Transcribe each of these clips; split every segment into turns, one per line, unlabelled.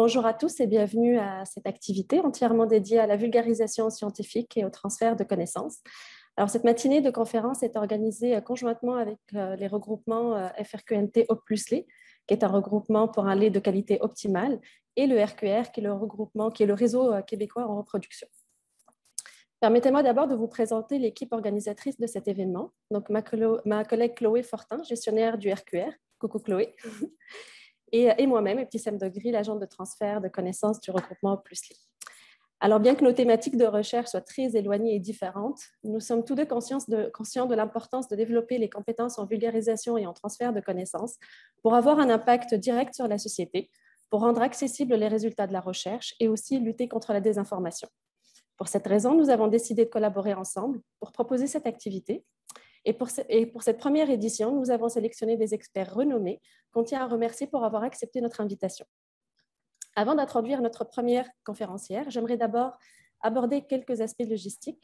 Bonjour à tous et bienvenue à cette activité entièrement dédiée à la vulgarisation scientifique et au transfert de connaissances. Alors, cette matinée de conférence est organisée euh, conjointement avec euh, les regroupements euh, FRQNT OPLUSLE, qui est un regroupement pour un lait e de qualité optimale, et le RQR, qui est le regroupement, qui est le réseau québécois en reproduction. Permettez-moi d'abord de vous présenter l'équipe organisatrice de cet événement. Donc, ma, collègue Chloé Fortin, gestionnaire du RQR. Coucou Chloé. et, euh, et moi-même, de Gris, l'agent de transfert de connaissances du regroupement Plusly. Alors, bien que nos thématiques de recherche soient très éloignées et différentes, nous sommes tous deux conscients de l'importance de développer les compétences en vulgarisation et en transfert de connaissances pour avoir un impact direct sur la société, pour rendre accessibles les résultats de la recherche et aussi lutter contre la désinformation. Pour cette raison, nous avons décidé de collaborer ensemble pour proposer cette activité et pour, cette première édition, nous avons sélectionné des experts renommés qu'on tient à remercier pour avoir accepté notre invitation. Avant d'introduire notre première conférencière, j'aimerais d'abord aborder quelques aspects logistiques.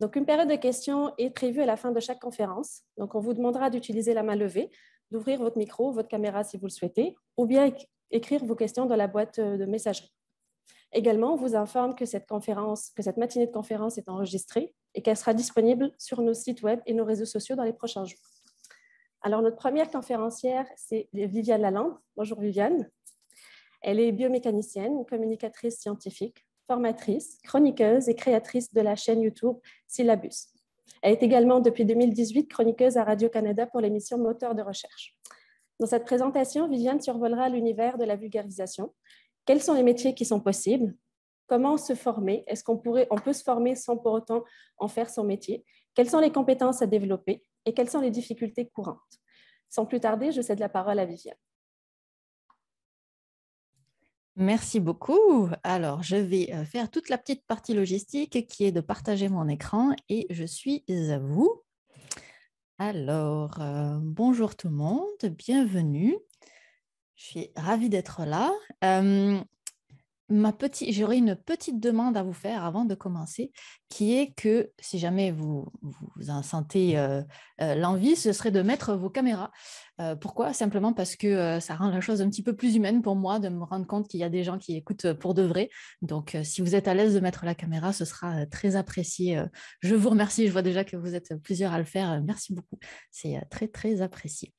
Donc, une période de questions est prévue à la fin de chaque conférence. Donc, on vous demandera d'utiliser la main levée, d'ouvrir votre micro, votre caméra si vous le souhaitez, ou bien écrire vos questions dans la boîte euh, de messagerie. Également, on vous informe que cette matinée de conférence est enregistrée et qu'elle sera disponible sur nos sites web et nos réseaux sociaux dans les prochains jours. Alors, notre première conférencière, c'est Viviane Lalande. Bonjour Viviane. Elle est biomécanicienne, communicatrice scientifique, formatrice, chroniqueuse et créatrice de la chaîne YouTube Syllabus. Elle est également depuis 2018 chroniqueuse à Radio-Canada pour l'émission Moteur de recherche. Dans cette présentation, Viviane survolera l'univers de la vulgarisation quels sont les métiers qui sont possibles, comment se former, est-ce qu'on on peut se former sans pour autant en faire son métier, quelles sont les compétences à développer et quelles sont les difficultés courantes. Sans plus tarder, je cède la parole à Viviane.
Merci beaucoup. Alors, je vais euh, faire toute la petite partie logistique qui est de partager mon écran et je suis à vous. Alors, euh, bonjour tout le monde, bienvenue. Je suis ravie d'être là ma petite, j'aurais une petite demande à vous faire avant de commencer, qui est que si jamais vous, vous en sentez mmh. euh, euh, l'envie, ce serait de mettre vos caméras. Euh, pourquoi Simplement parce que ça rend la chose un petit peu plus humaine pour moi de me rendre compte qu'il y a des gens qui écoutent pour de vrai. Donc, si vous êtes à l'aise de mettre la caméra, ce sera très apprécié. je vous remercie. Je vois déjà que vous êtes plusieurs à le faire. merci beaucoup. C'est très, très apprécié.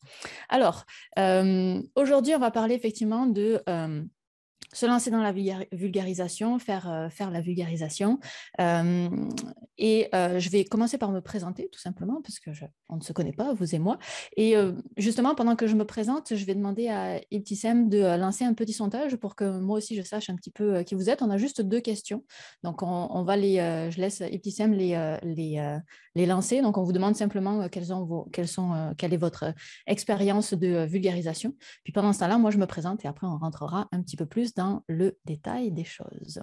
Alors, aujourd'hui, on va parler effectivement de se lancer dans la vulgarisation, faire, euh, faire la vulgarisation. Euh, et euh, je vais commencer par me présenter, tout simplement, parce que on ne se connaît pas, vous et moi. Et justement, pendant que je me présente, je vais demander à Ibtissem de lancer un petit sondage pour que moi aussi je sache un petit peu qui vous êtes. On a juste deux questions. Donc, on, va les, je laisse Ibtissem les, les, les lancer. Donc, on vous demande simplement euh, quelles ont vos, quelles sont, euh, quelle est votre euh, expérience de vulgarisation. Puis pendant ce temps-là, moi, je me présente et après, on rentrera un petit peu plus dans le détail des choses.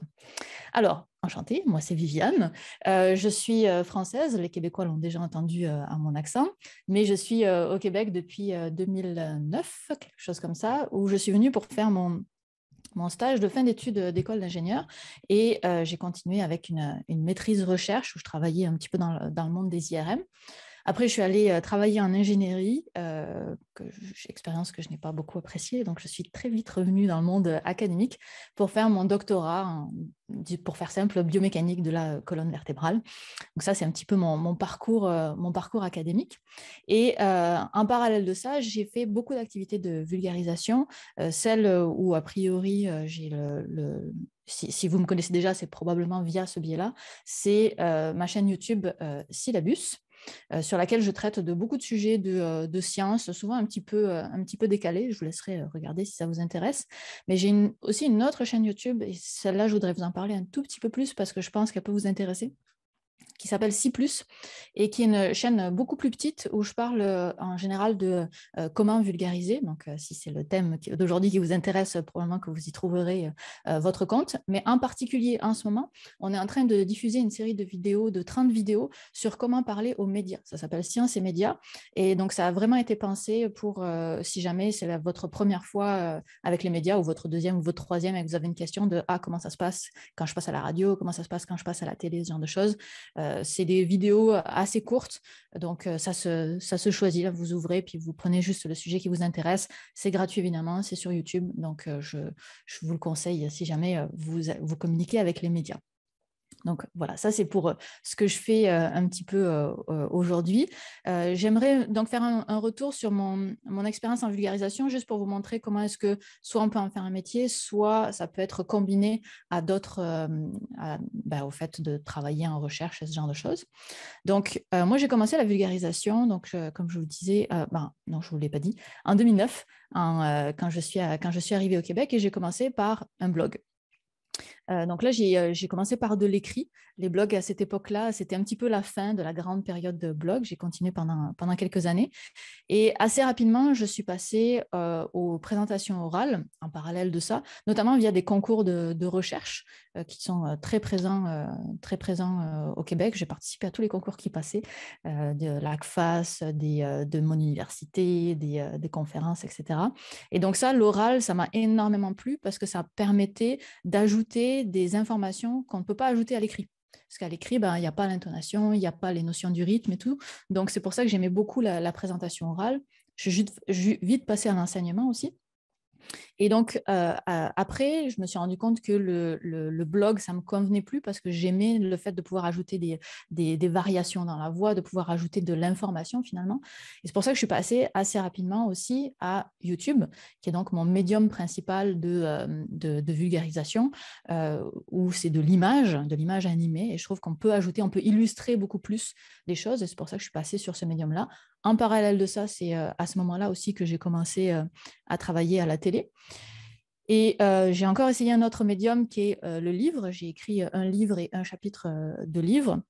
Alors, enchantée, moi, c'est Viviane. je suis française, les Québécois l'ont déjà entendu à mon accent, mais je suis au Québec depuis 2009, quelque chose comme ça, où je suis venue pour faire mon mon stage de fin d'études euh, d'école d'ingénieur et euh, j'ai continué avec une, maîtrise recherche où je travaillais un petit peu dans le monde des IRM. Après, je suis allée euh, travailler en ingénierie, euh, expérience que je n'ai pas beaucoup appréciée, donc je suis très vite revenue dans le monde euh, académique pour faire mon doctorat, pour faire simple, biomécanique de la colonne vertébrale. Donc ça, c'est un petit peu mon, parcours, mon parcours académique. Et en parallèle de ça, j'ai fait beaucoup d'activités de vulgarisation, celle où, a priori, j'ai le, si, vous me connaissez déjà, c'est probablement via ce biais-là, c'est ma chaîne YouTube Syllabus, euh, sur laquelle je traite de beaucoup de sujets de, euh, de sciences, souvent un petit, peu, euh, un petit peu décalés. Je vous laisserai regarder si ça vous intéresse. Mais j'ai aussi une autre chaîne YouTube, et celle-là, je voudrais vous en parler un tout petit peu plus parce que je pense qu'elle peut vous intéresser qui s'appelle C+, et qui est une chaîne beaucoup plus petite où je parle euh, en général de euh, comment vulgariser. Donc, euh, si c'est le thème d'aujourd'hui qui vous intéresse, probablement que vous y trouverez votre compte. Mais en particulier, en ce moment, on est en train de diffuser une série de vidéos, de 30 vidéos, sur comment parler aux médias. Ça s'appelle Science et médias. Et donc, ça a vraiment été pensé pour, si jamais c'est votre première fois avec les médias, ou votre deuxième ou votre troisième, et que vous avez une question de « Ah, comment ça se passe quand je passe à la radio Comment ça se passe quand je passe à la télé ?» Ce genre de choses. Euh, c'est des vidéos euh, assez courtes, donc euh, ça, se, choisit. vous ouvrez, puis vous prenez juste le sujet qui vous intéresse. C'est gratuit, évidemment, c'est sur YouTube, donc je, vous le conseille si jamais vous communiquez avec les médias. Donc voilà, ça c'est pour euh, ce que je fais euh, un petit peu euh, aujourd'hui. J'aimerais donc faire un, retour sur mon, expérience en vulgarisation, juste pour vous montrer comment est-ce que soit on peut en faire un métier, soit ça peut être combiné à d'autres, ben, au fait de travailler en recherche et ce genre de choses. Donc moi j'ai commencé la vulgarisation, donc comme je vous disais, ben, non je ne vous l'ai pas dit, en 2009, quand, je suis quand je suis arrivée au Québec et j'ai commencé par un blog. Euh, donc là, euh, j'ai commencé par de l'écrit. Les blogs à cette époque-là, c'était un petit peu la fin de la grande période de blog. J'ai continué pendant, pendant quelques années. Et assez rapidement, je suis passée euh, aux présentations orales en parallèle de ça, notamment via des concours de, recherche qui sont très présents, très présents au Québec. J'ai participé à tous les concours qui passaient, de l'ACFAS, de mon université, des conférences, etc. Et donc ça, l'oral, ça m'a énormément plu parce que ça permettait d'ajouter des informations qu'on ne peut pas ajouter à l'écrit. Parce qu'à l'écrit, ben, il n'y a pas l'intonation, il n'y a pas les notions du rythme et tout. Donc, c'est pour ça que j'aimais beaucoup la, présentation orale. Je suis vite passer à l'enseignement aussi. Et donc, euh, euh, après, je me suis rendu compte que le, blog, ça ne me convenait plus parce que j'aimais le fait de pouvoir ajouter des, variations dans la voix, de pouvoir ajouter de l'information finalement. Et c'est pour ça que je suis passée assez rapidement aussi à YouTube, qui est donc mon médium principal de, euh, vulgarisation, où c'est de l'image, de l'image animée. Et je trouve qu'on peut ajouter, on peut illustrer beaucoup plus des choses. Et c'est pour ça que je suis passée sur ce médium-là. En parallèle de ça, c'est à ce moment-là aussi que j'ai commencé à travailler à la télé. Et euh, j'ai encore essayé un autre médium qui est euh, le livre. J'ai écrit euh, un livre et un chapitre de livre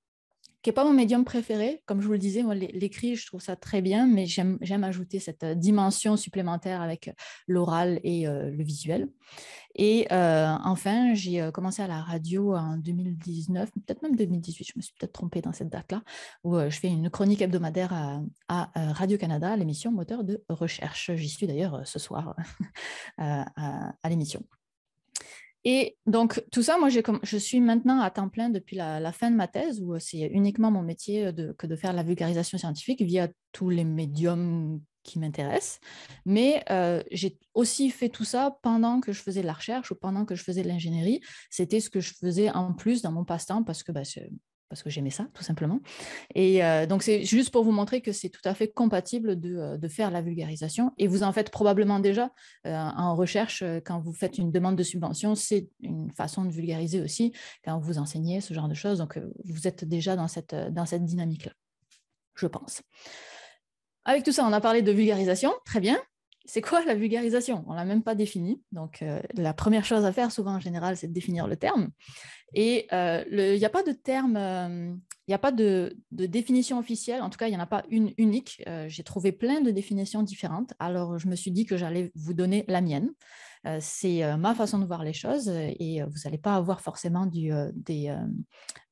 qui n'est pas mon médium préféré. Comme je vous le disais, l'écrit, je trouve ça très bien, mais j'aime ajouter cette euh, dimension supplémentaire avec euh, l'oral et euh, le visuel. Et enfin, j'ai commencé à la radio en 2019, peut-être même 2018, je me suis peut-être trompée dans cette date-là, où je fais une chronique hebdomadaire à, Radio-Canada, l'émission Moteur de recherche. J'y suis d'ailleurs ce soir à l'émission. Et donc, tout ça, moi, je suis maintenant à temps plein depuis la, fin de ma thèse, où euh, c'est uniquement mon métier euh, que de faire la vulgarisation scientifique via tous les médiums qui m'intéressent. Mais euh, j'ai aussi fait tout ça pendant que je faisais de la recherche ou pendant que je faisais de l'ingénierie. C'était ce que je faisais en plus dans mon passe-temps parce que bah, parce que j'aimais ça, tout simplement. Et euh, donc, c'est juste pour vous montrer que c'est tout à fait compatible de, euh, faire la vulgarisation. Et vous en faites probablement déjà euh, en recherche, quand vous faites une demande de subvention, c'est une façon de vulgariser aussi, quand vous enseignez ce genre de choses. Donc, vous êtes déjà dans cette, dans cette dynamique-là, je pense. Avec tout ça, on a parlé de vulgarisation, très bien. C'est quoi la vulgarisation On ne l'a même pas défini. Donc, euh, la première chose à faire, souvent en général, c'est de définir le terme. Et euh, il n'y a pas de terme euh, il n'y a pas de, définition officielle, en tout cas, il n'y en a pas une unique. Euh, j'ai trouvé plein de définitions différentes, alors je me suis dit que j'allais vous donner la mienne. Euh, c'est euh, ma façon de voir les choses et vous n'allez pas avoir forcément du,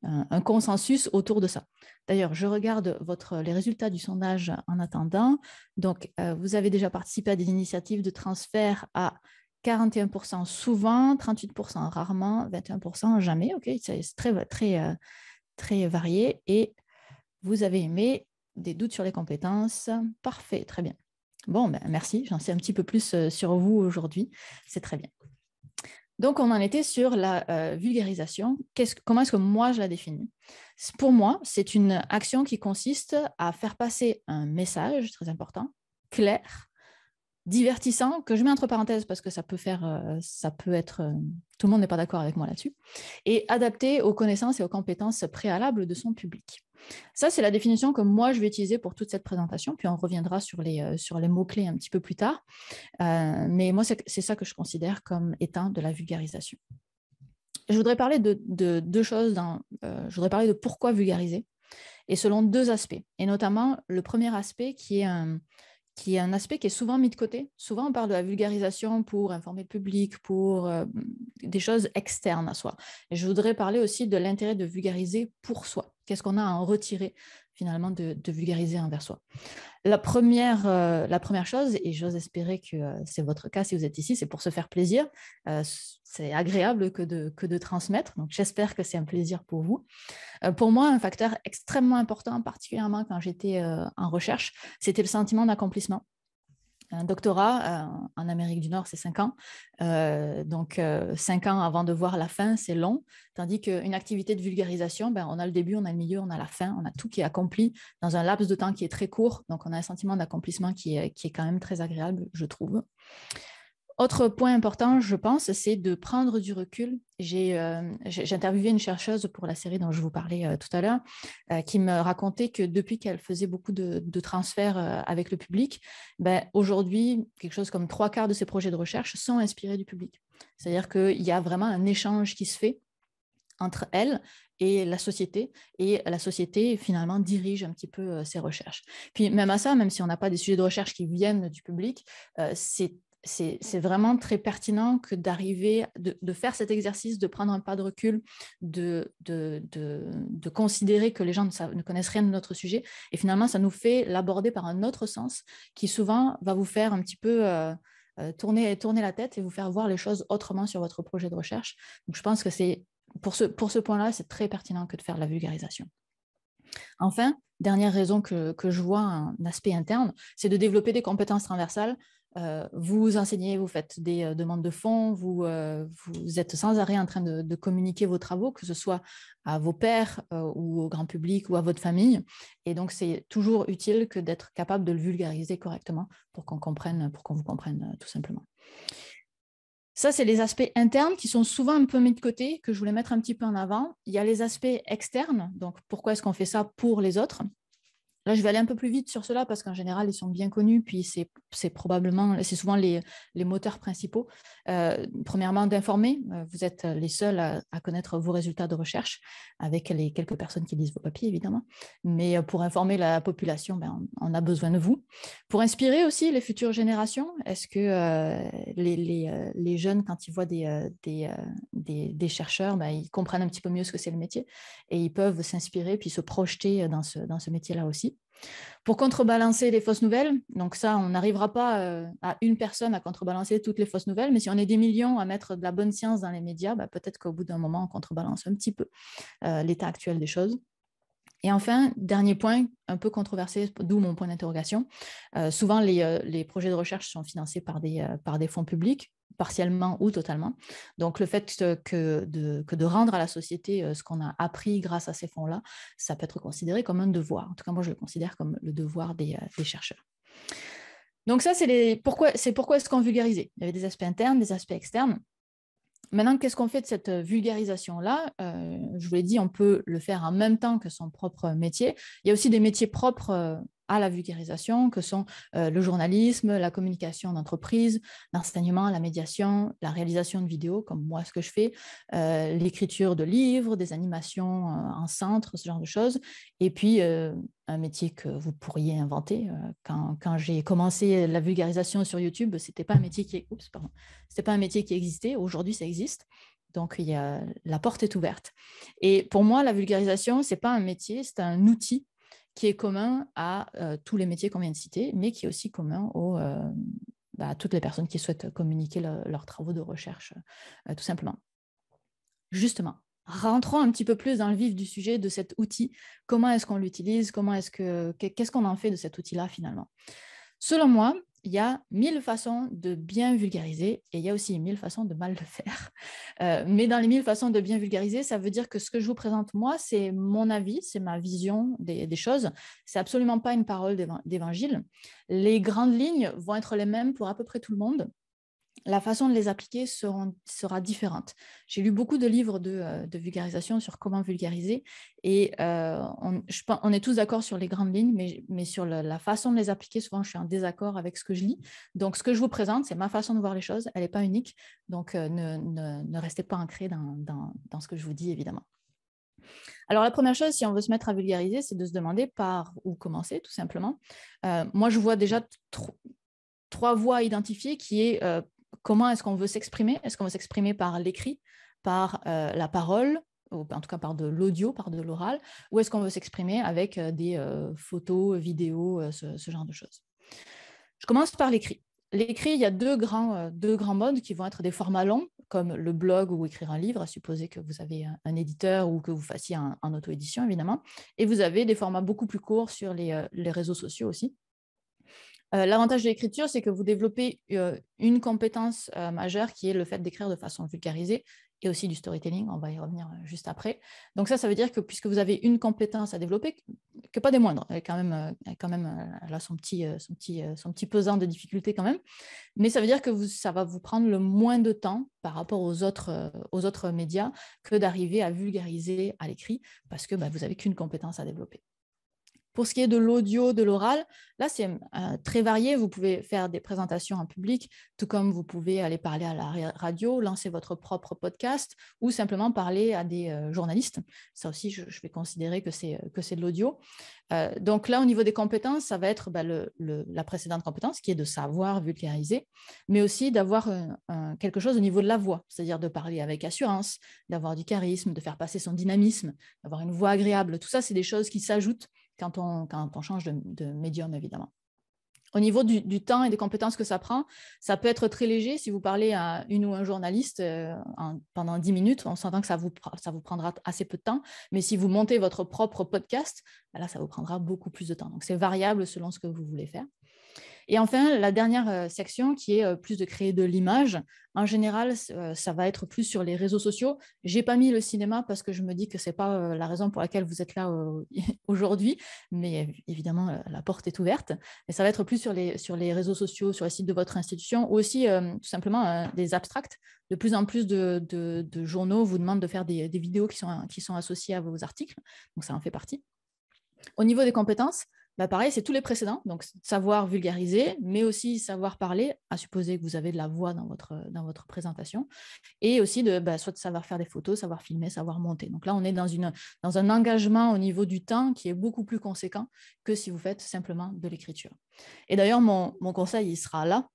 un, consensus autour de ça. D'ailleurs, je regarde votre, les résultats du sondage en attendant. Donc, vous avez déjà participé à des initiatives de transfert à 41% souvent, 38% rarement, 21% jamais. OK, c'est très, très très varié et vous avez aimé des doutes sur les compétences. Parfait, très bien. Bon, ben, merci, j'en sais un petit peu plus euh, sur vous aujourd'hui. C'est très bien. Donc, on en était sur la euh, vulgarisation. comment est-ce que moi je la définis Pour moi, c'est une action qui consiste à faire passer un message très important, clair, divertissant que je mets entre parenthèses parce que ça peut faire, euh, ça peut être, euh, tout le monde n'est pas d'accord avec moi là-dessus, et adapté aux connaissances et aux compétences préalables de son public. Ça, c'est la définition que moi, je vais utiliser pour toute cette présentation, puis on reviendra sur les, euh, sur les mots-clés un petit peu plus tard. mais moi, c'est ça que je considère comme étant de la vulgarisation. Je voudrais parler de, deux choses. Dans, je voudrais parler de pourquoi vulgariser, et selon deux aspects, et notamment le premier aspect qui est un qui est un aspect qui est souvent mis de côté. Souvent, on parle de la vulgarisation pour informer le public, pour euh, des choses externes à soi. je voudrais parler aussi de l'intérêt de vulgariser pour soi. Qu'est-ce qu'on a à en retirer finalement de, vulgariser envers soi. La première, euh, la première chose, et j'ose espérer que euh, c'est votre cas si vous êtes ici, c'est pour se faire plaisir. Euh, c'est agréable que de, que de transmettre, donc j'espère que c'est un plaisir pour vous. pour moi, un facteur extrêmement important, particulièrement quand j'étais en recherche, c'était le sentiment d'accomplissement un doctorat euh, en Amérique du Nord, c'est cinq ans. Euh, donc, euh, cinq ans avant de voir la fin, c'est long. Tandis qu'une activité de vulgarisation, ben, on a le début, on a le milieu, on a la fin, on a tout qui est accompli dans un laps de temps qui est très court. Donc, on a un sentiment d'accomplissement qui est, qui est quand même très agréable, je trouve. Autre point important, je pense, c'est de prendre du recul. J'ai euh, interviewé une chercheuse pour la série dont je vous parlais euh, tout à l'heure, euh, qui me racontait que depuis qu'elle faisait beaucoup de, transferts avec le public, ben, aujourd'hui, quelque chose comme trois quarts de ses projets de recherche sont inspirés du public. C'est-à-dire qu'il y a vraiment un échange qui se fait entre elle et la société. Et la société, finalement, dirige un petit peu ses recherches. Puis même à ça, même si on n'a pas des sujets de recherche qui viennent du public, c'est c'est vraiment très pertinent que d'arriver, de, faire cet exercice, de prendre un pas de recul, de, considérer que les gens ne, connaissent rien de notre sujet. Et finalement, ça nous fait l'aborder par un autre sens qui souvent va vous faire un petit peu euh, euh, tourner, la tête et vous faire voir les choses autrement sur votre projet de recherche. Donc, je pense que c'est pour ce, point-là, c'est très pertinent que de faire de la vulgarisation. Enfin, dernière raison que, que je vois un aspect interne, c'est de développer des compétences transversales euh, vous enseignez, vous faites des euh, demandes de fonds, euh, vous, êtes sans arrêt en train de, communiquer vos travaux, que ce soit à vos pairs ou au grand public ou à votre famille. Et donc, c'est toujours utile que d'être capable de le vulgariser correctement pour qu'on comprenne, pour qu'on vous comprenne tout simplement. Ça, c'est les aspects internes qui sont souvent un peu mis de côté, que je voulais mettre un petit peu en avant. Il y a les aspects externes, donc pourquoi est-ce qu'on fait ça pour les autres Là, je vais aller un peu plus vite sur cela parce qu'en général, ils sont bien connus, puis c'est probablement, c'est souvent les, moteurs principaux. Euh, premièrement, d'informer. Euh, vous êtes les seuls à, connaître vos résultats de recherche, avec les quelques personnes qui lisent vos papiers, évidemment. Mais euh, pour informer la population, ben, on, a besoin de vous. Pour inspirer aussi les futures générations, est-ce que les, jeunes, quand ils voient des, des, chercheurs, ben, ils comprennent un petit peu mieux ce que c'est le métier et ils peuvent s'inspirer puis se projeter dans ce métier-là aussi. Pour contrebalancer les fausses nouvelles, donc ça, on n'arrivera pas euh, à une personne à contrebalancer toutes les fausses nouvelles, mais si on est des millions à mettre de la bonne science dans les médias, bah, peut-être qu'au bout d'un moment, on contrebalance un petit peu euh, l'état actuel des choses. Et enfin, dernier point, un peu controversé, d'où mon point d'interrogation. Euh, souvent, les, projets de recherche sont financés par des fonds publics partiellement ou totalement. Donc le fait euh, que de, rendre à la société euh, ce qu'on a appris grâce à ces fonds-là, ça peut être considéré comme un devoir. En tout cas, moi, je le considère comme le devoir des, euh, chercheurs. Donc ça, c'est pourquoi, c'est pourquoi est-ce qu'on vulgarisait. Il y avait des aspects internes, des aspects externes. Maintenant, qu'est-ce qu'on fait de cette vulgarisation-là Je vous l'ai dit, on peut le faire en même temps que son propre métier. Il y a aussi des métiers propres à la vulgarisation, que sont euh, le journalisme, la communication d'entreprise, l'enseignement, la médiation, la réalisation de vidéos, comme moi ce que je fais, euh, l'écriture de livres, des animations euh, en centre, ce genre de choses, et puis un métier que vous pourriez inventer. Quand, j'ai commencé la vulgarisation sur YouTube, c'était pas un métier qui, pas un métier qui existait. Aujourd'hui, ça existe. Donc, il y la porte est ouverte. Et pour moi, la vulgarisation, ce n'est pas un métier, c'est un outil qui est commun à euh, tous les métiers qu'on vient de citer, mais qui est aussi commun aux, euh, bah, à toutes les personnes qui souhaitent communiquer leurs travaux de recherche, euh, tout simplement. Justement, rentrons un petit peu plus dans le vif du sujet de cet outil. Comment est-ce qu'on l'utilise Comment est-ce que qu'est-ce qu'on en fait de cet outil-là finalement Selon moi, il y a mille façons de bien vulgariser et il y a aussi mille façons de mal le faire. Euh, mais dans les mille façons de bien vulgariser, ça veut dire que ce que je vous présente moi, c'est mon avis, c'est ma vision des, des choses. C'est absolument pas une parole d'évangile. Les grandes lignes vont être les mêmes pour à peu près tout le monde la façon de les appliquer sera différente. J'ai lu beaucoup de livres de, euh, vulgarisation sur comment vulgariser et euh, on, on, est tous d'accord sur les grandes lignes, mais, sur la, façon de les appliquer, souvent je suis en désaccord avec ce que je lis. Donc ce que je vous présente, c'est ma façon de voir les choses, elle n'est pas unique, donc euh, ne, restez pas ancré dans, ce que je vous dis, évidemment. Alors la première chose, si on veut se mettre à vulgariser, c'est de se demander par où commencer, tout simplement. moi, je vois déjà trois voies identifiées qui est comment est-ce qu'on veut s'exprimer Est-ce qu'on veut s'exprimer par l'écrit, par euh, la parole ou en tout cas par de l'audio, par de l'oral, ou est-ce qu'on veut s'exprimer avec euh, des euh, photos, vidéos, ce, genre de choses. Je commence par l'écrit. L'écrit, il y a deux grands, modes qui vont être des formats longs, comme le blog ou écrire un livre, à supposer que vous avez un éditeur ou que vous fassiez en auto-édition, évidemment. Et vous avez des formats beaucoup plus courts sur les réseaux sociaux aussi. Euh, l'avantage de l'écriture, c'est que vous développez euh, une compétence euh, majeure qui est le fait d'écrire de façon vulgarisée et aussi du storytelling. On va y revenir juste après. Donc ça, ça veut dire que puisque vous avez une compétence à développer, que pas des moindres, elle, quand même, quand même, son petit, son, petit, son petit pesant de difficulté quand même, mais ça veut dire que vous, ça va vous prendre le moins de temps par rapport aux autres, aux autres médias que d'arriver à vulgariser à l'écrit parce que bah, vous n'avez qu'une compétence à développer. Pour ce qui est de l'audio, de l'oral, là, c'est euh, très varié. Vous pouvez faire des présentations en public, tout comme vous pouvez aller parler à la radio, lancer votre propre podcast ou simplement parler à des euh, journalistes. Ça aussi, je, vais considérer que c'est euh, de l'audio. donc là, au niveau des compétences, ça va être bah, la précédente compétence qui est de savoir vulgariser, mais aussi d'avoir quelque chose au niveau de la voix, c'est-à-dire de parler avec assurance, d'avoir du charisme, de faire passer son dynamisme, d'avoir une voix agréable. Tout ça, c'est des choses qui s'ajoutent quand on, change de, médium, évidemment. Au niveau du, temps et des compétences que ça prend, ça peut être très léger. Si vous parlez à une ou un journaliste euh, pendant 10 minutes, on s'entend que ça vous, ça vous prendra assez peu de temps. Mais si vous montez votre propre podcast, ben là, ça vous prendra beaucoup plus de temps. Donc, c'est variable selon ce que vous voulez faire. Et enfin, la dernière euh, section qui est euh, plus de créer de l'image. En général, euh, ça va être plus sur les réseaux sociaux. Je n'ai pas mis le cinéma parce que je me dis que ce n'est pas la raison pour laquelle vous êtes là aujourd'hui, mais évidemment la porte est ouverte. Mais ça va être plus sur les sur les réseaux sociaux, sur les sites de votre institution, ou aussi tout simplement des abstracts. De plus en plus de, journaux vous demandent de faire des, vidéos qui sont qui sont associées à vos articles, donc ça en fait partie. Au niveau des compétences, bah, pareil, c'est tous les précédents, donc savoir vulgariser, mais aussi savoir parler, à supposer que vous avez de la voix dans votre, dans votre présentation, et aussi de bah, soit savoir faire des photos, savoir filmer, savoir monter. Donc là, on est dans, une, dans un engagement au niveau du temps qui est beaucoup plus conséquent que si vous faites simplement de l'écriture. Et d'ailleurs, mon, mon conseil, il sera là,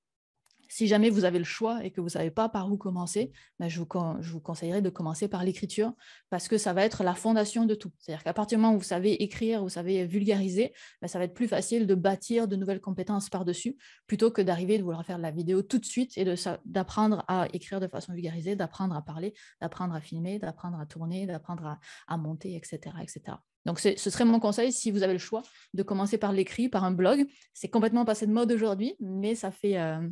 si jamais vous avez le choix et que vous ne savez pas par où commencer, ben, je, vous, conseillerais de commencer par l'écriture parce que ça va être la fondation de tout. C'est-à-dire qu'à partir du moment où vous savez écrire, vous savez vulgariser, ben, ça va être plus facile de bâtir de nouvelles compétences par-dessus plutôt que d'arriver de vouloir faire de la vidéo tout de suite et d'apprendre à écrire de façon vulgarisée, d'apprendre à parler, d'apprendre à filmer, d'apprendre à tourner, d'apprendre à, monter, etc. etc. Donc, ce serait mon conseil, si vous avez le choix, de commencer par l'écrit, par un blog. C'est complètement passé de mode aujourd'hui, mais ça fait... Euh,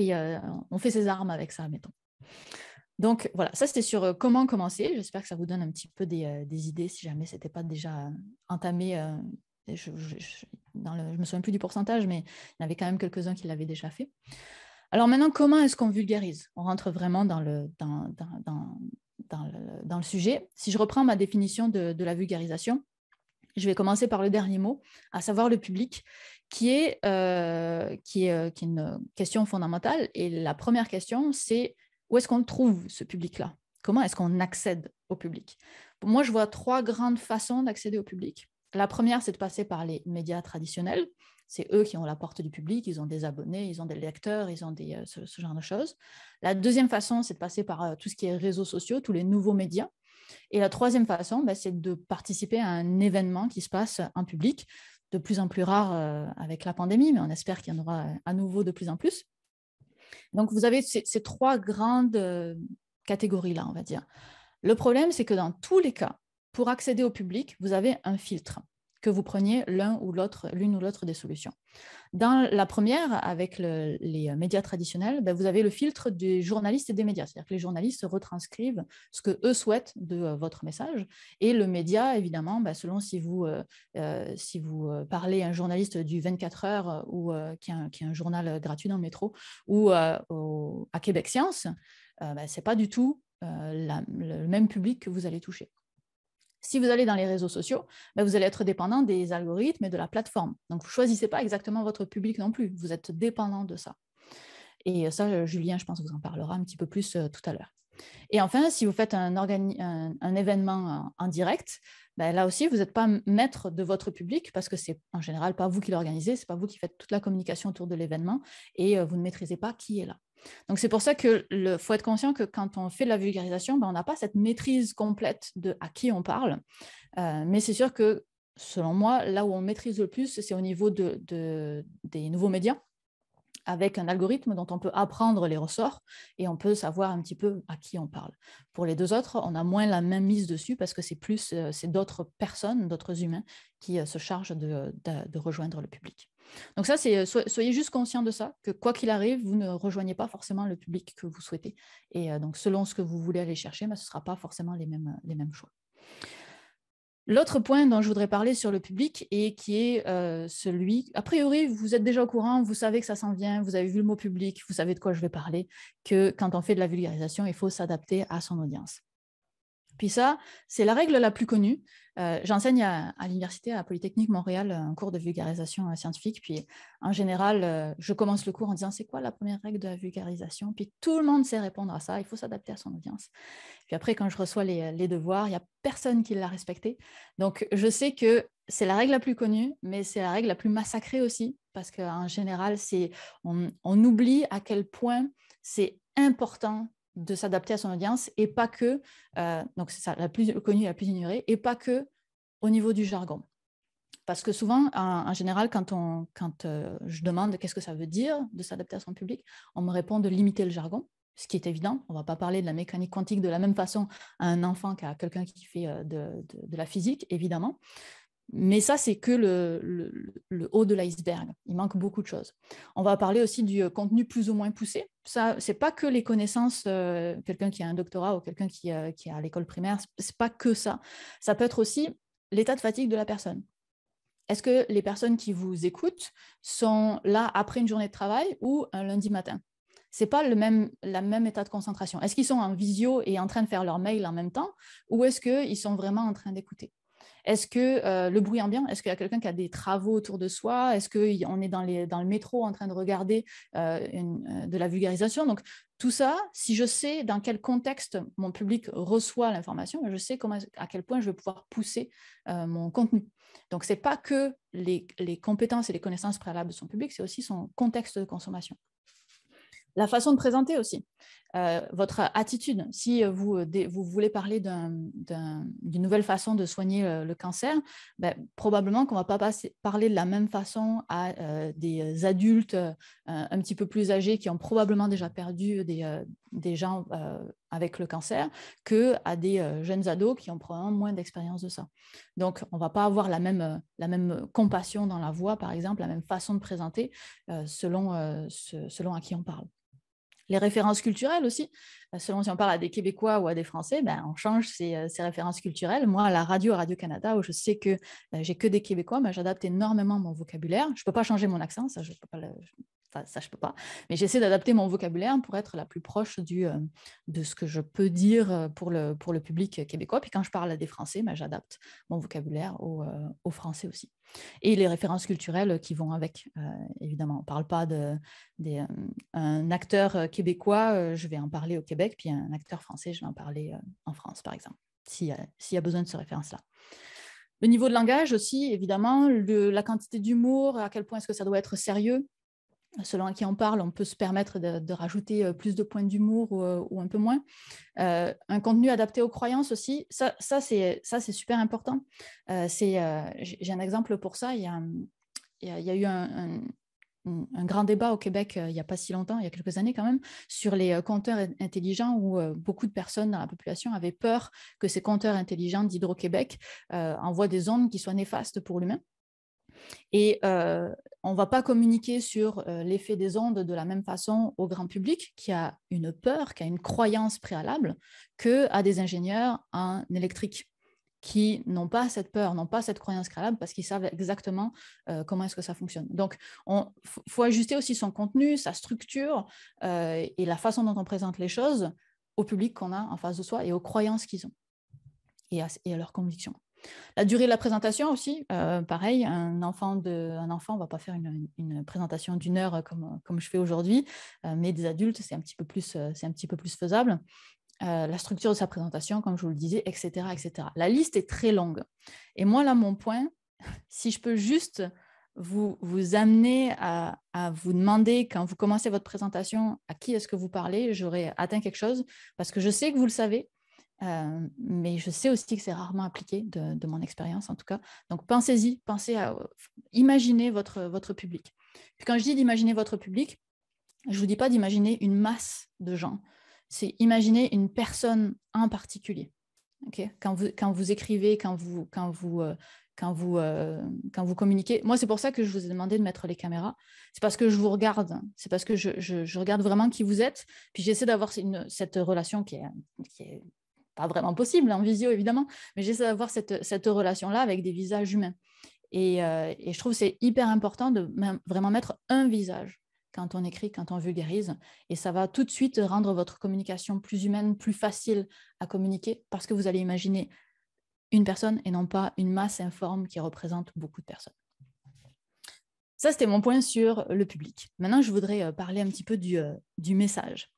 euh, on fait ses armes avec ça, mettons. Donc voilà, ça c'était sur euh, comment commencer. J'espère que ça vous donne un petit peu des, euh, idées si jamais ce n'était pas déjà entamé. je, ne me souviens plus du pourcentage, mais il y en avait quand même quelques-uns qui l'avaient déjà fait. Alors maintenant, comment est-ce qu'on vulgarise On rentre vraiment dans le, sujet. Si je reprends ma définition de la vulgarisation, je vais commencer par le dernier mot, à savoir le public, qui est, euh, euh, qui, est, une question fondamentale. Et la première question, c'est où est-ce qu'on trouve ce public-là Comment est-ce qu'on accède au public Moi, je vois trois grandes façons d'accéder au public. La première, c'est de passer par les médias traditionnels. C'est eux qui ont la porte du public, ils ont des abonnés, ils ont des lecteurs, ils ont des, euh, ce, genre de choses. La deuxième façon, c'est de passer par tout ce qui est réseaux sociaux, tous les nouveaux médias. Et la troisième façon, ben, c'est de participer à un événement qui se passe en public de plus en plus rare euh, avec la pandémie, mais on espère qu'il y en aura euh, à nouveau de plus en plus. Donc, vous avez ces, ces trois grandes euh, catégories-là, on va dire. Le problème, c'est que dans tous les cas, pour accéder au public, vous avez un filtre que vous preniez l'un ou l'autre, l'une ou l'autre des solutions. Dans la première, avec les euh, médias traditionnels, ben, vous avez le filtre des journalistes et des médias, c'est-à-dire que les journalistes retranscrivent ce que eux souhaitent de euh, votre message, et le média, évidemment, ben, selon si vous, euh, si vous parlez à un journaliste du 24 heures ou qui, est un, qui, un, journal gratuit dans le métro, ou à Québec Science, ben ce n'est pas du tout le même public que vous allez toucher. Si vous allez dans les réseaux sociaux, bah, vous allez être dépendant des algorithmes et de la plateforme. Donc, vous ne choisissez pas exactement votre public non plus. Vous êtes dépendant de ça. Et euh, ça, euh, Julien, je pense, vous en parlera un petit peu plus euh, tout à l'heure. Et enfin, si vous faites un, événement en, direct, bah, là aussi, vous n'êtes pas maître de votre public parce que c'est en général pas vous qui l'organisez, c'est pas vous qui faites toute la communication autour de l'événement et vous ne maîtrisez pas qui est là. Donc, c'est pour ça que faut être conscient que quand on fait de la vulgarisation, ben, on n'a pas cette maîtrise complète de à qui on parle. Euh, mais c'est sûr que, selon moi, là où on maîtrise le plus, c'est au niveau des nouveaux médias avec un algorithme dont on peut apprendre les ressorts et on peut savoir un petit peu à qui on parle. Pour les deux autres, on a moins la même mise dessus parce que c'est plus euh, c'est d'autres personnes, d'autres humains qui euh, se chargent de rejoindre le public. Donc ça, euh, soyez juste conscient de ça, que quoi qu'il arrive, vous ne rejoignez pas forcément le public que vous souhaitez. Et euh, donc selon ce que vous voulez aller chercher, ben, ce ne sera pas forcément euh, les mêmes, choix. L'autre point dont je voudrais parler sur le public et qui est celui, a priori, vous êtes déjà au courant, vous savez que ça s'en vient, vous avez vu le mot public, vous savez de quoi je vais parler, que quand on fait de la vulgarisation, il faut s'adapter à son audience. Puis ça, c'est la règle la plus connue. Euh, j'enseigne à, l'université à Polytechnique Montréal un cours de vulgarisation euh, scientifique. Puis en général, euh, je commence le cours en disant c'est quoi la première règle de la vulgarisation. Puis tout le monde sait répondre à ça. Il faut s'adapter à son audience. Puis après, quand je reçois les, devoirs, il n'y a personne qui l'a respecté. Donc je sais que c'est la règle la plus connue, mais c'est la règle la plus massacrée aussi parce qu'en général, on oublie à quel point c'est important de s'adapter à son audience et pas que, euh, donc c'est ça, la plus connue, la plus ignorée, et pas que au niveau du jargon. Parce que souvent, en, général, quand, on, quand euh, je demande qu'est-ce que ça veut dire de s'adapter à son public, on me répond de limiter le jargon, ce qui est évident. On ne va pas parler de la mécanique quantique de la même façon à un enfant qu'à quelqu'un qui fait euh, de, la physique, évidemment. Mais ça, c'est que le, haut de l'iceberg. Il manque beaucoup de choses. On va parler aussi du euh, contenu plus ou moins poussé. Ce n'est pas que les connaissances, euh, quelqu'un qui a un doctorat ou quelqu'un qui, euh, est à l'école primaire, ce n'est pas que ça. Ça peut être aussi l'état de fatigue de la personne. Est-ce que les personnes qui vous écoutent sont là après une journée de travail ou un lundi matin c'est pas le même, la même état de concentration. Est-ce qu'ils sont en visio et en train de faire leur mail en même temps ou est-ce qu'ils sont vraiment en train d'écouter est-ce que euh, le bruit ambiant, est-ce qu'il y a quelqu'un qui a des travaux autour de soi Est-ce qu'on est dans, dans, le métro en train de regarder euh, euh, de la vulgarisation Donc, tout ça, si je sais dans quel contexte mon public reçoit l'information, je sais à quel point je vais pouvoir pousser mon contenu. Donc, ce n'est pas que les, les compétences et les connaissances préalables de son public, c'est aussi son contexte de consommation la façon de présenter aussi. Euh, votre attitude. Si euh, vous, euh, vous voulez parler d'une nouvelle façon de soigner le, cancer, ben, probablement qu'on ne va pas parler de la même façon à des adultes un petit peu plus âgés qui ont probablement déjà perdu des, gens avec le cancer que à des jeunes ados qui ont probablement moins d'expérience de ça. Donc, on ne va pas avoir la même, la même compassion dans la voix, par exemple, la même façon de présenter selon, selon à qui on parle les références culturelles aussi. Selon si on parle à des Québécois ou à des Français, ben, on change ces, euh, références culturelles. Moi, à la radio, Radio-Canada, où je sais que euh, j'ai que des Québécois, ben, j'adapte énormément mon vocabulaire. Je ne peux pas changer mon accent, ça, je ça, ça, je peux pas. Mais j'essaie d'adapter mon vocabulaire pour être la plus proche du, euh, de ce que je peux dire euh, pour le, pour le public québécois. Puis quand je parle à des Français, ben, j'adapte mon vocabulaire au, euh, aux Français aussi. Et les références culturelles qui vont avec, évidemment. On ne parle pas d'un acteur québécois, je vais en parler au Québec, puis un acteur français, je vais en parler en France, par exemple, s'il y a besoin de ces références-là. Le niveau de langage aussi, évidemment, la quantité d'humour, à quel point est-ce que ça doit être sérieux, selon à qui on parle, on peut se permettre de, rajouter euh, plus de points d'humour ou, euh, un peu moins. Euh, un contenu adapté aux croyances aussi, ça, ça c'est super important. J'ai un exemple pour ça. Il y a, hum, eu un, un, grand débat au Québec il n'y a pas si longtemps, il y a quelques années quand même, sur les compteurs intelligents où beaucoup de personnes dans la population avaient peur que ces compteurs intelligents d'Hydro-Québec envoient des ondes qui soient néfastes pour l'humain. Et euh, on ne va pas communiquer sur euh, l'effet des ondes de la même façon au grand public qui a une peur, qui a une croyance préalable, à des ingénieurs en électrique qui n'ont pas cette peur, n'ont pas cette croyance préalable parce qu'ils savent exactement euh, comment est-ce que ça fonctionne. Donc, il faut ajuster aussi son contenu, sa structure et la façon dont on présente les choses au public qu'on a en face de soi et aux croyances qu'ils ont et à leurs convictions. La durée de la présentation aussi, euh, pareil, un enfant, enfant, on ne va pas faire une, présentation d'une heure euh, comme, je fais aujourd'hui, euh, mais des adultes, c'est un, petit peu plus, un petit peu plus faisable. la structure de sa présentation, comme je vous le disais, etc., etc. La liste est très longue. Et moi, là, mon point, si je peux juste vous, amener à, à vous demander, quand vous commencez votre présentation, à qui est-ce que vous parlez, j'aurais atteint quelque chose, parce que je sais que vous le savez, mais je sais aussi que c'est rarement appliqué de, mon expérience en tout cas. Donc pensez-y, pensez à imaginer votre, votre public. Puis quand je dis d'imaginer votre public, je ne vous dis pas d'imaginer une masse de gens, c'est imaginer une personne en particulier. quand, vous, quand vous écrivez, quand vous, quand vous, euh, quand vous, euh, quand vous communiquez. Moi, c'est pour ça que je vous ai demandé de mettre les caméras. C'est parce que je vous regarde. C'est parce que je, je, regarde vraiment qui vous êtes. Puis j'essaie d'avoir cette relation qui est, qui est pas vraiment possible en hein, visio, évidemment, mais j'essaie d'avoir cette, cette relation-là avec des visages humains. Et, euh, et je trouve que c'est hyper important de vraiment mettre un visage quand on écrit, quand on vulgarise. Et ça va tout de suite rendre votre communication plus humaine, plus facile à communiquer, parce que vous allez imaginer une personne et non pas une masse informe qui représente beaucoup de personnes. Ça, c'était mon point sur le public. Maintenant, je voudrais euh, parler un petit peu du, euh, du message.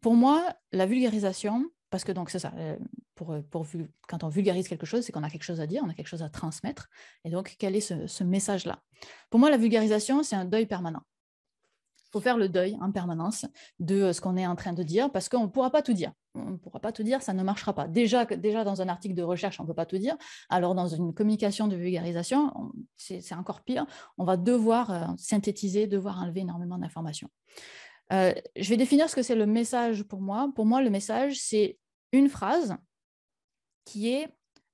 pour moi, la vulgarisation, parce que donc, c'est ça, euh, pour, euh, quand on vulgarise quelque chose, c'est qu'on a quelque chose à dire, on a quelque chose à transmettre. Et donc, quel est ce, message-là Pour moi, la vulgarisation, c'est un deuil permanent. Il faut faire le deuil en permanence de euh, ce qu'on est en train de dire, parce qu'on ne pourra pas tout dire. On ne pourra pas tout dire, ça ne marchera pas. Déjà, déjà dans un article de recherche, on ne peut pas tout dire. Alors, dans une communication de vulgarisation, c'est encore pire. On va devoir synthétiser, devoir enlever énormément d'informations. je vais définir ce que c'est le message pour moi. Pour moi, le message, c'est une phrase qui est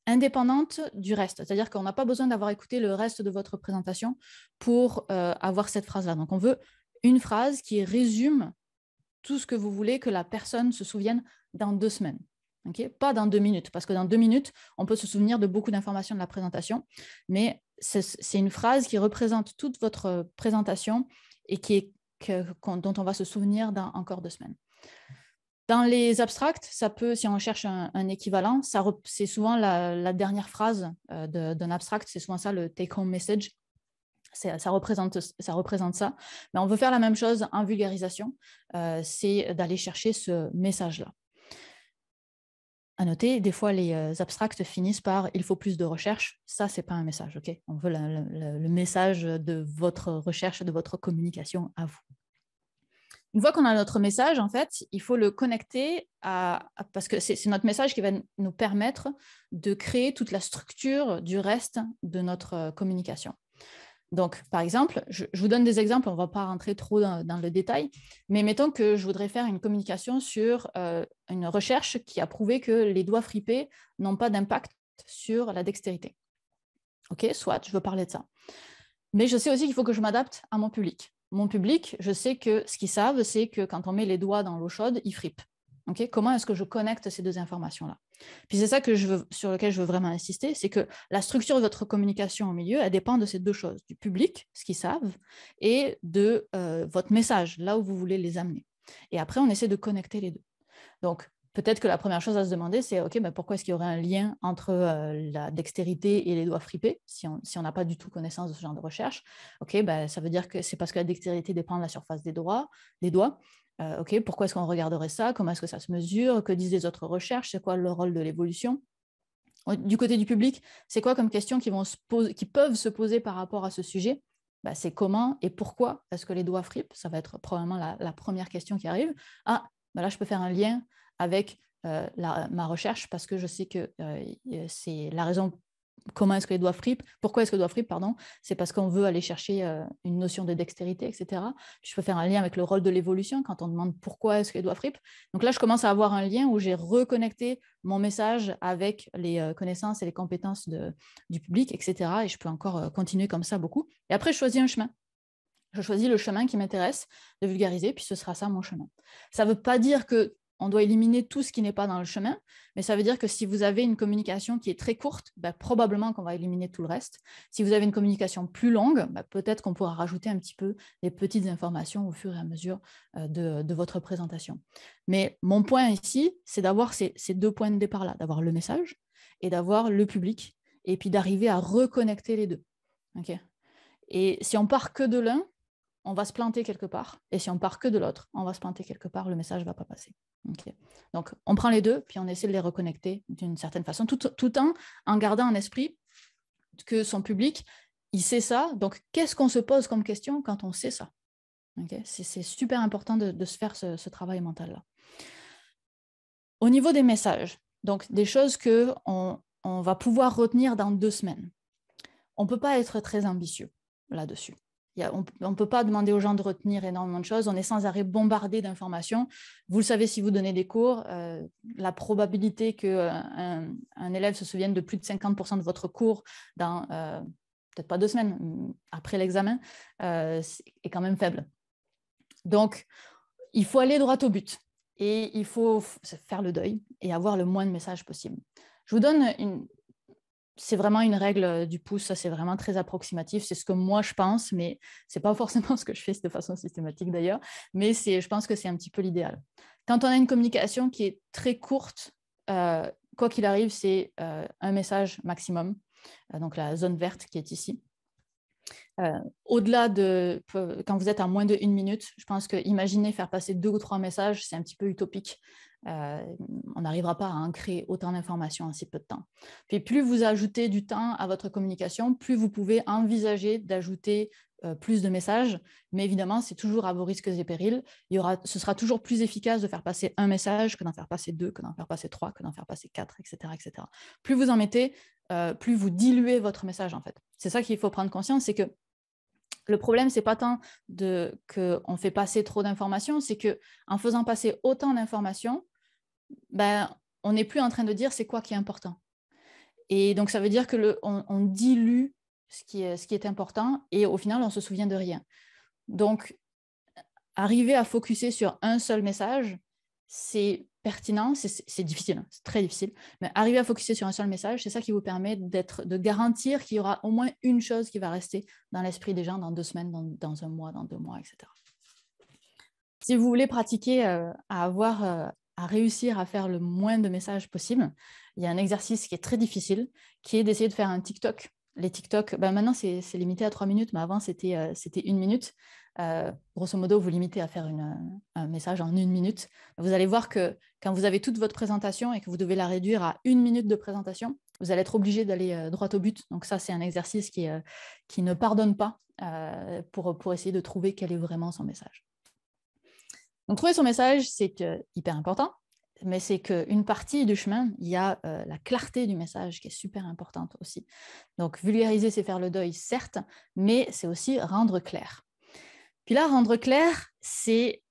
indépendante du reste. C'est-à-dire qu'on n'a pas besoin d'avoir écouté le reste de votre présentation pour euh, avoir cette phrase-là. Donc, on veut une phrase qui résume tout ce que vous voulez que la personne se souvienne dans deux semaines. Ok pas dans deux minutes, parce que dans deux minutes, on peut se souvenir de beaucoup d'informations de la présentation, mais c'est une phrase qui représente toute votre présentation et qui est, dont on va se souvenir dans encore deux semaines. Dans les abstracts, ça peut, si on cherche un, équivalent, c'est souvent la, dernière phrase euh, d'un abstract, c'est souvent ça le take-home message. Ça représente, ça représente, ça Mais on veut faire la même chose en vulgarisation, euh, c'est d'aller chercher ce message-là. À noter, des fois, les euh, abstracts finissent par il faut plus de recherche. Ça, c'est pas un message, ok On veut le message de votre recherche, de votre communication à vous une fois qu'on a notre message, en fait, il faut le connecter à, parce que c'est notre message qui va nous permettre de créer toute la structure du reste de notre euh, communication. Donc, par exemple, je, vous donne des exemples, on ne va pas rentrer trop dans, le détail, mais mettons que je voudrais faire une communication sur euh, une recherche qui a prouvé que les doigts fripés n'ont pas d'impact sur la dextérité. OK, soit je veux parler de ça. Mais je sais aussi qu'il faut que je m'adapte à mon public mon public, je sais que ce qu'ils savent, c'est que quand on met les doigts dans l'eau chaude, ils fripent. Comment est-ce que je connecte ces deux informations-là Puis c'est ça que je sur lequel je veux vraiment insister, c'est que la structure de votre communication au milieu, elle dépend de ces deux choses, du public, ce qu'ils savent, et de euh, votre message, là où vous voulez les amener. Et après, on essaie de connecter les deux. Donc, peut-être que la première chose à se demander, c'est OK, mais ben, pourquoi est-ce qu'il y aurait un lien entre euh, la dextérité et les doigts fripés si on n'a pas du tout connaissance de ce genre de recherche OK, ben, ça veut dire que c'est parce que la dextérité dépend de la surface des, doigts, des doigts. Euh, OK, pourquoi est-ce qu'on regarderait ça Comment est-ce que ça se mesure Que disent les autres recherches C'est quoi le rôle de l'évolution du côté du public, c'est quoi comme questions qui, vont qui peuvent se poser par rapport à ce sujet ben, C'est comment et pourquoi est-ce que les doigts fripent Ça va être probablement la, première question qui arrive. Ah, là, je peux faire un lien avec euh, ma recherche parce que je sais que euh, euh, c'est la raison comment est-ce que les doigts pourquoi est-ce que les doigts pardon, c'est parce qu'on veut aller chercher une notion de dextérité, etc. Je peux faire un lien avec le rôle de l'évolution quand on demande pourquoi est-ce que les doigts Donc là, je commence à avoir un lien où j'ai reconnecté mon message avec les connaissances et les compétences de, du public, etc. Et je peux encore continuer comme ça beaucoup. Et après, je choisis un chemin. Je choisis le chemin qui m'intéresse de vulgariser, puis ce sera ça mon chemin. Ça ne veut pas dire que on doit éliminer tout ce qui n'est pas dans le chemin, mais ça veut dire que si vous avez une communication qui est très courte, ben, probablement qu'on va éliminer tout le reste. Si vous avez une communication plus longue, ben, peut-être qu'on pourra rajouter un petit peu des petites informations au fur et à mesure euh, de, votre présentation. Mais mon point ici, c'est d'avoir ces, deux points de départ-là, d'avoir le message et d'avoir le public, et puis d'arriver à reconnecter les deux. et si on part que de l'un, on va se planter quelque part. Et si on part que de l'autre, on va se planter quelque part, le message ne va pas passer. Donc, on prend les deux, puis on essaie de les reconnecter d'une certaine façon, tout, en, gardant en esprit que son public, il sait ça. Donc, qu'est-ce qu'on se pose comme question quand on sait ça C'est super important de, se faire ce, travail mental-là. Au niveau des messages, donc des choses que on, va pouvoir retenir dans deux semaines, on ne peut pas être très ambitieux là-dessus on ne peut pas demander aux gens de retenir énormément de choses. On est sans arrêt bombardé d'informations. Vous le savez si vous donnez des cours, euh, la probabilité qu'un euh, un élève se souvienne de plus de 50% de votre cours dans euh, peut-être pas deux semaines mm, après l'examen est quand même faible. Donc, il faut aller droit au but et il faut faire le deuil et avoir le moins de messages possible. Je vous donne une, c'est vraiment une règle euh, du pouce, ça c'est vraiment très approximatif, c'est ce que moi je pense, mais c'est pas forcément ce que je fais de façon systématique d'ailleurs, mais je pense que c'est un petit peu l'idéal. Quand on a une communication qui est très courte, euh, quoi qu'il arrive, c'est euh, un message maximum, donc la zone verte qui est ici. au-delà de quand vous êtes à moins de minute, je pense que imaginer faire passer deux ou trois messages, c'est un petit peu utopique. Euh, on n'arrivera pas à en créer autant d'informations en si peu de temps. Puis plus vous ajoutez du temps à votre communication, plus vous pouvez envisager d'ajouter euh, plus de messages, mais évidemment, c'est toujours à vos risques et périls. Il y aura, ce sera toujours plus efficace de faire passer un message que d'en faire passer deux, que d'en faire passer trois, que d'en faire passer quatre, etc. etc. Plus vous en mettez, euh, plus vous diluez votre message, en fait. C'est ça qu'il faut prendre conscience, c'est que le problème, c'est pas tant qu'on fait passer trop d'informations, c'est que en faisant passer autant d'informations, ben, on n'est plus en train de dire c'est quoi qui est important. Et donc, ça veut dire que on, dilue ce qui, est, important et au final, on se souvient de rien. Donc, arriver à focuser sur un seul message, c'est pertinent, c'est difficile, hein, c'est très difficile, mais arriver à focuser sur un seul message, c'est ça qui vous permet d'être, de garantir qu'il y aura au moins une chose qui va rester dans l'esprit des gens dans deux semaines, dans, un mois, dans deux mois, etc. Si vous voulez pratiquer euh, à avoir euh, à réussir à faire le moins de messages possible, il y a un exercice qui est très difficile, qui est d'essayer de faire un TikTok. Les TikTok, bah, maintenant c'est limité à trois minutes, mais avant c'était euh, c'était une minute. Euh, grosso modo, vous limitez à faire un message en une minute. Vous allez voir que quand vous avez toute votre présentation et que vous devez la réduire à une minute de présentation, vous allez être obligé d'aller euh, droit au but. Donc ça, c'est un exercice qui, qui ne pardonne pas pour, pour essayer de trouver quel est vraiment son message. Donc, trouver son message, c'est hyper important, mais c'est qu'une partie du chemin, il y a euh, la clarté du message qui est super importante aussi. Donc, vulgariser, c'est faire le deuil, certes, mais c'est aussi rendre clair. Puis là, rendre clair, c'est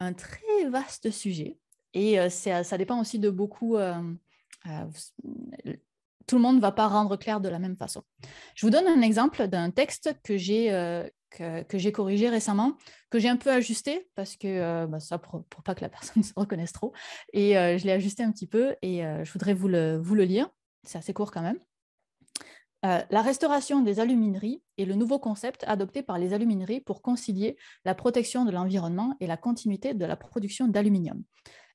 un très vaste sujet et euh, euh, ça dépend aussi de beaucoup. tout le monde ne va pas rendre clair de la même façon. Je vous donne un exemple d'un texte que j'ai que, j'ai corrigé récemment, que j'ai un peu ajusté parce que euh, bah, ça pour, ne pas que la personne se reconnaisse trop. Et euh, je l'ai ajusté un petit peu et euh, je voudrais vous le, vous le lire. C'est assez court quand même. la restauration des alumineries est le nouveau concept adopté par les alumineries pour concilier la protection de l'environnement et la continuité de la production d'aluminium.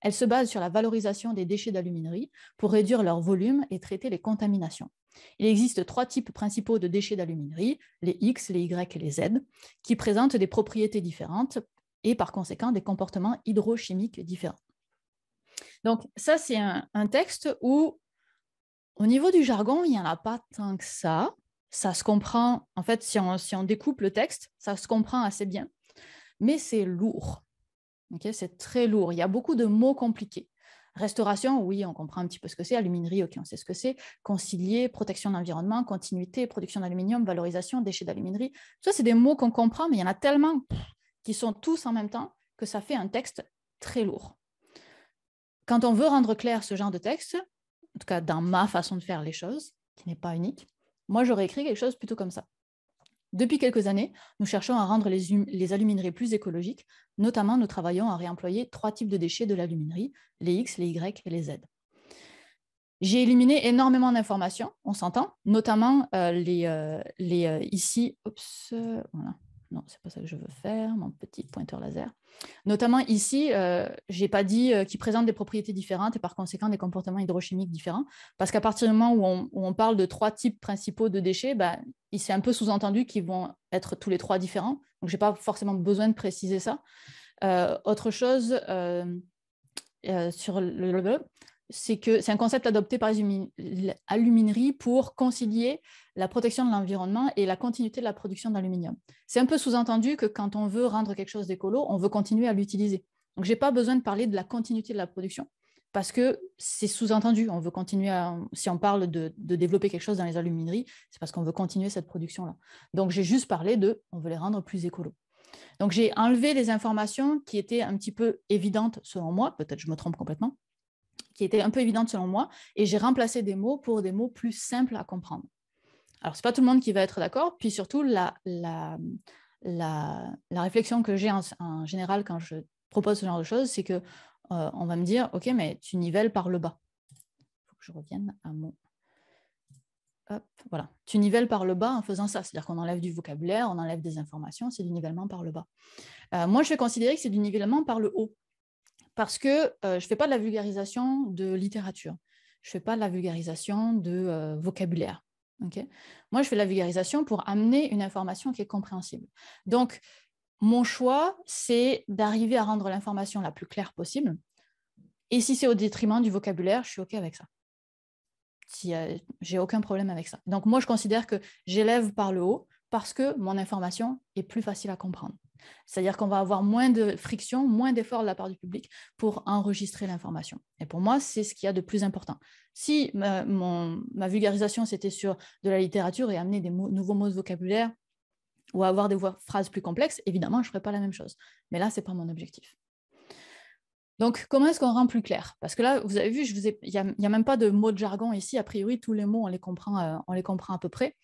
Elle se base sur la valorisation des déchets d'aluminerie pour réduire leur volume et traiter les contaminations. Il existe trois types principaux de déchets d'aluminerie, les X, les Y et les Z, qui présentent des propriétés différentes et par conséquent des comportements hydrochimiques différents. Donc ça, c'est un, texte où, au niveau du jargon, il n'y en a pas tant que ça. Ça se comprend, en fait, si on découpe le texte, ça se comprend assez bien, mais c'est lourd c'est très lourd. Il y a beaucoup de mots compliqués. Restauration, oui, on comprend un petit peu ce que c'est. Aluminerie, ok, on sait ce que c'est. Concilier, protection de l'environnement, continuité, production d'aluminium, valorisation, déchets d'aluminerie. Ça, c'est des mots qu'on comprend, mais il y en a tellement qui sont tous en même temps que ça fait un texte très lourd. Quand on veut rendre clair ce genre de texte, en tout cas dans ma façon de faire les choses, qui n'est pas unique, moi j'aurais écrit quelque chose plutôt comme ça. Depuis quelques années, nous cherchons à rendre les, hum-, les, alumineries plus écologiques. Notamment, nous travaillons à réemployer trois types de déchets de l'aluminerie, les X, les Y et les Z. J'ai éliminé énormément d'informations, on s'entend, notamment euh, les, euh, les euh, ici. voilà non, c'est pas ça que je veux faire, mon petit pointeur laser. Notamment ici, euh, j'ai pas dit euh, qu'ils présentent des propriétés différentes et par conséquent des comportements hydrochimiques différents, parce qu'à partir du moment où on, parle de trois types principaux de déchets, bah, il s'est un peu sous-entendu qu'ils vont être tous les trois différents, donc j'ai pas forcément besoin de préciser ça. Euh, autre chose euh, sur le, le, c'est que c'est un concept adopté par l'aluminerie pour concilier la protection de l'environnement et la continuité de la production d'aluminium. C'est un peu sous-entendu que quand on veut rendre quelque chose d'écolo, on veut continuer à l'utiliser. Donc, je n'ai pas besoin de parler de la continuité de la production parce que c'est sous-entendu. On veut continuer à, si on parle de, développer quelque chose dans les alumineries, c'est parce qu'on veut continuer cette production-là. Donc, j'ai juste parlé de, on veut les rendre plus écolo. Donc, j'ai enlevé les informations qui étaient un petit peu évidentes selon moi, peut-être je me trompe complètement, qui était un peu évidente selon moi, et j'ai remplacé des mots pour des mots plus simples à comprendre. Alors, c'est pas tout le monde qui va être d'accord, puis surtout, la, la, la, la réflexion que j'ai en, général quand je propose ce genre de choses, c'est que euh, on va me dire, OK, mais tu nivelles par le bas. Il faut que je revienne à mon... Hop, voilà. Tu nivelles par le bas en faisant ça. C'est-à-dire qu'on enlève du vocabulaire, on enlève des informations, c'est du nivellement par le bas. Euh, moi, je vais considérer que c'est du nivellement par le haut parce que euh, je ne fais pas de la vulgarisation de littérature, je ne fais pas de la vulgarisation de euh, vocabulaire. Moi, je fais de la vulgarisation pour amener une information qui est compréhensible. Donc, mon choix, c'est d'arriver à rendre l'information la plus claire possible. Et si c'est au détriment du vocabulaire, je suis OK avec ça. Si, euh, j'ai aucun problème avec ça. Donc moi, je considère que j'élève par le haut parce que mon information est plus facile à comprendre. C'est-à-dire qu'on va avoir moins de friction, moins d'efforts de la part du public pour enregistrer l'information. Et pour moi, c'est ce qu'il y a de plus important. Si euh, ma, vulgarisation, c'était sur de la littérature et amener des nouveaux mots de vocabulaire ou avoir des phrases plus complexes, évidemment, je ne ferais pas la même chose. Mais là, ce n'est pas mon objectif. Donc, comment est-ce qu'on rend plus clair Parce que là, vous avez vu, il n'y a, même pas de mots de jargon ici. A priori, tous les mots, on les comprend, euh, on les comprend à peu près.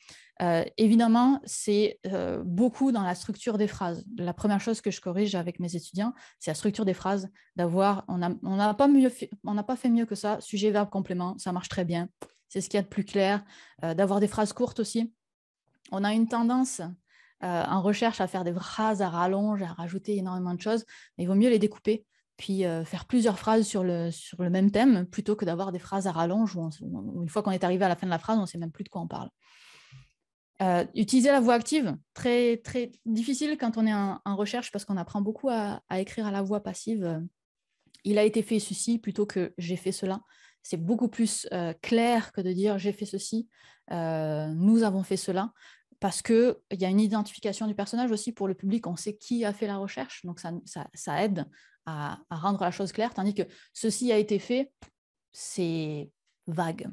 Euh, évidemment, c'est euh, beaucoup dans la structure des phrases. La première chose que je corrige avec mes étudiants, c'est la structure des phrases. D'avoir, on n'a pas, fait, mieux que ça. Sujet, verbe, complément, ça marche très bien. C'est ce qu'il y a de plus clair. D'avoir des phrases courtes aussi. On a une tendance, en recherche à faire des phrases à rallonge, à rajouter énormément de choses, mais il vaut mieux les découper puis faire plusieurs phrases sur le, sur le même thème, plutôt que d'avoir des phrases à rallonge où, une fois qu'on est arrivé à la fin de la phrase, on ne sait même plus de quoi on parle. utiliser la voix active, très, très difficile quand on est en, recherche parce qu'on apprend beaucoup à, écrire à la voix passive. Il a été fait ceci plutôt que j'ai fait cela. C'est beaucoup plus clair que de dire j'ai fait ceci, nous avons fait cela, parce qu'il y a une identification du personnage aussi pour le public, on sait qui a fait la recherche, donc ça aide à, rendre la chose claire, tandis que ceci a été fait, c'est vague.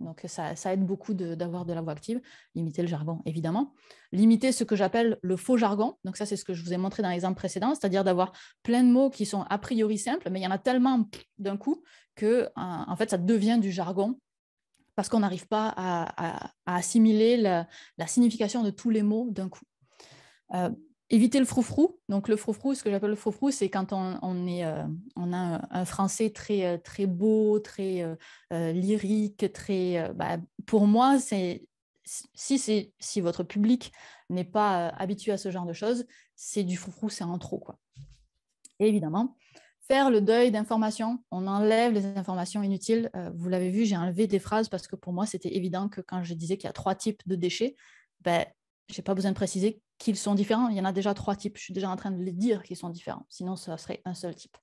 Donc ça, aide beaucoup d'avoir de, la voix active, limiter le jargon évidemment, limiter ce que j'appelle le faux jargon, donc ça c'est ce que je vous ai montré dans l'exemple précédent, c'est-à-dire d'avoir plein de mots qui sont a priori simples, mais il y en a tellement d'un coup que en fait ça devient du jargon parce qu'on n'arrive pas à, assimiler la, signification de tous les mots d'un coup. Euh, éviter le froufrou. Donc, le froufrou, ce que j'appelle le froufrou, c'est quand on, est, euh, on a un, français très, euh, très beau, très euh, lyrique, très. Bah, pour moi, c'est. Si, si votre public n'est pas habitué à ce genre de choses, c'est du froufrou, c'est en trop. Quoi. évidemment, faire le deuil d'informations. On enlève les informations inutiles. vous l'avez vu, j'ai enlevé des phrases parce que pour moi, c'était évident que quand je disais qu'il y a trois types de déchets, ben, j'ai pas besoin de préciser qu'ils sont différents. Il y en a déjà trois types. Je suis déjà en train de les dire qu'ils sont différents. Sinon, ça serait un seul type.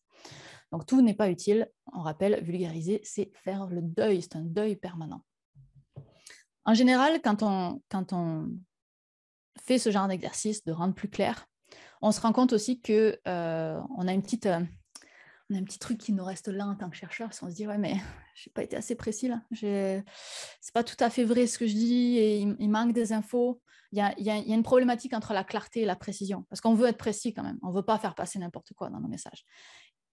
Donc tout n'est pas utile. On rappelle, vulgariser, c'est faire le deuil. C'est un deuil permanent. En général, quand on, quand on fait ce genre d'exercice de rendre plus clair, on se rend compte aussi que euh, on a une petite, euh, un petit truc qui nous reste là en tant que chercheur, si on se dit ouais mais j'ai pas été assez précis là, c'est pas tout à fait vrai ce que je dis et il, manque des infos. Il y, a, une problématique entre la clarté et la précision parce qu'on veut être précis quand même, on veut pas faire passer n'importe quoi dans nos messages.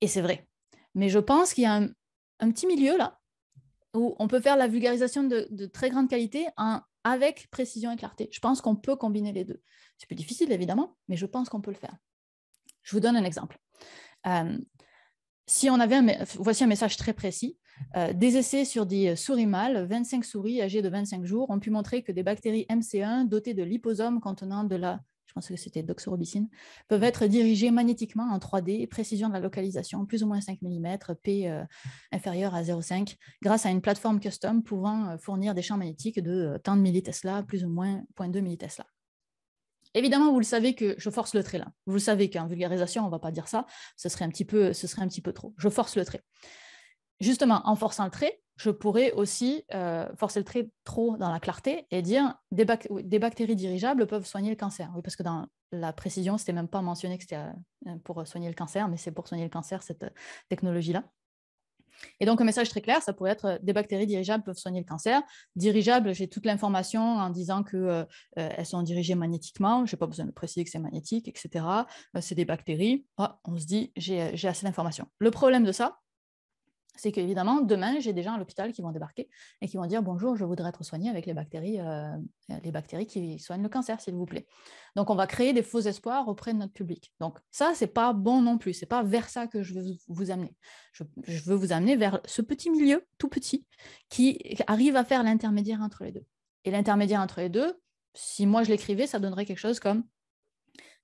Et c'est vrai. Mais je pense qu'il y a un, petit milieu là où on peut faire la vulgarisation de, très grande qualité avec précision et clarté. Je pense qu'on peut combiner les deux. C'est plus difficile évidemment, mais je pense qu'on peut le faire. Je vous donne un exemple. Euh, si on avait voici un message très précis. Euh, des essais sur des souris mâles, 25 souris âgées de 25 jours, ont pu montrer que des bactéries MC1 dotées de liposomes contenant de la, je pense que c'était doxorubicine, peuvent être dirigées magnétiquement en 3D, précision de la localisation, plus ou moins 5 mm, P euh, inférieur à 0,5, grâce à une plateforme custom pouvant euh, fournir des champs magnétiques de tant de millitesla, plus ou moins 0,2 millitesla. Évidemment, vous le savez que je force le trait là. Vous le savez qu'en vulgarisation, on ne va pas dire ça. Ce serait, un petit peu, ce serait un petit peu trop. Je force le trait. Justement, en forçant le trait, je pourrais aussi euh, forcer le trait trop dans la clarté et dire des, des bactéries dirigeables peuvent soigner le cancer. Oui, parce que dans la précision, ce c'était même pas mentionné que c'était euh, pour soigner le cancer, mais c'est pour soigner le cancer, cette euh, technologie-là. Et donc, un message très clair, ça pourrait être euh, des bactéries dirigeables peuvent soigner le cancer. Dirigeables, j'ai toute l'information en disant qu'elles euh, euh, elles sont dirigées magnétiquement. Je n'ai pas besoin de préciser que c'est magnétique, etc. c'est des bactéries. Ah, on se dit, j'ai assez d'informations. Le problème de ça, c'est qu'évidemment, demain, j'ai des gens à l'hôpital qui vont débarquer et qui vont dire Bonjour, je voudrais être soigné avec les bactéries, euh, les bactéries qui soignent le cancer, s'il vous plaît. Donc, on va créer des faux espoirs auprès de notre public. Donc, ça, c'est pas bon non plus. C'est pas vers ça que je veux vous amener. je veux vous amener vers ce petit milieu, tout petit, qui arrive à faire l'intermédiaire entre les deux. Et l'intermédiaire entre les deux, si moi je l'écrivais, ça donnerait quelque chose comme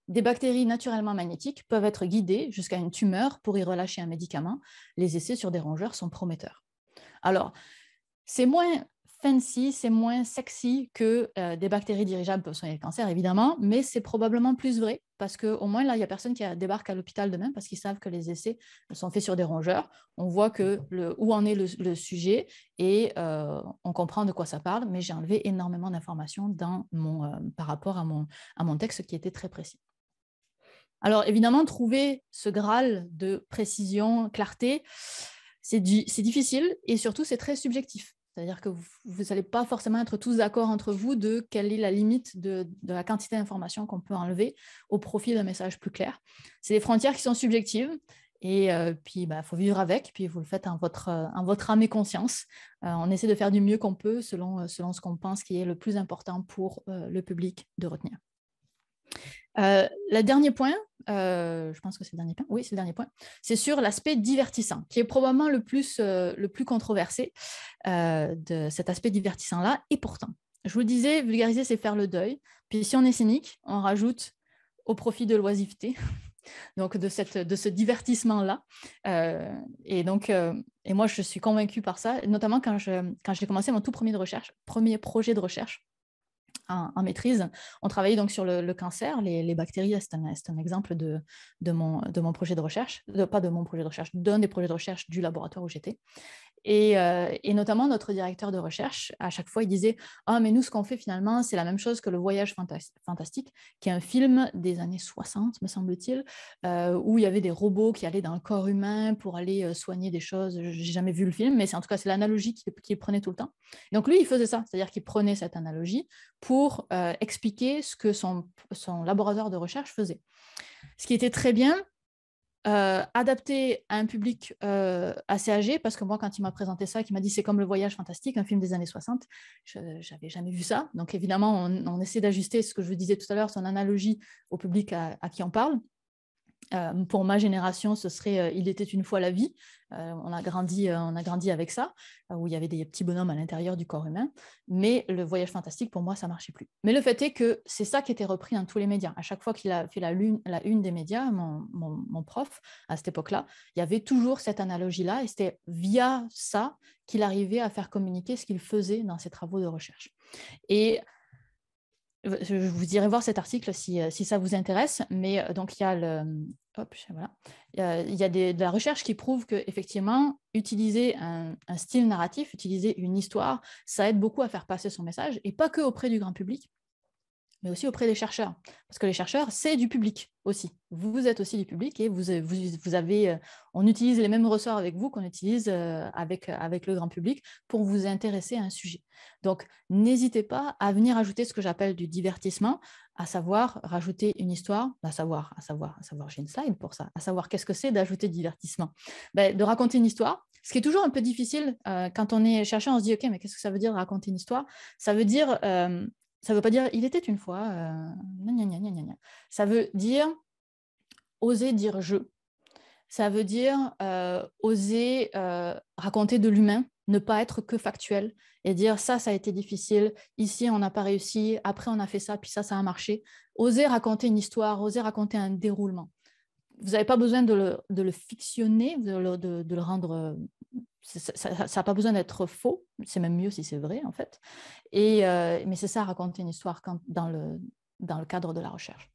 des bactéries naturellement magnétiques peuvent être guidées jusqu'à une tumeur pour y relâcher un médicament. Les essais sur des rongeurs sont prometteurs. Alors, c'est moins fancy, c'est moins sexy que euh, des bactéries dirigeables peuvent soigner le cancer, évidemment, mais c'est probablement plus vrai parce qu'au moins là, il n'y a personne qui débarque à l'hôpital demain parce qu'ils savent que les essais sont faits sur des rongeurs. On voit que où en est le, sujet et euh, on comprend de quoi ça parle, mais j'ai enlevé énormément d'informations euh, par rapport à mon texte qui était très précis. Alors évidemment, trouver ce graal de précision, clarté, c'est difficile et surtout c'est très subjectif. C'est-à-dire que vous n'allez pas forcément être tous d'accord entre vous de quelle est la limite de, la quantité d'informations qu'on peut enlever au profit d'un message plus clair. C'est des frontières qui sont subjectives et euh, puis, il bah, faut vivre avec, puis vous le faites en votre, âme et conscience. Euh, on essaie de faire du mieux qu'on peut selon, selon ce qu'on pense qui est le plus important pour euh, le public de retenir. Euh, le dernier point, euh, je pense que c'est le dernier point, oui, c'est le dernier point, c'est sur l'aspect divertissant, qui est probablement le plus, euh, le plus controversé de cet aspect divertissant-là. Et pourtant, je vous disais, vulgariser, c'est faire le deuil. Puis si on est cynique, on rajoute au profit de l'oisiveté. donc de, cette, de ce divertissement-là. et donc, et moi, je suis convaincue par ça, notamment quand, je, quand j'ai commencé mon tout premier, de recherche, premier projet de recherche en, maîtrise, on travaillait donc sur le, cancer, les, bactéries, c'est un, exemple de, mon, projet de recherche, pas de mon projet de recherche, d'un des projets de recherche du laboratoire où j'étais. Euh, et, notamment, notre directeur de recherche, à chaque fois, il disait Ah, mais nous, ce qu'on fait finalement, c'est la même chose que Le Voyage Fantastique, qui est un film des années 60, me semble-t-il, euh, où il y avait des robots qui allaient dans le corps humain pour aller euh, soigner des choses. J'ai jamais vu le film, mais c'est en tout cas, c'est l'analogie qu'il prenait tout le temps. donc, lui, il faisait ça, c'est-à-dire qu'il prenait cette analogie pour expliquer ce que son, son laboratoire de recherche faisait. Ce qui était très bien, euh, adapté à un public euh, assez âgé, parce que moi, quand il m'a présenté ça, il m'a dit c'est comme Le Voyage Fantastique, un film des années 60, je n'avais jamais vu ça. Donc évidemment, on, essaie d'ajuster ce que je vous disais tout à l'heure, son analogie au public à qui on parle. Euh, pour ma génération, ce serait euh, Il était une fois la vie. Euh, on, a grandi, on a grandi avec ça, où il y avait des petits bonhommes à l'intérieur du corps humain. Mais le voyage fantastique, pour moi, ça marchait plus. Mais le fait est que c'est ça qui était repris dans hein, tous les médias. À chaque fois qu'il a fait la, lune, la une des médias, mon, mon prof, à cette époque-là, il y avait toujours cette analogie-là. Et c'était via ça qu'il arrivait à faire communiquer ce qu'il faisait dans ses travaux de recherche. Et je vous irez voir cet article euh, si, ça vous intéresse. Mais euh, donc, il y a, le, il de la recherche qui prouve qu'effectivement, utiliser un, un, style narratif, utiliser une histoire, ça aide beaucoup à faire passer son message, et pas que auprès du grand public, mais aussi auprès des chercheurs. Parce que les chercheurs, c'est du public aussi. Vous êtes aussi du public et vous, vous, avez, euh, on utilise les mêmes ressorts avec vous qu'on utilise euh, avec, avec le grand public pour vous intéresser à un sujet. Donc, n'hésitez pas à venir ajouter ce que j'appelle du divertissement, à savoir rajouter une histoire, à savoir, à savoir, à savoir, j'ai une slide pour ça, à savoir qu'est-ce que c'est d'ajouter divertissement. Ben, de raconter une histoire, ce qui est toujours un peu difficile euh, quand on est chercheur, on se dit, OK, mais qu'est-ce que ça veut dire raconter une histoire Ça veut dire... Ça ne veut pas dire il était une fois. Euh, ça veut dire oser dire je. Ça veut dire euh, oser euh, raconter de l'humain, ne pas être que factuel et dire ça, ça a été difficile, ici on n'a pas réussi, après on a fait ça, puis ça, ça a marché. Oser raconter une histoire, oser raconter un déroulement vous n'avez pas besoin de le, fictionner, de le, rendre. Euh, ça n'a pas besoin d'être faux, c'est même mieux si c'est vrai en fait. Et, euh, mais c'est ça, raconter une histoire dans le cadre de la recherche.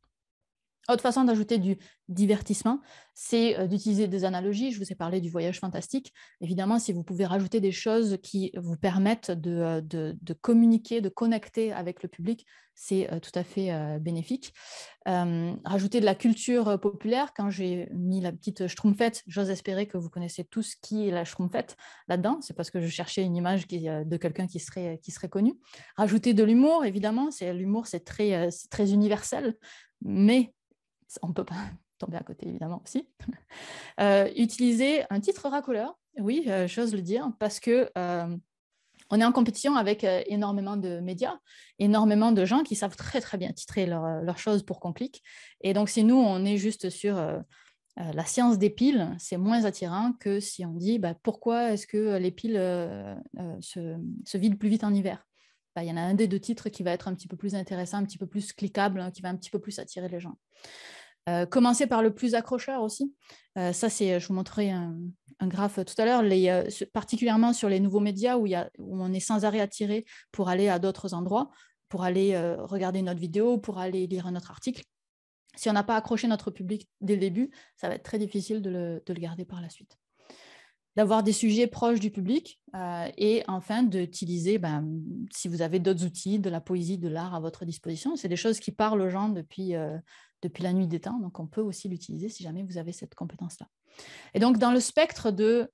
Autre façon d'ajouter du divertissement, c'est euh, d'utiliser des analogies. Je vous ai parlé du voyage fantastique. Évidemment, si vous pouvez rajouter des choses qui vous permettent de, euh, communiquer, de connecter avec le public, c'est euh, tout à fait bénéfique. rajouter de la culture populaire. Quand j'ai mis la petite Schtroumpfette, j'ose espérer que vous connaissez tous qui est la Schtroumpfette là-dedans. C'est parce que je cherchais une image de quelqu'un qui serait, qui serait connu. Rajouter de l'humour, évidemment. L'humour, c'est très, très universel. Mais on ne peut pas tomber à côté évidemment aussi, euh, utiliser un titre racoleur, oui, euh, j'ose le dire, parce que euh, on est en compétition avec énormément de médias, énormément de gens qui savent très très bien titrer leurs choses pour qu'on clique. Et donc si nous, on est juste sur la science des piles, c'est moins attirant que si on dit bah, pourquoi est-ce que les piles se, se vident plus vite en hiver bah, il y en a un des deux titres qui va être un petit peu plus intéressant, un petit peu plus cliquable, hein, qui va un petit peu plus attirer les gens. Euh, commencer par le plus accrocheur aussi. Euh, ça, c'est, euh, je vous montrerai un, graphe tout à l'heure, particulièrement sur les nouveaux médias où, on est sans arrêt attiré pour aller à d'autres endroits, pour aller regarder notre vidéo, pour aller lire notre article. Si on n'a pas accroché notre public dès le début, ça va être très difficile de le garder par la suite d'avoir des sujets proches du public euh, et enfin d'utiliser, ben, si vous avez d'autres outils, de la poésie, de l'art à votre disposition. C'est des choses qui parlent aux gens depuis, euh, depuis la nuit des temps, donc on peut aussi l'utiliser si jamais vous avez cette compétence-là. Et donc dans le spectre de,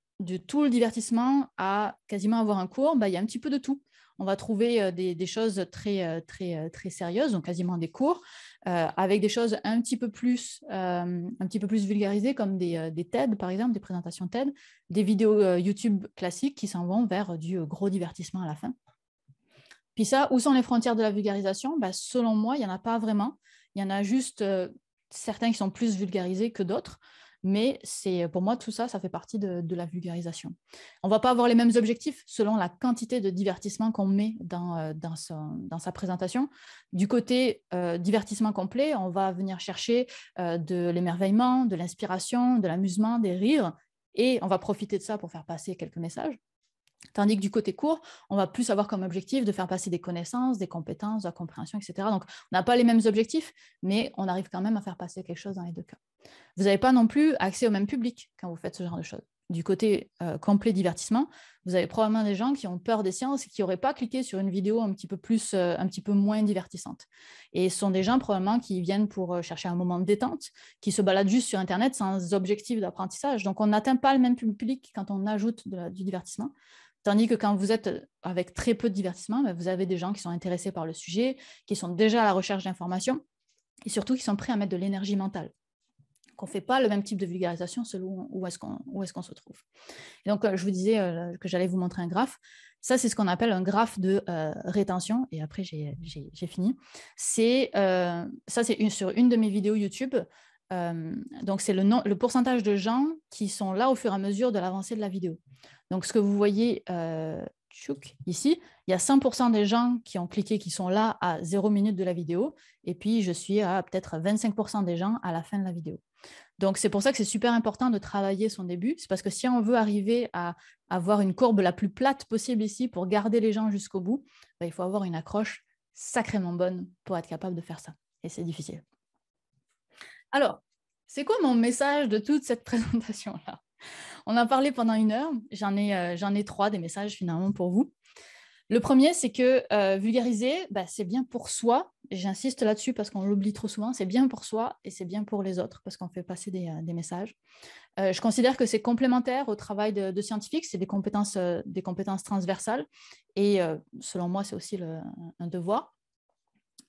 tout le divertissement à quasiment avoir un cours, ben, il y a un petit peu de tout on va trouver euh, des, choses très, euh, très, euh, très sérieuses, donc quasiment des cours, avec des choses un petit peu plus, un petit peu plus vulgarisées, comme des, des, TED, par exemple, des présentations TED, des vidéos YouTube classiques qui s'en vont vers du gros divertissement à la fin. Puis ça, où sont les frontières de la vulgarisation bah, Selon moi, il n'y en a pas vraiment. Il y en a juste certains qui sont plus vulgarisés que d'autres. Mais c'est pour moi, tout ça, ça fait partie de, la vulgarisation. On va pas avoir les mêmes objectifs selon la quantité de divertissement qu'on met dans, euh, sa présentation. Du côté euh, divertissement complet, on va venir chercher euh, de l'émerveillement, de l'inspiration, de l'amusement, des rires, et on va profiter de ça pour faire passer quelques messages. Tandis que du côté court, on va plus avoir comme objectif de faire passer des connaissances, des compétences, de la compréhension, etc. Donc, on n'a pas les mêmes objectifs, mais on arrive quand même à faire passer quelque chose dans les deux cas. Vous n'avez pas non plus accès au même public quand vous faites ce genre de choses. Du côté euh, complet divertissement, vous avez probablement des gens qui ont peur des sciences et qui n'auraient pas cliqué sur une vidéo un petit peu plus, euh, un petit peu moins divertissante. Et ce sont des gens probablement qui viennent pour euh, chercher un moment de détente, qui se baladent juste sur Internet sans objectif d'apprentissage. Donc, on n'atteint pas le même public quand on ajoute du divertissement. Tandis que quand vous êtes avec très peu de divertissement, ben, vous avez des gens qui sont intéressés par le sujet, qui sont déjà à la recherche d'informations et surtout qui sont prêts à mettre de l'énergie mentale qu'on ne fait pas le même type de vulgarisation selon où est-ce qu'on se trouve. donc, euh, je vous disais euh, que j'allais vous montrer un graphe. Ça, c'est ce qu'on appelle un graphe de euh, rétention. Et après, j'ai fini. C'est ça, c'est sur une de mes vidéos YouTube. Euh, donc, c'est le, pourcentage de gens qui sont là au fur et à mesure de l'avancée de la vidéo. Donc, ce que vous voyez euh, ici, il y a 100% des gens qui ont cliqué qui sont là à 0 minute de la vidéo. Et puis, je suis à peut-être 25% des gens à la fin de la vidéo. Donc, c'est pour ça que c'est super important de travailler son début. C'est parce que si on veut arriver à avoir une courbe la plus plate possible ici pour garder les gens jusqu'au bout, bah, il faut avoir une accroche sacrément bonne pour être capable de faire ça. Et c'est difficile. Alors, c'est quoi mon message de toute cette présentation-là On a parlé pendant une heure, j'en ai, euh, ai trois des messages finalement pour vous. Le premier, c'est que euh, vulgariser, bah, c'est bien pour soi, j'insiste là-dessus parce qu'on l'oublie trop souvent, c'est bien pour soi et c'est bien pour les autres parce qu'on fait passer des, euh, messages. je considère que c'est complémentaire au travail de, scientifique, c'est des compétences, des compétences transversales et selon moi, c'est aussi un devoir.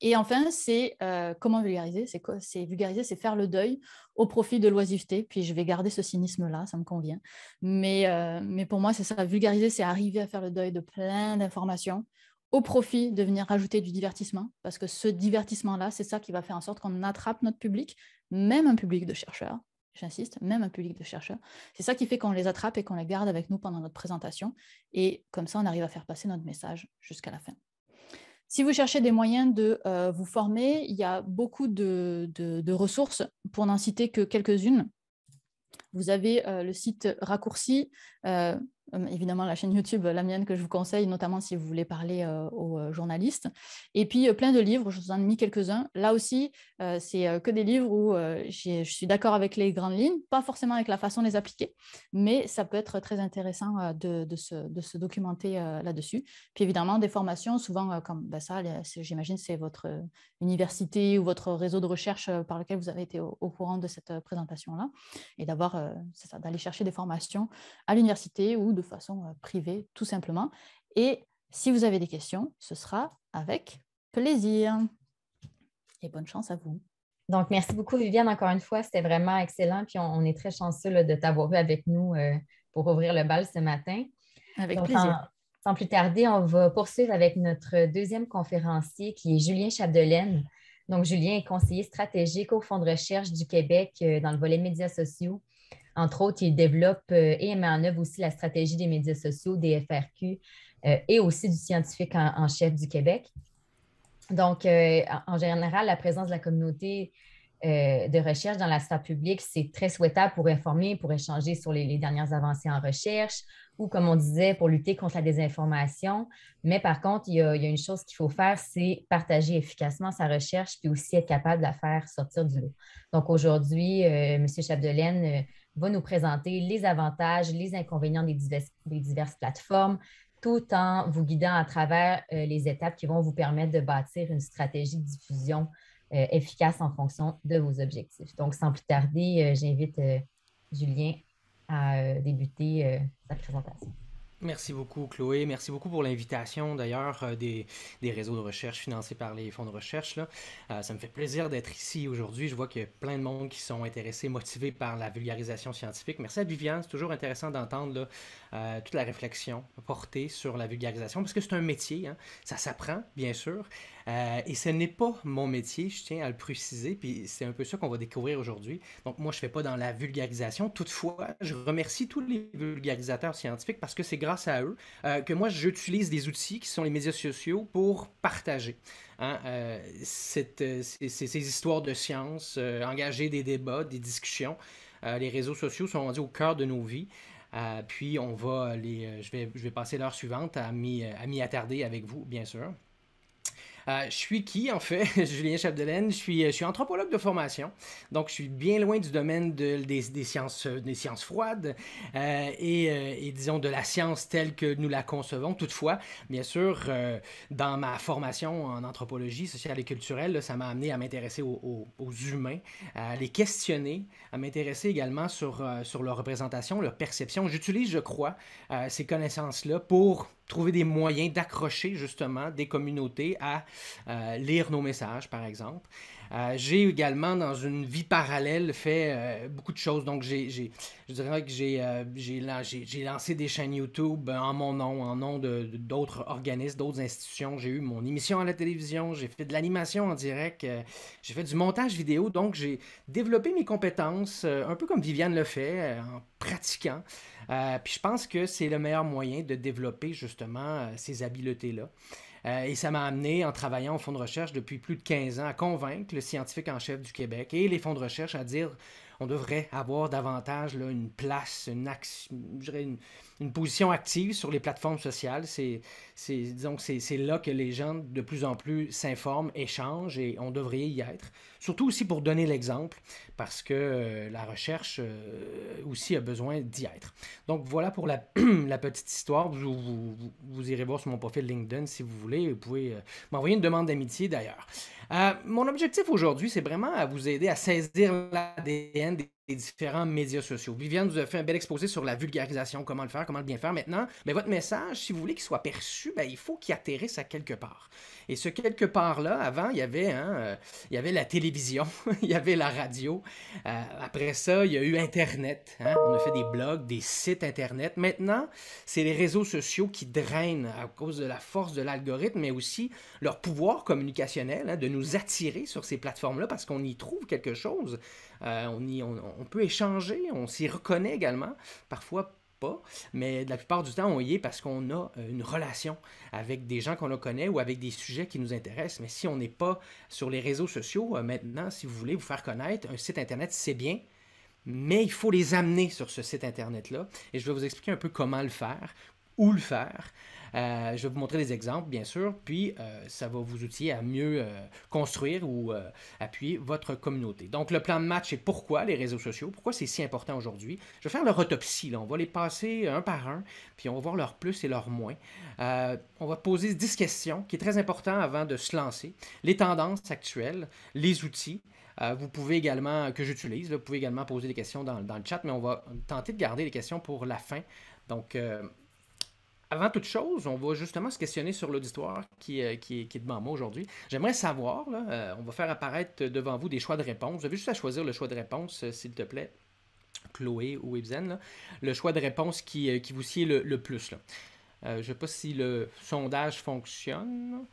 Et enfin, c'est euh, comment vulgariser C'est vulgariser, c'est faire le deuil au profit de l'oisiveté. Puis je vais garder ce cynisme-là, ça me convient. Mais, euh, mais pour moi, c'est ça. Vulgariser, c'est arriver à faire le deuil de plein d'informations au profit de venir rajouter du divertissement, parce que ce divertissement-là, c'est ça qui va faire en sorte qu'on attrape notre public, même un public de chercheurs, j'insiste, même un public de chercheurs. C'est ça qui fait qu'on les attrape et qu'on les garde avec nous pendant notre présentation. Et comme ça, on arrive à faire passer notre message jusqu'à la fin. Si vous cherchez des moyens de euh, vous former, il y a beaucoup de, ressources, pour n'en citer que quelques-unes. Vous avez euh, le site raccourci, euh, Hum, évidemment la chaîne YouTube, la mienne que je vous conseille, notamment si vous voulez parler euh, aux euh, journalistes. Et puis euh, plein de livres, je vous en ai mis quelques-uns. Là aussi, c'est que des livres où je suis d'accord avec les grandes lignes, pas forcément avec la façon de les appliquer, mais ça peut être très intéressant de, se, documenter là-dessus. Puis évidemment, des formations, souvent comme bah, ça, j'imagine, c'est votre université ou votre réseau de recherche par lequel vous avez été au, au courant de cette présentation-là, et d'avoir, d'aller chercher des formations à l'université ou de façon euh, privée, tout simplement. Et si vous avez des questions, ce sera avec plaisir.
Et bonne chance à vous. Donc, merci beaucoup, Viviane, encore une fois. C'était vraiment excellent. Puis, on, est très chanceux de t'avoir eu avec nous euh, pour ouvrir le bal ce matin. Avec plaisir. sans, plus tarder, on va poursuivre avec notre deuxième conférencier qui est Julien Chapdelaine. Donc, Julien est conseiller stratégique au Fonds de recherche du Québec euh, dans le volet médias sociaux. Entre autres, il développe euh, et met en œuvre aussi la stratégie des médias sociaux, des FRQ euh, et aussi du scientifique en, chef du Québec. Donc, euh, en général, la présence de la communauté de recherche dans la sphère publique, c'est très souhaitable pour informer, pour échanger sur les, dernières avancées en recherche ou, comme on disait, pour lutter contre la désinformation. Mais par contre, il y a, une chose qu'il faut faire, c'est partager efficacement sa recherche puis aussi être capable de la faire sortir du lot. Donc aujourd'hui, Monsieur M. Chapdelaine va nous présenter les avantages, les inconvénients des diverses, plateformes, tout en vous guidant à travers euh, les étapes qui vont vous permettre de bâtir une stratégie de diffusion euh, efficace en fonction de vos objectifs. Donc, sans plus tarder, euh, j'invite Julien à débuter sa présentation.
Merci beaucoup, Chloé. Merci beaucoup pour l'invitation, d'ailleurs, euh, des, des, réseaux de recherche financés par les fonds de recherche. Là. Euh, ça me fait plaisir d'être ici aujourd'hui. Je vois qu'il y a plein de monde qui sont intéressés, motivés par la vulgarisation scientifique. Merci à Viviane. C'est toujours intéressant d'entendre euh, toute la réflexion portée sur la vulgarisation, parce que c'est un métier. Hein. Ça s'apprend, bien sûr. et ce n'est pas mon métier, je tiens à le préciser. Puis c'est un peu ça qu'on va découvrir aujourd'hui. Donc, moi, je ne fais pas dans la vulgarisation. Toutefois, je remercie tous les vulgarisateurs scientifiques parce que c'est grâce à eux euh, que moi j'utilise des outils qui sont les médias sociaux pour partager. Hein. Euh, euh, ces, histoires de science, engager des débats, des discussions. les réseaux sociaux sont rendus au cœur de nos vies. puis on va les, je, vais, je vais passer l'heure suivante à m'y attarder avec vous, bien sûr. Euh, je suis qui, en fait, Julien Chapdelaine? Je suis, je suis anthropologue de formation, donc je suis bien loin du domaine de, des, sciences, euh, des sciences froides euh, et, disons, de la science telle que nous la concevons. Toutefois, bien sûr, dans ma formation en anthropologie sociale et culturelle, ça m'a amené à m'intéresser aux, humains, à les questionner, à m'intéresser également sur, sur leur représentation, leur perception. J'utilise, je crois, ces connaissances-là pour trouver des moyens d'accrocher justement des communautés à euh, lire nos messages, par exemple. Euh, j'ai également, dans une vie parallèle, fait euh, beaucoup de choses. Donc, j'ai, je dirais que j'ai, j'ai, lancé des chaînes YouTube en mon nom, en nom de, d'autres organismes, d'autres institutions. J'ai eu mon émission à la télévision, j'ai fait de l'animation en direct, j'ai fait du montage vidéo. Donc, j'ai développé mes compétences, un peu comme Viviane le fait, en pratiquant. Euh, puis je pense que c'est le meilleur moyen de développer justement euh, ces habiletés-là. Euh, et ça m'a amené, en travaillant au fonds de recherche depuis plus de 15 ans, à convaincre le scientifique en chef du Québec et les fonds de recherche à dire on devrait avoir davantage une place, une, action, une, une position active sur les plateformes sociales. C'est, c'est là que les gens de plus en plus s'informent, échangent et on devrait y être. Surtout aussi pour donner l'exemple, parce que euh, la recherche euh, aussi a besoin d'y être. Donc voilà pour la, la petite histoire. Vous, irez voir sur mon profil LinkedIn si vous voulez. Vous pouvez euh, m'envoyer une demande d'amitié d'ailleurs. mon objectif aujourd'hui, c'est vraiment à vous aider à saisir l'ADN des les différents médias sociaux. Viviane nous a fait un bel exposé sur la vulgarisation, comment le faire, comment le bien faire maintenant. Mais votre message, si vous voulez qu'il soit perçu, ben, il faut qu'il atterrisse à quelque part. Et ce quelque part-là, avant, il y avait, hein, euh, il y avait la télévision, il y avait la radio. Euh, après ça, il y a eu Internet. Hein. On a fait des blogs, des sites Internet. Maintenant, c'est les réseaux sociaux qui drainent à cause de la force de l'algorithme, mais aussi leur pouvoir communicationnel hein, de nous attirer sur ces plateformes-là parce qu'on y trouve quelque chose. Euh, on, peut échanger, on s'y reconnaît également, parfois pas, mais la plupart du temps, on y est parce qu'on a euh, une relation avec des gens qu'on connaît ou avec des sujets qui nous intéressent. Mais si on n'est pas sur les réseaux sociaux, euh, maintenant, si vous voulez vous faire connaître, un site Internet, c'est bien, mais il faut les amener sur ce site Internet-là. Et je vais vous expliquer un peu comment le faire, où le faire, euh, je vais vous montrer des exemples, bien sûr, puis euh, ça va vous outiller à mieux euh, construire ou appuyer votre communauté. Donc, le plan de match, et pourquoi les réseaux sociaux, pourquoi c'est si important aujourd'hui. Je vais faire leur autopsie, on va les passer un par un, puis on va voir leurs plus et leurs moins. on va poser 10 questions, qui est très important avant de se lancer. Les tendances actuelles, les outils, vous pouvez également, que j'utilise, vous pouvez également poser des questions dans, le chat, mais on va tenter de garder les questions pour la fin. Donc, avant toute chose, on va justement se questionner sur l'auditoire qui, euh, qui, qui, est devant moi aujourd'hui. J'aimerais savoir, euh, on va faire apparaître devant vous des choix de réponse. Vous avez juste à choisir le choix de réponse, euh, s'il te plaît, Chloé ou Ibsen, le choix de réponse qui, vous sied le, plus. je ne sais pas si le sondage fonctionne.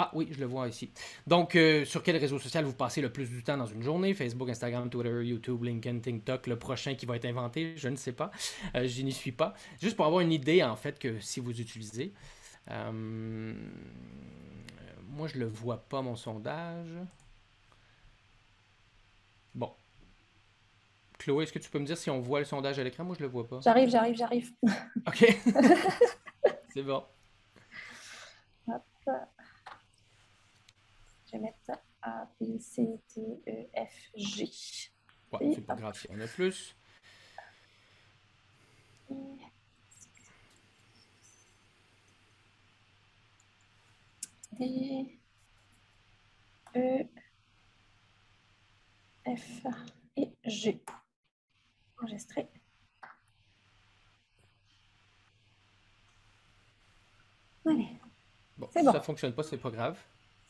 Ah oui, je le vois ici. Donc, euh, sur quel réseau social vous passez le plus du temps dans une journée Facebook, Instagram, Twitter, YouTube, LinkedIn, TikTok, le prochain qui va être inventé, je ne sais pas. Euh, je n'y suis pas. Juste pour avoir une idée, en fait, que si vous utilisez. Euh, moi, je ne le vois pas, mon sondage. Bon. Chloé, est-ce que tu peux me dire si on voit le sondage à l'écran? Moi, je le vois pas. J'arrive, j'arrive,
j'arrive. OK.
C'est bon.
Hop. Je vais mettre A, B, C, D, E, F, G.
Ouais, c'est pas grave il y en a plus.
D, E, F et G. Enregistré.
Allez. Bon, si bon. ça fonctionne pas, c'est pas grave.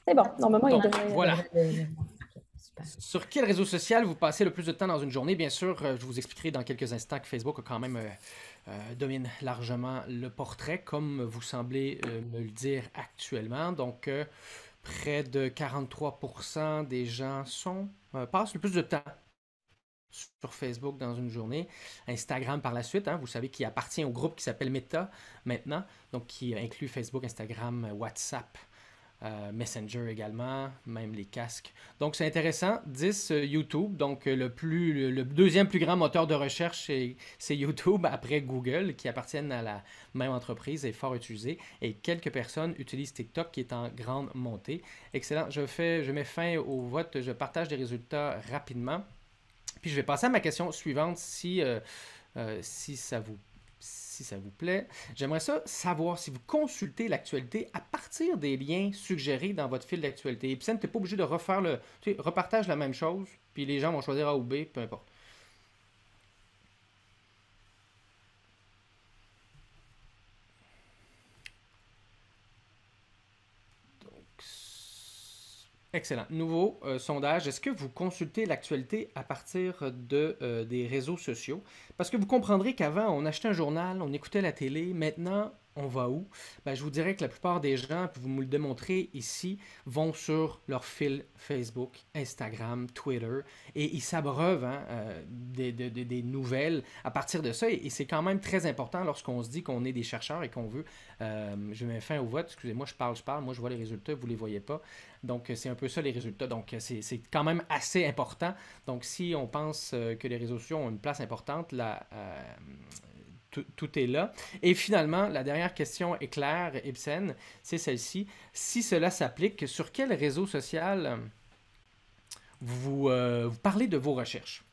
C'est bon, normalement, il devrait. Voilà.
Sur quel réseau social vous passez le plus de temps dans une journée Bien sûr, euh, je vous expliquerai dans quelques instants que Facebook a quand même euh, euh, domine largement le portrait, comme vous semblez me le dire actuellement. Donc, près de 43% des gens sont passent le plus de temps sur Facebook dans une journée, Instagram par la suite, hein, vous savez qui appartient au groupe qui s'appelle Meta maintenant, donc qui inclut Facebook, Instagram, WhatsApp, euh, Messenger également, même les casques. Donc c'est intéressant. 10 euh, YouTube, donc euh, le, plus, le, deuxième plus grand moteur de recherche, c'est YouTube après Google, qui appartiennent à la même entreprise et fort utilisé. Et quelques personnes utilisent TikTok qui est en grande montée. Excellent. Je, fais, je mets fin au vote. Je partage les résultats rapidement. Puis je vais passer à ma question suivante si, si ça vous si ça vous plaît. J'aimerais ça savoir si vous consultez l'actualité à partir des liens suggérés dans votre fil d'actualité. Et puis ça, tu n'es pas obligé de refaire le. Tu repartage la même chose, puis les gens vont choisir A ou B, peu importe. Excellent. Nouveau euh, sondage. Est-ce que vous consultez l'actualité à partir de, euh, des réseaux sociaux? Parce que vous comprendrez qu'avant, on achetait un journal, on écoutait la télé. Maintenant, on va où ben, Je vous dirais que la plupart des gens, vous me le démontrez ici, vont sur leur fil Facebook, Instagram, Twitter, et ils s'abreuvent hein, euh, des, nouvelles à partir de ça. Et, c'est quand même très important lorsqu'on se dit qu'on est des chercheurs et qu'on veut. Euh, je mets fin au vote, excusez-moi, je parle, je parle, moi je vois les résultats, vous ne les voyez pas. Donc euh, c'est un peu ça les résultats. Donc c'est quand même assez important. Donc si on pense que les réseaux sociaux ont une place importante, la, tout, est là. Et finalement, la dernière question est claire, Ibsen, c'est celle-ci. Si cela s'applique, sur quel réseau social vous, euh, parlez de vos recherches?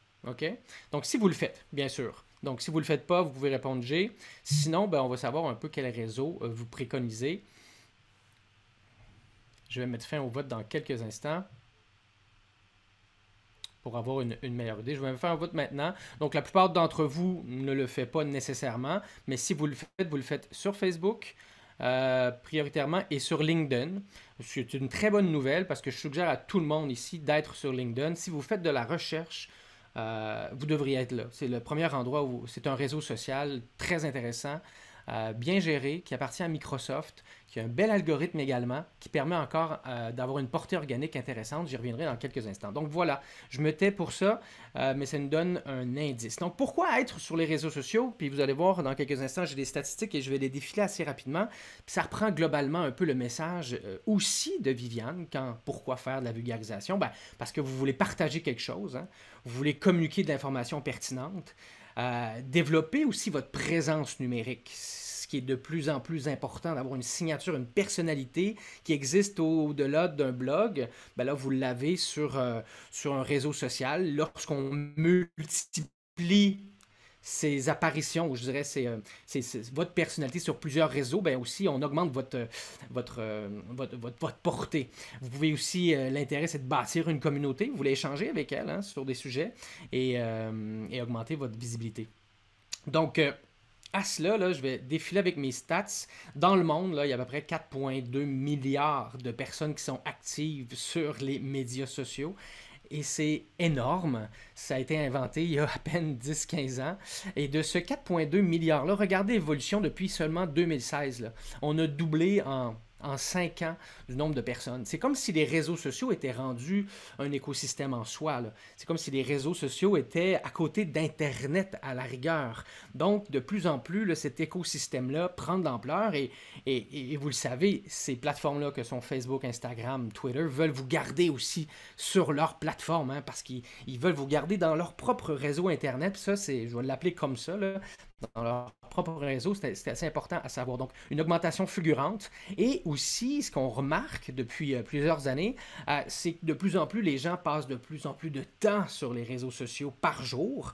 Donc, si vous le faites, bien sûr. Donc, si vous ne le faites pas, vous pouvez répondre G. Sinon, ben, on va savoir un peu quel réseau euh, vous préconisez. Je vais mettre fin au vote dans quelques instants pour avoir une, meilleure idée. Je vais me faire un vote maintenant. Donc, la plupart d'entre vous ne le fait pas nécessairement, mais si vous le faites, vous le faites sur Facebook. Euh, prioritairement et sur LinkedIn. C'est une très bonne nouvelle parce que je suggère à tout le monde ici d'être sur LinkedIn. Si vous faites de la recherche, euh, vous devriez être là. C'est le premier endroit où c'est un réseau social très intéressant bien géré, qui appartient à Microsoft, qui a un bel algorithme également, qui permet encore euh, d'avoir une portée organique intéressante. J'y reviendrai dans quelques instants. Donc voilà, je me tais pour ça, euh, mais ça nous donne un indice. Donc pourquoi être sur les réseaux sociaux Puis vous allez voir, dans quelques instants, j'ai des statistiques et je vais les défiler assez rapidement. ça reprend globalement un peu le message euh, aussi de Viviane quand pourquoi faire de la vulgarisation ben, Parce que vous voulez partager quelque chose, hein. vous voulez communiquer de l'information pertinente développer aussi votre présence numérique ce qui est de plus en plus important, d'avoir une signature, une personnalité qui existe au-delà d'un blog, ben là, vous l'avez sur, euh, sur un réseau social. Lorsqu'on multiplie ces apparitions, ou je dirais c'est euh, votre personnalité sur plusieurs réseaux, ben aussi on augmente votre, euh, euh, votre, votre, votre, portée. Vous pouvez aussi, l'intérêt c'est de bâtir une communauté, vous voulez échanger avec elle hein, sur des sujets et, augmenter votre visibilité. Donc, à cela, là, je vais défiler avec mes stats. Dans le monde, là, il y a à peu près 4,2 milliards de personnes qui sont actives sur les médias sociaux et c'est énorme. Ça a été inventé il y a à peine 10-15 ans. Et de ce 4,2 milliards-là, regardez l'évolution depuis seulement 2016. On a doublé en en cinq ans du nombre de personnes. C'est comme si les réseaux sociaux étaient rendus un écosystème en soi. C'est comme si les réseaux sociaux étaient à côté d'Internet à la rigueur. Donc, de plus en plus, cet écosystème-là prend de l'ampleur et, et, vous le savez, ces plateformes-là que sont Facebook, Instagram, Twitter veulent vous garder aussi sur leur plateforme hein, parce qu'ils veulent vous garder dans leur propre réseau Internet. Ça, je vais l'appeler comme ça, dans leur propre réseau, c'est assez important à savoir. Donc, une augmentation fulgurante. Et aussi, ce qu'on remarque depuis euh, plusieurs années, euh, c'est que de plus en plus, les gens passent de plus en plus de temps sur les réseaux sociaux par jour.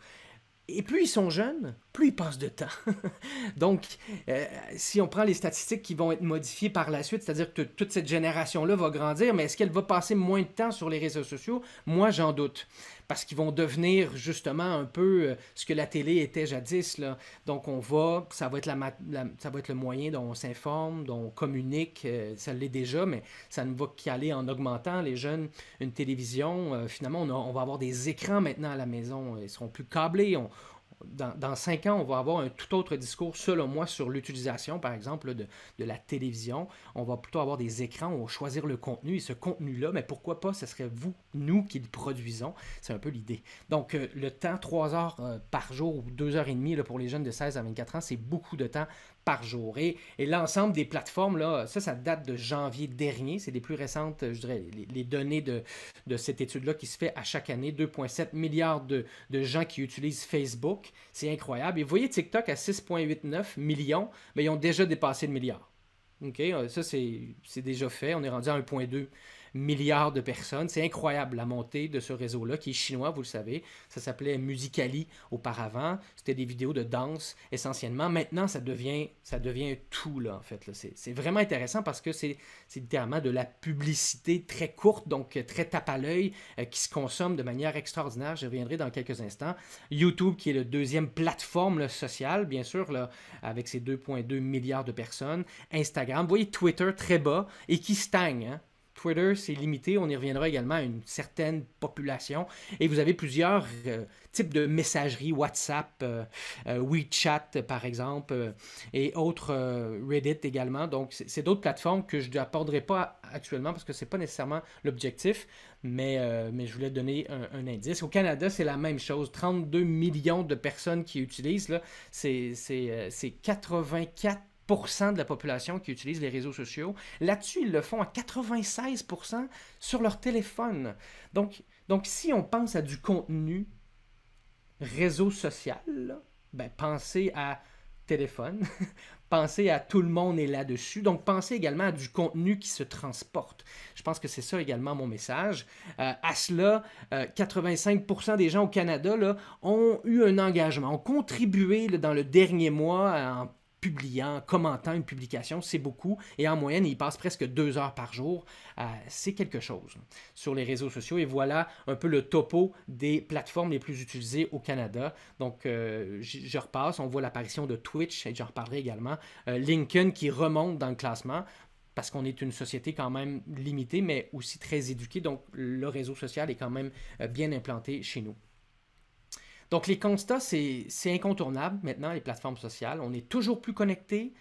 Et plus ils sont jeunes, plus ils passent de temps. Donc, euh, si on prend les statistiques qui vont être modifiées par la suite, c'est-à-dire que toute cette génération-là va grandir, mais est-ce qu'elle va passer moins de temps sur les réseaux sociaux Moi, j'en doute parce qu'ils vont devenir justement un peu euh, ce que la télé était jadis. Là. Donc on voit, ça va être, la, ça va être le moyen dont on s'informe, dont on communique, euh, ça l'est déjà, mais ça ne va qu'aller en augmentant. Les jeunes, une télévision, euh, finalement, on, va avoir des écrans maintenant à la maison, ils seront plus câblés, dans, cinq ans, on va avoir un tout autre discours, selon moi, sur l'utilisation, par exemple, de, la télévision. On va plutôt avoir des écrans, on va choisir le contenu, et ce contenu-là, mais pourquoi pas, ce serait vous, nous, qui le produisons. C'est un peu l'idée. Donc, euh, le temps, trois heures euh, par jour ou deux heures et demie pour les jeunes de 16 à 24 ans, c'est beaucoup de temps jour. Et, l'ensemble des plateformes, là, ça, ça date de janvier dernier. C'est les plus récentes, euh, je dirais, les, données de, cette étude-là qui se fait à chaque année. 2,7 milliards de, gens qui utilisent Facebook. C'est incroyable. Et vous voyez TikTok à 6,89 millions, mais ils ont déjà dépassé le milliard. OK? Euh, ça, c'est déjà fait. On est rendu à 1,2 milliards de personnes. C'est incroyable la montée de ce réseau-là qui est chinois, vous le savez. Ça s'appelait Musicali auparavant. C'était des vidéos de danse essentiellement. Maintenant, ça devient, ça devient tout, là, en fait. C'est vraiment intéressant parce que c'est littéralement de la publicité très courte, donc euh, très tape à l'œil, euh, qui se consomme de manière extraordinaire. Je reviendrai dans quelques instants. YouTube, qui est le deuxième plateforme sociale, bien sûr, là, avec ses 2,2 milliards de personnes. Instagram, vous voyez Twitter très bas et qui stagne. Hein. Twitter, c'est limité. On y reviendra également à une certaine population. Et vous avez plusieurs euh, types de messagerie, WhatsApp, euh, euh, WeChat, par exemple, et autres, Reddit également. Donc, c'est d'autres plateformes que je n'apporterai pas actuellement parce que ce n'est pas nécessairement l'objectif. Mais, mais, je voulais donner un, indice. Au Canada, c'est la même chose. 32 millions de personnes qui utilisent. C'est 84 de la population qui utilise les réseaux sociaux. Là-dessus, ils le font à 96% sur leur téléphone. Donc, donc, si on pense à du contenu réseau social, ben, pensez à téléphone, pensez à tout le monde est là-dessus. Donc, pensez également à du contenu qui se transporte. Je pense que c'est ça également mon message. Euh, à cela, 85% euh, des gens au Canada ont eu un engagement, ont contribué dans le dernier mois en publiant, commentant une publication, c'est beaucoup. Et en moyenne, ils passent presque deux heures par jour. Euh, c'est quelque chose sur les réseaux sociaux. Et voilà un peu le topo des plateformes les plus utilisées au Canada. Donc, euh, je repasse. On voit l'apparition de Twitch, et j'en reparlerai également. Euh, LinkedIn qui remonte dans le classement parce qu'on est une société quand même limitée, mais aussi très éduquée. Donc, le réseau social est quand même bien implanté chez nous. Donc les constats, c'est incontournable maintenant, les plateformes sociales. On est toujours plus connectés,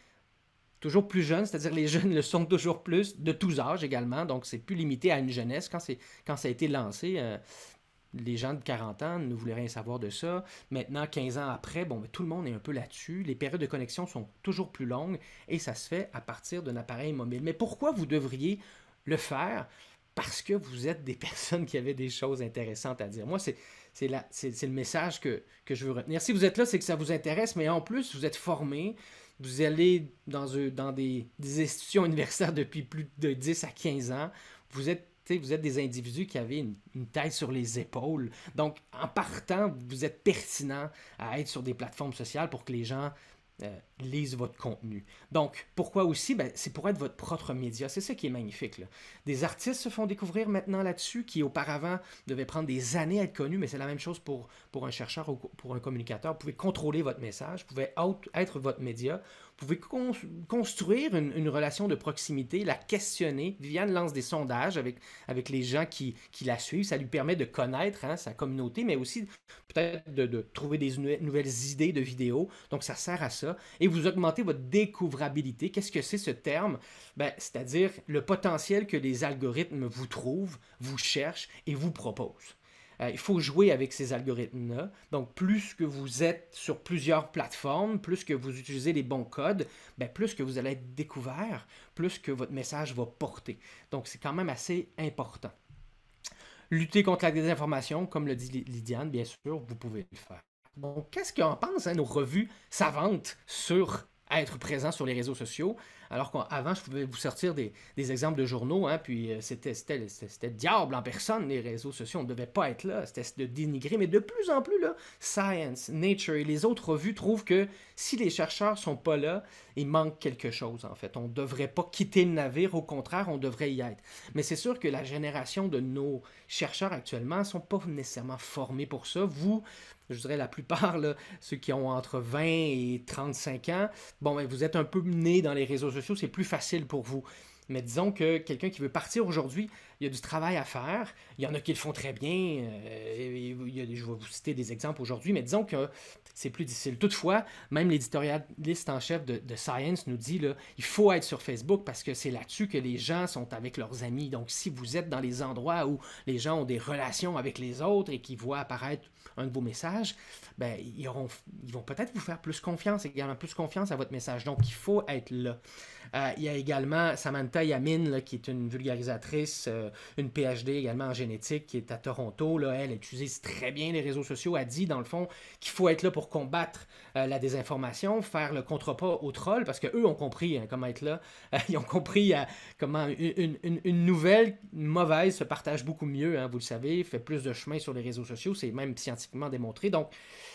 toujours plus jeunes, c'est-à-dire les jeunes le sont toujours plus, de tous âges également, donc c'est plus limité à une jeunesse. Quand, quand ça a été lancé, euh, les gens de 40 ans ne voulaient rien savoir de ça. Maintenant, 15 ans après, bon, ben, tout le monde est un peu là-dessus. Les périodes de connexion sont toujours plus longues et ça se fait à partir d'un appareil mobile. Mais pourquoi vous devriez le faire? Parce que vous êtes des personnes qui avaient des choses intéressantes à dire. Moi, c'est c'est, c'est, le message que, je veux retenir. Si vous êtes là, c'est que ça vous intéresse, mais en plus, vous êtes formé. Vous allez dans, dans des, institutions universitaires depuis plus de 10 à 15 ans. Vous êtes, vous êtes des individus qui avaient une, une, taille sur les épaules. Donc, en partant, vous êtes pertinent à être sur des plateformes sociales pour que les gens euh, lisez votre contenu. Donc, pourquoi aussi ben, C'est pour être votre propre média. C'est ça qui est magnifique. Des artistes se font découvrir maintenant là-dessus qui auparavant devaient prendre des années à être connus, mais c'est la même chose pour, pour un chercheur ou pour un communicateur. Vous pouvez contrôler votre message, vous pouvez être votre média, vous pouvez construire une, relation de proximité, la questionner. Viviane lance des sondages avec, avec les gens qui, la suivent. Ça lui permet de connaître hein, sa communauté, mais aussi peut-être de, trouver des nouvelles idées de vidéos. Donc, ça sert à ça. Et vous augmentez votre découvrabilité. Qu'est-ce que c'est ce terme? Ben, c'est-à-dire le potentiel que les algorithmes vous trouvent, vous cherchent et vous proposent. Euh, il faut jouer avec ces algorithmes-là. Donc, plus que vous êtes sur plusieurs plateformes, plus que vous utilisez les bons codes, ben, plus que vous allez être découvert, plus que votre message va porter. Donc, c'est quand même assez important. Lutter contre la désinformation, comme le dit Lydiane, bien sûr, vous pouvez le faire. Donc, qu'est-ce qu'on pense, à hein, nos revues savantes sur être présent sur les réseaux sociaux? Alors qu'avant, je pouvais vous sortir des, exemples de journaux, hein, puis euh, c'était, diable en personne, les réseaux sociaux. On ne devait pas être là. C'était de dénigrer. Mais de plus en plus, là, Science, Nature et les autres revues trouvent que si les chercheurs sont pas là, il manque quelque chose, en fait. On ne devrait pas quitter le navire. Au contraire, on devrait y être. Mais c'est sûr que la génération de nos chercheurs actuellement ne sont pas nécessairement formés pour ça. Vous, je dirais la plupart, ceux qui ont entre 20 et 35 ans, bon, ben, vous êtes un peu né dans les réseaux sociaux, c'est plus facile pour vous. Mais disons que quelqu'un qui veut partir aujourd'hui, il y a du travail à faire. Il y en a qui le font très bien. Euh, je vais vous citer des exemples aujourd'hui, mais disons que c'est plus difficile. Toutefois, même l'éditorialiste en chef de, Science nous dit là, il faut être sur Facebook parce que c'est là-dessus que les gens sont avec leurs amis. Donc, si vous êtes dans les endroits où les gens ont des relations avec les autres et qui voient apparaître un de vos messages, ben, ils, auront, ils vont peut-être vous faire plus confiance, également plus confiance à votre message. Donc, il faut être là. Euh, il y a également Samantha Yamin, qui est une vulgarisatrice. Euh, euh, une PhD également en génétique qui est à Toronto. Là, elle, utilise très bien les réseaux sociaux. Elle dit, dans le fond, qu'il faut être là pour combattre euh, la désinformation, faire le contrepas aux trolls, parce qu'eux ont compris hein, comment être là. ils ont compris euh, comment une, une, une, nouvelle mauvaise se partage beaucoup mieux, hein, vous le savez, fait plus de chemin sur les réseaux sociaux, c'est même scientifiquement démontré. Donc,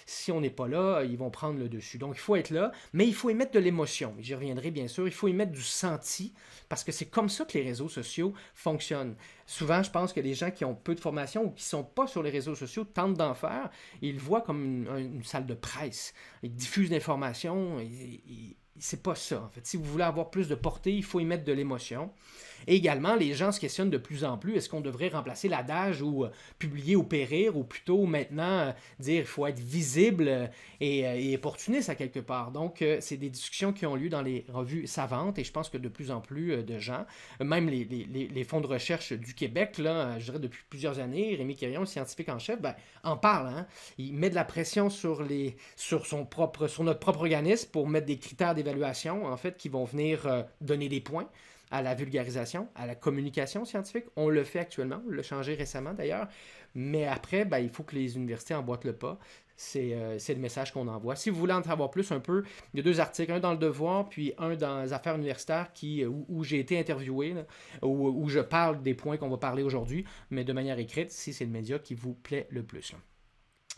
si on n'est pas là, ils vont prendre le dessus. Donc, il faut être là, mais il faut émettre de l'émotion. J'y reviendrai bien sûr. Il faut émettre du senti, parce que c'est comme ça que les réseaux sociaux fonctionnent souvent, je pense que les gens qui ont peu de formation ou qui ne sont pas sur les réseaux sociaux tentent d'en faire. ils le voient comme une, salle de presse. Ils diffusent l'information. Ce n'est c'est pas ça. En fait, si vous voulez avoir plus de portée, il faut y mettre de l'émotion. Et également, les gens se questionnent de plus en plus, est-ce qu'on devrait remplacer l'adage ou euh, publier ou périr, ou plutôt maintenant euh, dire qu'il faut être visible euh, et, opportuniste à quelque part. Donc, c'est des discussions qui ont lieu dans les revues savantes et je pense que de plus en plus de gens, même les, fonds de recherche du Québec, là, je dirais depuis plusieurs années, Rémi Quirion, scientifique en chef, ben, en parle. Hein. Il met de la pression sur, les, sur, son propre, sur notre propre organisme pour mettre des critères d'évaluation, en fait, qui vont venir donner des points à la vulgarisation, à la communication scientifique. On le fait actuellement, on l'a changé récemment d'ailleurs, mais après, ben, il faut que les universités emboîtent le pas. Euh, c'est le message qu'on envoie. Si vous voulez en savoir plus un peu, il y a deux articles, un dans le Devoir, puis un dans Affaires universitaires qui, euh, où, j'ai été interviewé, où, je parle des points qu'on va parler aujourd'hui, mais de manière écrite, si c'est le média qui vous plaît le plus.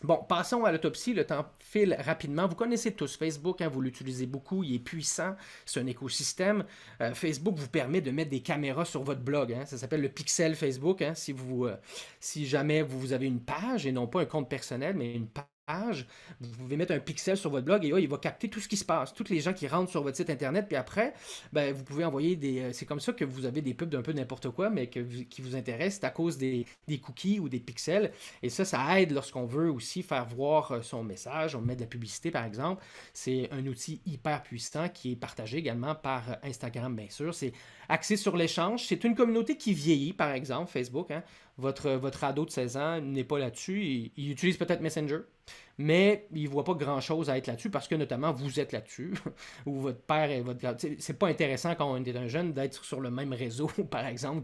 Bon, passons à l'autopsie, le temps file rapidement. Vous connaissez tous Facebook, hein, vous l'utilisez beaucoup, il est puissant, c'est un écosystème. Euh, Facebook vous permet de mettre des caméras sur votre blog, hein. ça s'appelle le pixel Facebook, hein. si, vous, euh, si jamais vous avez une page et non pas un compte personnel, mais une page vous pouvez mettre un pixel sur votre blog et il va capter tout ce qui se passe, toutes les gens qui rentrent sur votre site internet. Puis après, ben, vous pouvez envoyer des. Euh, c'est comme ça que vous avez des pubs d'un peu n'importe quoi, mais que, qui vous intéressent à cause des, cookies ou des pixels. Et ça, ça aide lorsqu'on veut aussi faire voir euh, son message. On met de la publicité, par exemple. C'est un outil hyper puissant qui est partagé également par euh, Instagram, bien sûr. C'est axé sur l'échange. C'est une communauté qui vieillit, par exemple, Facebook. Hein. Votre, votre ado de 16 ans n'est pas là-dessus. il utilise peut-être Messenger mais il ne voit pas grand-chose à être là-dessus parce que notamment vous êtes là-dessus, ou votre père et votre... C'est pas intéressant quand on est un jeune d'être sur le même réseau, par exemple,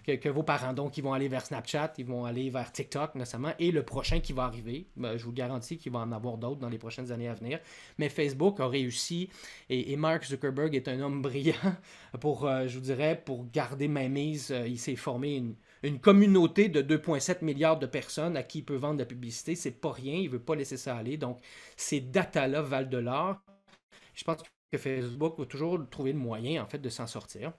que, vos parents. Donc, ils vont aller vers Snapchat, ils vont aller vers TikTok notamment, et le prochain qui va arriver, ben, je vous garantis qu'il va en avoir d'autres dans les prochaines années à venir, mais Facebook a réussi, et, Mark Zuckerberg est un homme brillant pour, euh, je vous dirais, pour garder ma mise, euh, il s'est formé une une communauté de 2,7 milliards de personnes à qui il peut vendre de la publicité. C'est pas rien, il veut pas laisser ça aller. Donc, ces datas là valent de l'or. Je pense que Facebook va toujours trouver le moyen, en fait, de s'en sortir.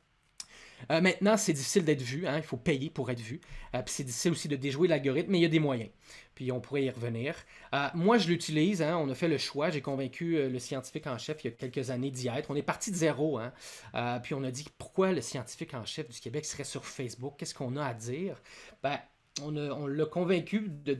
Euh, maintenant, c'est difficile d'être vu, hein. il faut payer pour être vu. Euh, c'est difficile aussi de déjouer l'algorithme, mais il y a des moyens. Puis on pourrait y revenir. Euh, moi, je l'utilise, hein. on a fait le choix, j'ai convaincu le scientifique en chef il y a quelques années d'y être. On est parti de zéro, hein. puis on a dit pourquoi le scientifique en chef du Québec serait sur Facebook, qu'est-ce qu'on a à dire. Ben, on, l'a convaincu d'y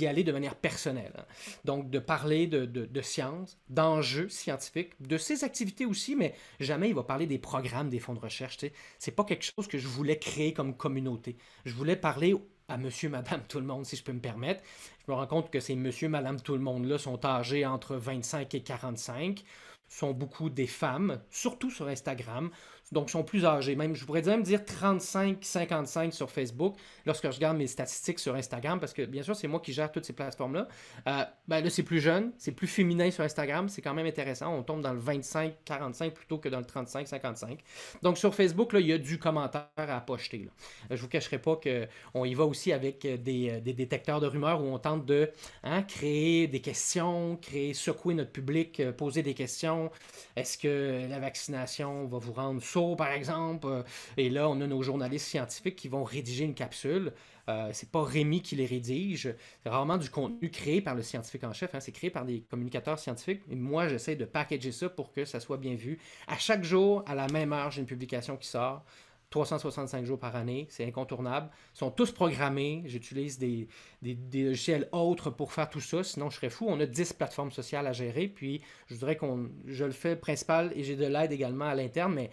de, aller de manière personnelle. Hein. Donc, de parler de, de science, d'enjeux scientifiques, de ses activités aussi, mais jamais il va parler des programmes des fonds de recherche. Ce n'est pas quelque chose que je voulais créer comme communauté. Je voulais parler à monsieur, madame, tout le monde, si je peux me permettre. Je me rends compte que ces monsieur, madame, tout le monde-là sont âgés entre 25 et 45 sont beaucoup des femmes, surtout sur Instagram, donc sont plus âgés. Même, je pourrais même dire 35-55 sur Facebook lorsque je regarde mes statistiques sur Instagram, parce que bien sûr, c'est moi qui gère toutes ces plateformes-là. Euh, ben là, c'est plus jeune, c'est plus féminin sur Instagram, c'est quand même intéressant. On tombe dans le 25-45 plutôt que dans le 35-55. Donc sur Facebook, là, il y a du commentaire à pocheter. Euh, je ne vous cacherai pas qu'on y va aussi avec euh, des, détecteurs de rumeurs où on tente de hein, créer des questions, créer, secouer notre public, poser des questions. Est-ce que la vaccination va vous rendre sourd? par exemple. Euh, et là, on a nos journalistes scientifiques qui vont rédiger une capsule. Euh, c'est pas Rémi qui les rédige. C'est rarement du contenu créé par le scientifique en chef. Hein. C'est créé par des communicateurs scientifiques. Et moi, j'essaie de packager ça pour que ça soit bien vu. À chaque jour, à la même heure, j'ai une publication qui sort. 365 jours par année, c'est incontournable. Ils sont tous programmés. J'utilise des, des, logiciels autres pour faire tout ça, sinon je serais fou. On a 10 plateformes sociales à gérer, puis je voudrais qu'on. Je le fais principal et j'ai de l'aide également à l'interne, mais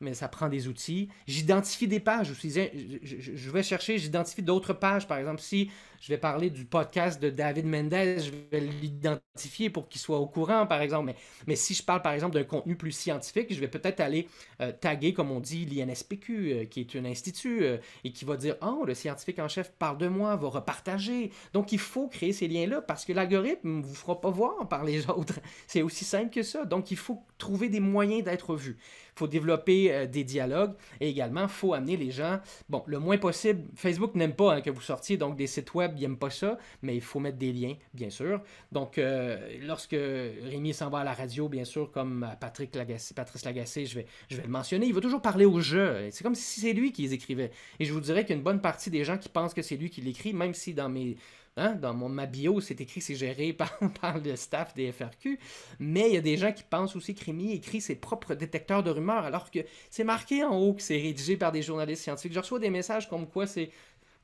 mais ça prend des outils. J'identifie des pages Je vais chercher, j'identifie d'autres pages. Par exemple, si je vais parler du podcast de David Mendez, je vais l'identifier pour qu'il soit au courant, par exemple. Mais, si je parle, par exemple, d'un contenu plus scientifique, je vais peut-être aller euh, taguer, comme on dit, l'INSPQ, euh, qui est un institut, euh, et qui va dire Oh, le scientifique en chef parle de moi, va repartager. Donc, il faut créer ces liens-là parce que l'algorithme ne vous fera pas voir par les autres. C'est aussi simple que ça. Donc, il faut trouver des moyens d'être vu. Il faut développer des dialogues et également, il faut amener les gens, bon, le moins possible. Facebook n'aime pas hein, que vous sortiez donc des sites web web, ils pas ça, mais il faut mettre des liens, bien sûr. Donc, euh, lorsque Rémi s'en va à la radio, bien sûr, comme Patrick Lagacé, Patrice Lagacé, je vais, je vais le mentionner, il va toujours parler au jeu. C'est comme si c'est lui qui les écrivait. Et je vous dirais qu'une bonne partie des gens qui pensent que c'est lui qui l'écrit, même si dans mes hein, dans mon, ma bio, c'est écrit, c'est géré par, par, le staff des FRQ. Mais il y a des gens qui pensent aussi que Rémi écrit ses propres détecteurs de rumeurs, alors que c'est marqué en haut que c'est rédigé par des journalistes scientifiques. Je reçois des messages comme quoi c'est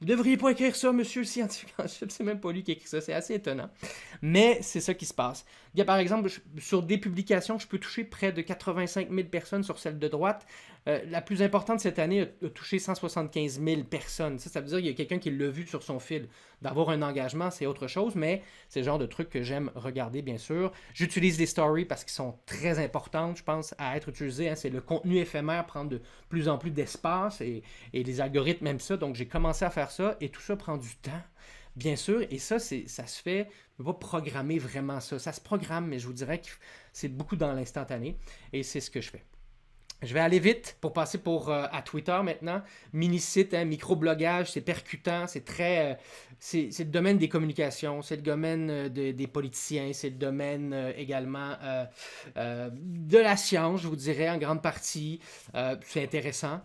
vous devriez pas écrire ça, monsieur le scientifique Je C'est même pas lui qui écrit ça. C'est assez étonnant. Mais c'est ça qui se passe. Il y a par exemple, sur des publications, je peux toucher près de 85 000 personnes sur celle de droite. Euh, la plus importante cette année a, touché 175 000 personnes. Ça, ça veut dire qu'il y a quelqu'un qui l'a vu sur son fil. D'avoir un engagement, c'est autre chose, mais c'est le genre de truc que j'aime regarder, bien sûr. J'utilise les stories parce qu'ils sont très importantes, je pense, à être utilisées. Hein. C'est le contenu éphémère, prendre de plus en plus d'espace et, les algorithmes aiment ça. Donc, j'ai commencé à faire ça et tout ça prend du temps. Bien sûr, et ça, ça se fait, on pas programmer vraiment ça. Ça se programme, mais je vous dirais que c'est beaucoup dans l'instantané, et c'est ce que je fais. Je vais aller vite pour passer pour, euh, à Twitter maintenant. Mini-site, hein, micro-blogage, c'est percutant, c'est très. Euh, c'est le domaine des communications, c'est le domaine euh, des politiciens, c'est le domaine également de la science, je vous dirais, en grande partie. c'est intéressant.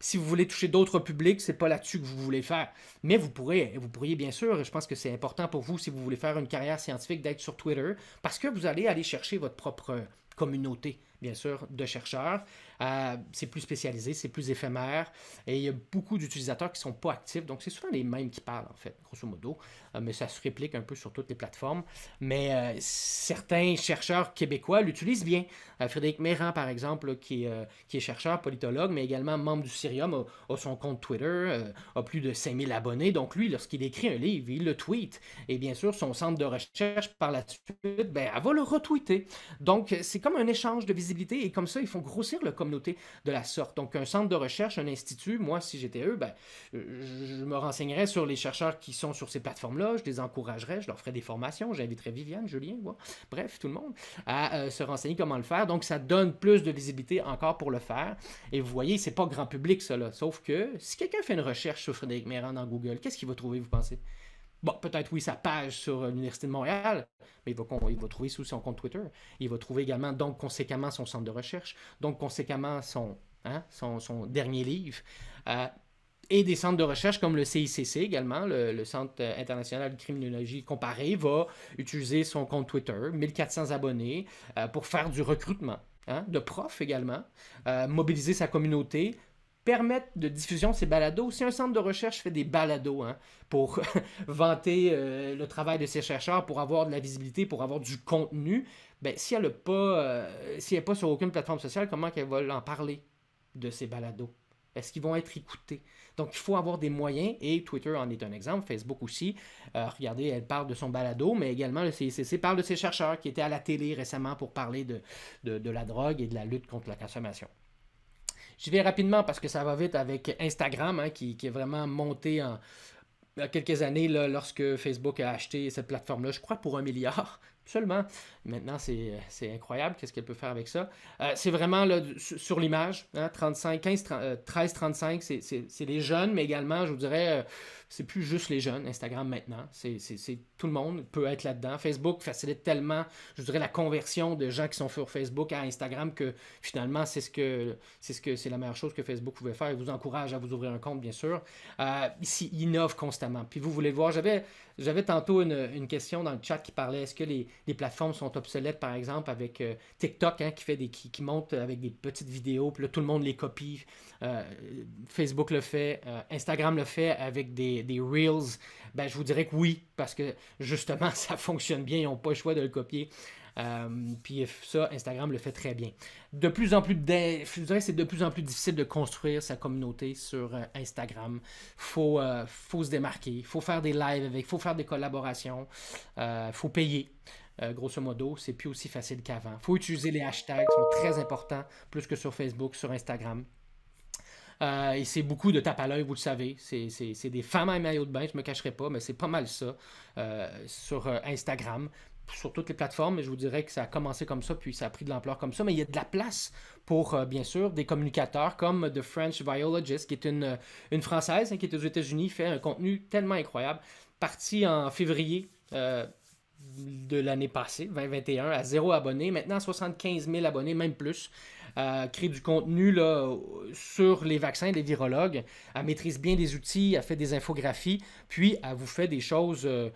Si vous voulez toucher d'autres publics, c'est pas là-dessus que vous voulez faire. Mais vous pourrez, vous pourriez bien sûr, et je pense que c'est important pour vous si vous voulez faire une carrière scientifique d'être sur Twitter, parce que vous allez aller chercher votre propre communauté, bien sûr, de chercheurs. Euh, c'est plus spécialisé, c'est plus éphémère. Et il y a beaucoup d'utilisateurs qui ne sont pas actifs. Donc, c'est souvent les mêmes qui parlent, en fait, grosso modo. Euh, mais ça se réplique un peu sur toutes les plateformes. Mais euh, certains chercheurs québécois l'utilisent bien. Frédéric Méran, par exemple, qui, est, chercheur, politologue, mais également membre du Sirium, a, son compte Twitter, a plus de 5000 abonnés. Donc, lui, lorsqu'il écrit un livre, il le tweet. Et bien sûr, son centre de recherche, par la suite, ben, elle va le retweeter. Donc, c'est comme un échange de visibilité. Et comme ça, ils font grossir le commun noté de la sorte. Donc, un centre de recherche, un institut, moi, si j'étais eux, ben, euh, je me renseignerais sur les chercheurs qui sont sur ces plateformes-là, je les encouragerais, je leur ferais des formations, j'inviterais Viviane, Julien, moi, bref, tout le monde, à euh, se renseigner comment le faire. Donc, ça donne plus de visibilité encore pour le faire. Et vous voyez, c'est pas grand public, cela. Sauf que si quelqu'un fait une recherche sur Frédéric Méran dans Google, qu'est-ce qu'il va trouver, vous pensez? Bon, peut-être oui, sa page sur euh, l'Université de Montréal, mais il va, trouver sous son compte Twitter. Il va trouver également, donc, conséquemment, son centre de recherche, donc, conséquemment, son, hein, son, dernier livre. Euh, et des centres de recherche comme le CICC également, le, Centre euh, international de criminologie comparée, va utiliser son compte Twitter, 1400 abonnés, pour faire du recrutement hein, de profs également, mobiliser sa communauté permettre de diffusion ces balados. Si un centre de recherche fait des balados hein, pour vanter euh, le travail de ses chercheurs, pour avoir de la visibilité, pour avoir du contenu, ben, si elle n'est pas, euh, pas sur aucune plateforme sociale, comment qu'elle va en parler de ces balados? Est-ce qu'ils vont être écoutés? Donc, il faut avoir des moyens, et Twitter en est un exemple, Facebook aussi. Euh, regardez, elle parle de son balado, mais également le CICC parle de ses chercheurs qui étaient à la télé récemment pour parler de, de la drogue et de la lutte contre la consommation. Je vais rapidement parce que ça va vite avec Instagram, hein, qui, est vraiment monté en il y a quelques années, lorsque Facebook a acheté cette plateforme-là, je crois pour un milliard seulement. Maintenant, c'est incroyable, qu'est-ce qu'elle peut faire avec ça. Euh, c'est vraiment sur l'image, 35, 15, 13, 35, c'est les jeunes, mais également, je vous dirais... Euh, c'est plus juste les jeunes, Instagram maintenant, c'est tout le monde peut être là-dedans. Facebook facilite tellement, je dirais, la conversion de gens qui sont sur Facebook à Instagram que finalement, c'est ce que c'est ce que c'est la meilleure chose que Facebook pouvait faire. Il vous encourage à vous ouvrir un compte, bien sûr. Euh, ici, il innove constamment. Puis vous voulez voir, j'avais j'avais tantôt une, question dans le chat qui parlait est-ce que les, plateformes sont obsolètes, par exemple, avec euh, TikTok hein, qui fait des qui, monte avec des petites vidéos, puis là, tout le monde les copie. Euh, Facebook le fait, Instagram le fait avec des des, Reels, ben, je vous dirais que oui, parce que justement, ça fonctionne bien, ils n'ont pas le choix de le copier. Euh, puis ça, Instagram le fait très bien. De plus en plus, je dirais c'est de plus en plus difficile de construire sa communauté sur euh, Instagram. Faut, euh, faut se démarquer, il faut faire des lives avec, faut faire des collaborations, faut payer. grosso modo, c'est plus aussi facile qu'avant. Faut utiliser les hashtags, sont très importants, plus que sur Facebook, sur Instagram. Euh, et c'est beaucoup de tape à l'œil, vous le savez. C'est des femmes à maillot de bain, je ne me cacherai pas, mais c'est pas mal ça euh, sur euh, Instagram, sur toutes les plateformes. Mais je vous dirais que ça a commencé comme ça, puis ça a pris de l'ampleur comme ça. Mais il y a de la place pour, bien sûr, des communicateurs comme The French biologist qui est une, une Française hein, qui est aux États-Unis, fait un contenu tellement incroyable. Parti en février de l'année passée, 2021, à zéro abonné, maintenant 75 000 abonnés, même plus a euh, crée du contenu sur les vaccins, les virologues. Elle maîtrise bien des outils, elle fait des infographies, puis elle vous fait des choses euh,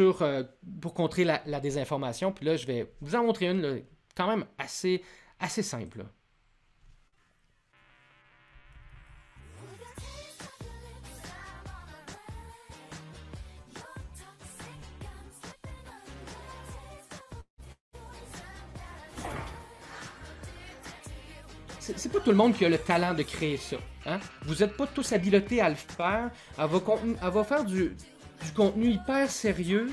euh, pour contrer la, désinformation. Puis là, je vais vous en montrer une quand même assez simple. c'est pas tout le monde qui a le talent de créer ça. Hein? Vous n'êtes pas tous habilités à le faire. à va, va faire du, du, contenu hyper sérieux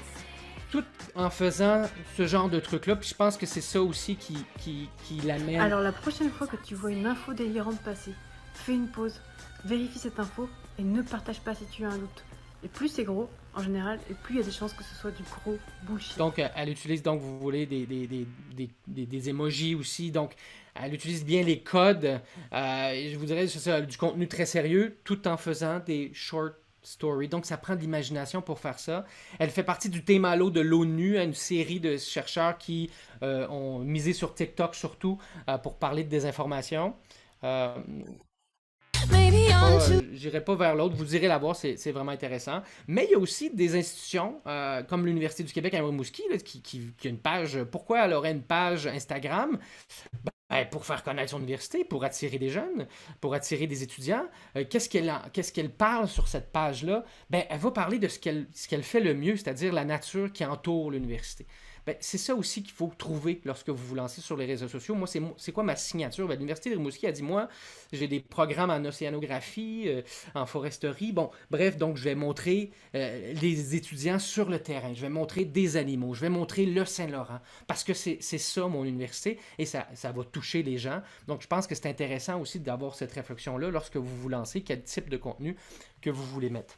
tout en faisant ce genre de truc-là. Puis je pense que c'est ça aussi qui, qui, qui l'amène. Alors
la prochaine fois que tu vois une info délirante passer, fais une pause, vérifie cette info et ne partage pas si tu as un doute. Et plus c'est gros, en général, et plus il y a des chances que ce soit du gros
bullshit. Donc, elle utilise, donc, vous voulez, des, des, des, des emojis aussi. Donc, elle utilise bien les codes. Euh, je vous dirais, du contenu très sérieux, tout en faisant des short stories. Donc, ça prend de l'imagination pour faire ça. Elle fait partie du thème à de l'ONU, une série de chercheurs qui euh, ont misé sur TikTok surtout euh, pour parler de désinformation. Euh, J'irai pas vers l'autre, vous irez la voir, c'est vraiment intéressant. Mais il y a aussi des institutions comme l'Université du Québec à Rimouski qui, a une page. Pourquoi elle aurait une page Instagram euh, pour faire connaître son université, pour attirer des jeunes, pour attirer des étudiants. Euh, qu'est-ce qu'elle parle sur cette page-là? Ben, elle va parler de ce qu'elle, ce qu'elle fait le mieux, c'est-à-dire la nature qui entoure l'université. Ben, c'est ça aussi qu'il faut trouver lorsque vous vous lancez sur les réseaux sociaux. Moi, c'est quoi ma signature? Ben, L'Université de Rimouski a dit, moi, j'ai des programmes en océanographie, euh, en foresterie. Bon, bref, donc je vais montrer euh, les étudiants sur le terrain. Je vais montrer des animaux. Je vais montrer le Saint-Laurent. Parce que c'est ça, mon université, et ça, ça va toucher les gens. Donc, je pense que c'est intéressant aussi d'avoir cette réflexion-là lorsque vous vous lancez, quel type de contenu que vous voulez mettre.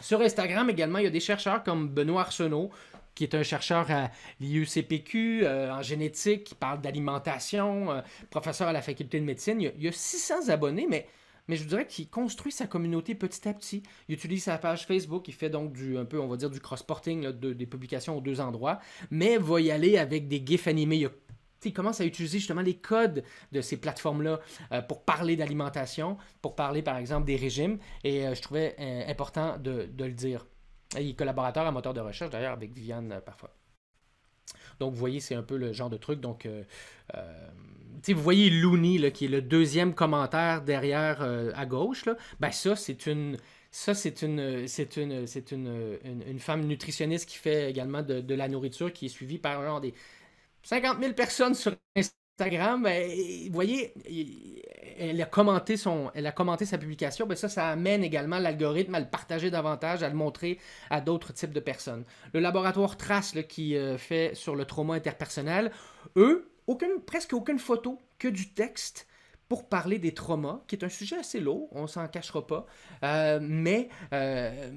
Sur Instagram également, il y a des chercheurs comme Benoît Arsenault, qui est un chercheur à l'IUCPQ euh, en génétique, qui parle d'alimentation, euh, professeur à la faculté de médecine. Il y a, 600 abonnés, mais, mais je dirais qu'il construit sa communauté petit à petit. Il utilise sa page Facebook, il fait donc du, un peu, on va dire, du cross-porting, de, des publications aux deux endroits, mais va y aller avec des gifs animés. Il commence à utiliser justement les codes de ces plateformes-là euh, pour parler d'alimentation, pour parler par exemple des régimes, et je trouvais important de, le dire. Il est collaborateur à moteur de recherche, d'ailleurs, avec Viviane euh, parfois. Donc, vous voyez, c'est un peu le genre de truc. Donc, euh, euh, vous voyez Looney, qui est le deuxième commentaire derrière à gauche. Là. Ben, ça, c'est une. Ça, c'est une, c'est une, c'est une, femme nutritionniste qui fait également de, la nourriture, qui est suivie par genre des 50 000 personnes sur Instagram Instagram, ben, vous voyez, elle a commenté, son, elle a commenté sa publication, mais ben, ça, ça amène également l'algorithme à le partager davantage, à le montrer à d'autres types de personnes. Le laboratoire Trace, qui euh, fait sur le trauma interpersonnel, eux, aucune, presque aucune photo, que du texte pour parler des traumas, qui est un sujet assez lourd, on s'en cachera pas, euh, mais euh,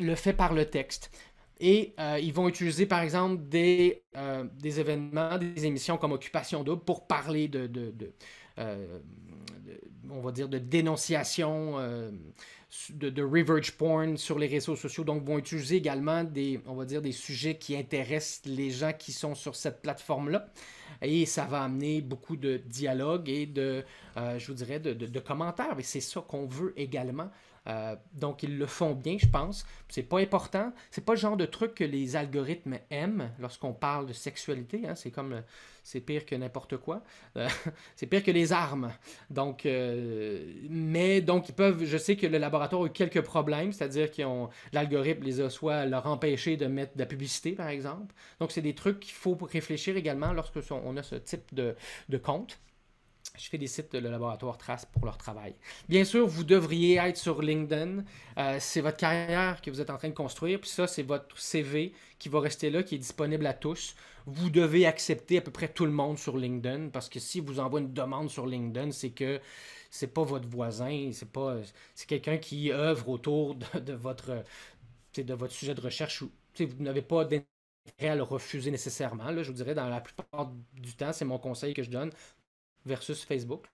le fait par le texte. Et euh, ils vont utiliser, par exemple, euh, des, événements, des émissions comme Occupation Double pour parler de, euh, on va dire, de dénonciation, de, revenge porn sur les réseaux sociaux. Donc, ils vont utiliser également des, on va dire, des sujets qui intéressent les gens qui sont sur cette plateforme-là. Et ça va amener beaucoup de dialogue et de, je vous dirais, de, commentaires. Et c'est ça qu'on veut également euh, donc, ils le font bien, je pense. C'est pas important. C'est pas le genre de truc que les algorithmes aiment lorsqu'on parle de sexualité. Hein. C'est comme. C'est pire que n'importe quoi. Euh, c'est pire que les armes. Donc, euh, mais donc, ils peuvent. Je sais que le laboratoire a eu quelques problèmes, c'est-à-dire qu'ils L'algorithme les a soit leur empêché de mettre de la publicité, par exemple. Donc, c'est des trucs qu'il faut réfléchir également lorsque on a ce type de compte je félicite le laboratoire Trace pour leur travail. Bien sûr, vous devriez être sur LinkedIn. Euh, c'est votre carrière que vous êtes en train de construire. Puis ça, c'est votre CV qui va rester là, qui est disponible à tous. Vous devez accepter à peu près tout le monde sur LinkedIn parce que si vous envoyez une demande sur LinkedIn, c'est que c'est pas votre voisin, c'est pas c'est quelqu'un qui œuvre autour de, votre de votre sujet de recherche. vous n'avez pas d'intérêt à le refuser nécessairement. je vous dirais, dans la plupart du temps, c'est mon conseil que je donne versus Facebook,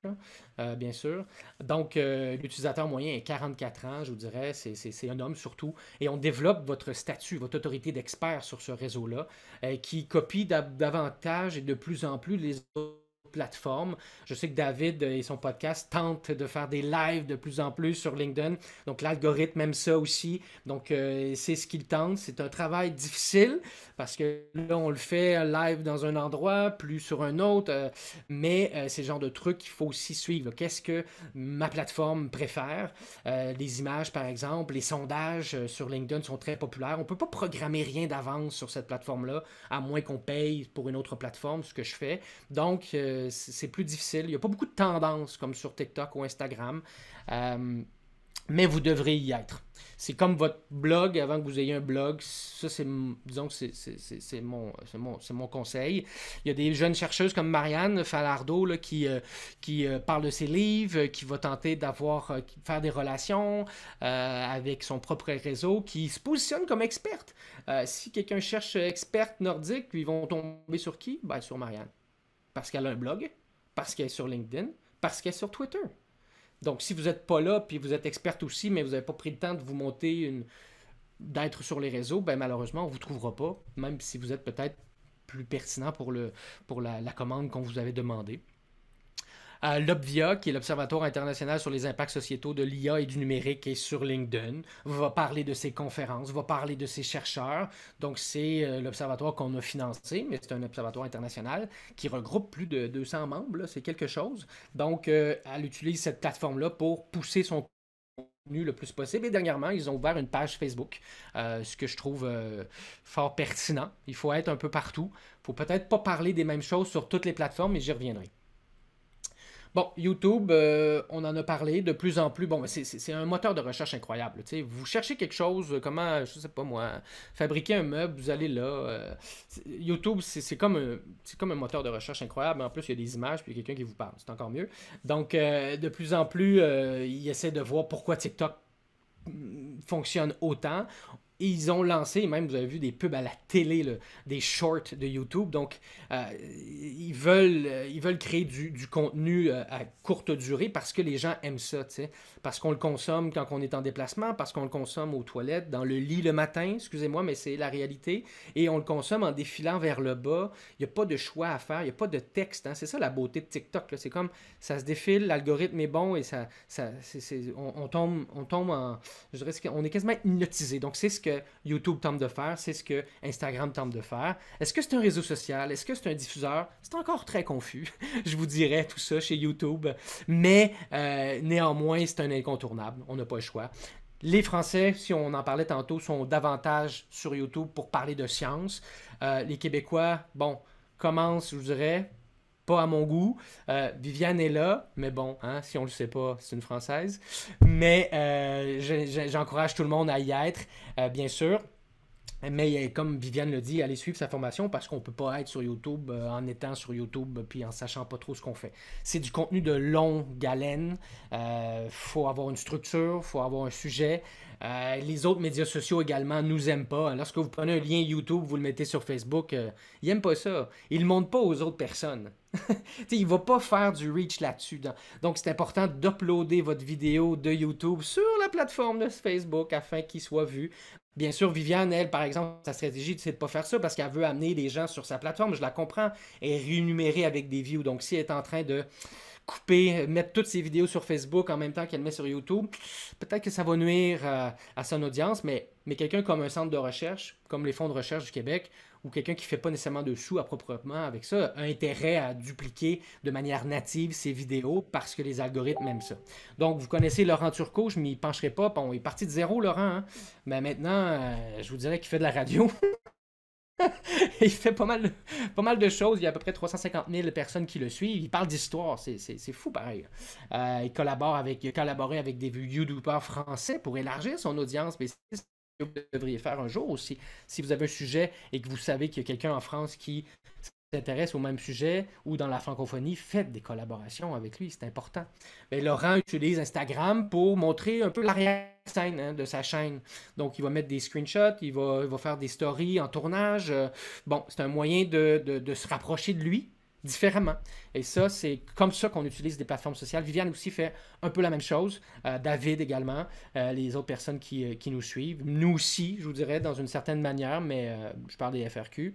euh, bien sûr. Donc, euh, l'utilisateur moyen est 44 ans, je vous dirais, c'est un homme surtout. Et on développe votre statut, votre autorité d'expert sur ce réseau-là, euh, qui copie davantage et de plus en plus les autres plateforme. Je sais que David et son podcast tentent de faire des lives de plus en plus sur LinkedIn. Donc l'algorithme aime ça aussi. Donc euh, c'est ce qu'il tente. C'est un travail difficile parce que là, on le fait live dans un endroit, plus sur un autre. Euh, mais euh, c'est le genre de truc qu'il faut aussi suivre. Qu'est-ce que ma plateforme préfère? les images, par exemple, les sondages sur LinkedIn sont très populaires. On ne peut pas programmer rien d'avance sur cette plateforme-là, à moins qu'on paye pour une autre plateforme, ce que je fais. Donc, c'est plus difficile. Il n'y a pas beaucoup de tendances comme sur TikTok ou Instagram. Euh, mais vous devrez y être. C'est comme votre blog, avant que vous ayez un blog, ça c'est, disons que c'est, mon, mon, mon, conseil. Il y a des jeunes chercheuses comme Marianne Falardo qui, euh, qui euh, parle de ses livres, qui va tenter d'avoir, faire des relations avec son propre réseau, qui se positionne comme experte. si quelqu'un cherche experte nordique, ils vont tomber sur qui? Ben, sur Marianne. Parce qu'elle a un blog, parce qu'elle est sur LinkedIn, parce qu'elle est sur Twitter. Donc, si vous n'êtes pas là, puis vous êtes experte aussi, mais vous n'avez pas pris le temps de vous monter une. d'être sur les réseaux, ben malheureusement, on ne vous trouvera pas, même si vous êtes peut-être plus pertinent pour, le, pour la, la commande qu'on vous avait demandée l'OBVIA, qui est l'Observatoire international sur les impacts sociétaux de l'IA et du numérique, et sur LinkedIn, va parler de ses conférences, va parler de ses chercheurs. Donc, c'est euh, l'observatoire qu'on a financé, mais c'est un observatoire international qui regroupe plus de 200 membres, c'est quelque chose. Donc, euh, elle utilise cette plateforme-là pour pousser son contenu le plus possible. Et dernièrement, ils ont ouvert une page Facebook, euh, ce que je trouve fort pertinent. Il faut être un peu partout. Il faut peut-être pas parler des mêmes choses sur toutes les plateformes, mais j'y reviendrai. YouTube, euh, on en a parlé de plus en plus. Bon, c'est un moteur de recherche incroyable. Vous cherchez quelque chose, euh, comment, je sais pas moi, fabriquer un meuble, vous allez là. Euh, YouTube, c'est comme, un, moteur de recherche incroyable. En plus, il y a des images, puis quelqu'un qui vous parle. C'est encore mieux. Donc, de plus en plus, il essaie de voir pourquoi TikTok mm, fonctionne autant ils ont lancé, même vous avez vu des pubs à la télé, des shorts de YouTube. Donc, euh, ils, veulent, euh, ils veulent créer du, contenu euh, à courte durée parce que les gens aiment ça, parce qu'on le consomme quand on est en déplacement, parce qu'on le consomme aux toilettes, dans le lit le matin, excusez-moi, mais c'est la réalité. Et on le consomme en défilant vers le bas. Il n'y a pas de choix à faire, il n'y a pas de texte. Hein. C'est ça la beauté de TikTok. C'est comme ça se défile, l'algorithme est bon et ça, on, tombe, on tombe on est quasiment hypnotisé. Donc, c'est ce que YouTube tente de faire, c'est ce que Instagram tente de faire. Est-ce que c'est un réseau social? Est-ce que c'est un diffuseur? C'est encore très confus, je vous dirais tout ça chez YouTube. Mais euh, néanmoins, c'est un incontournable. On n'a pas le choix. Les Français, si on en parlait tantôt, sont davantage sur YouTube pour parler de science. Euh, les Québécois, bon, commence, je vous dirais, pas à mon goût. Euh, Viviane est là, mais bon, hein, si on le sait pas, c'est une Française. Mais euh, j'encourage tout le monde à y être, euh, bien sûr. Mais comme Viviane le dit, allez suivre sa formation parce qu'on ne peut pas être sur YouTube en étant sur YouTube puis en sachant pas trop ce qu'on fait. C'est du contenu de longue haleine. Euh, faut avoir une structure, faut avoir un sujet. les autres médias sociaux également nous aiment pas. Lorsque vous prenez un lien YouTube, vous le mettez sur Facebook, ils n'aiment pas ça. Ils ne pas aux autres personnes. il ne va pas faire du reach là-dessus. Donc, c'est important d'uploader votre vidéo de YouTube sur la plateforme de Facebook afin qu'il soit vu. Bien sûr, Viviane, elle, par exemple, sa stratégie, c'est de ne pas faire ça parce qu'elle veut amener les gens sur sa plateforme. Je la comprends. Elle est rémunérée avec des views. Donc, si elle est en train de couper, mettre toutes ses vidéos sur Facebook en même temps qu'elle met sur YouTube, peut-être que ça va nuire euh, à, son audience, mais, mais quelqu'un comme un centre de recherche, comme les fonds de recherche du Québec, ou quelqu'un qui ne fait pas nécessairement de sous à proprement avec ça, a intérêt à dupliquer de manière native ses vidéos parce que les algorithmes aiment ça. Donc, vous connaissez Laurent Turcot, je m'y pencherai pas, Il est parti de zéro, Laurent. Hein. Mais maintenant, euh, je vous dirais qu'il fait de la radio. il fait pas mal, pas mal de choses. Il y a à peu près 350 000 personnes qui le suivent. Il parle d'histoire. C'est fou, pareil. Euh, il, collabore avec, il a collaboré avec des youtubeurs français pour élargir son audience. Mais que vous devriez faire un jour aussi. Si vous avez un sujet et que vous savez qu'il y a quelqu'un en France qui s'intéresse au même sujet ou dans la francophonie, faites des collaborations avec lui, c'est important. Mais ben, Laurent utilise Instagram pour montrer un peu l'arrière-scène hein, de sa chaîne. Donc, il va mettre des screenshots, il va, faire des stories en tournage. Euh, bon, c'est un moyen de se rapprocher de lui, différemment. Et ça, c'est comme ça qu'on utilise des plateformes sociales. Viviane aussi fait un peu la même chose. Euh, David également, euh, les autres personnes euh, qui, nous suivent. Nous aussi, je vous dirais, dans une certaine manière, mais je parle des FRQ.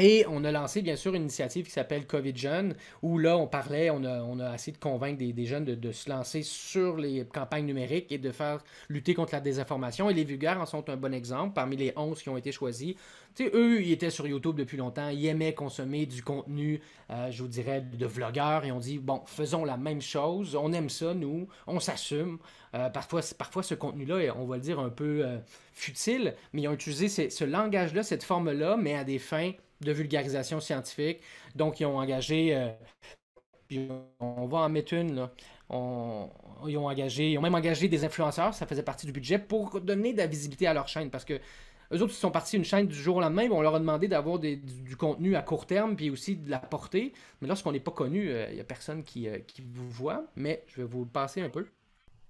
Et on a lancé, bien sûr, une initiative qui s'appelle COVID Jeunes, où là, on parlait, on a, on a essayé de convaincre des, des jeunes de, de, se lancer sur les campagnes numériques et de faire lutter contre la désinformation. Et les vulgaires en sont un bon exemple. Parmi les 11 qui ont été choisis, Tu sais, eux, ils étaient sur YouTube depuis longtemps, ils aimaient consommer du contenu, euh, je vous dirais, de vlogueurs, et on dit, bon, faisons la même chose, on aime ça, nous, on s'assume. Euh, parfois, parfois, ce contenu-là, on va le dire, un peu euh, futile, mais ils ont utilisé ce, ce langage-là, cette forme-là, mais à des fins de vulgarisation scientifique. Donc, ils ont engagé, euh, on va en mettre une, là. On, ils ont engagé, ils ont même engagé des influenceurs, ça faisait partie du budget, pour donner de la visibilité à leur chaîne. Parce que autres, ils sont partis une chaîne du jour au lendemain, on leur a demandé d'avoir du, contenu à court terme, puis aussi de la portée. Mais lorsqu'on n'est pas connu, euh, il n'y a personne euh, qui, vous voit. Mais je vais vous passer un peu.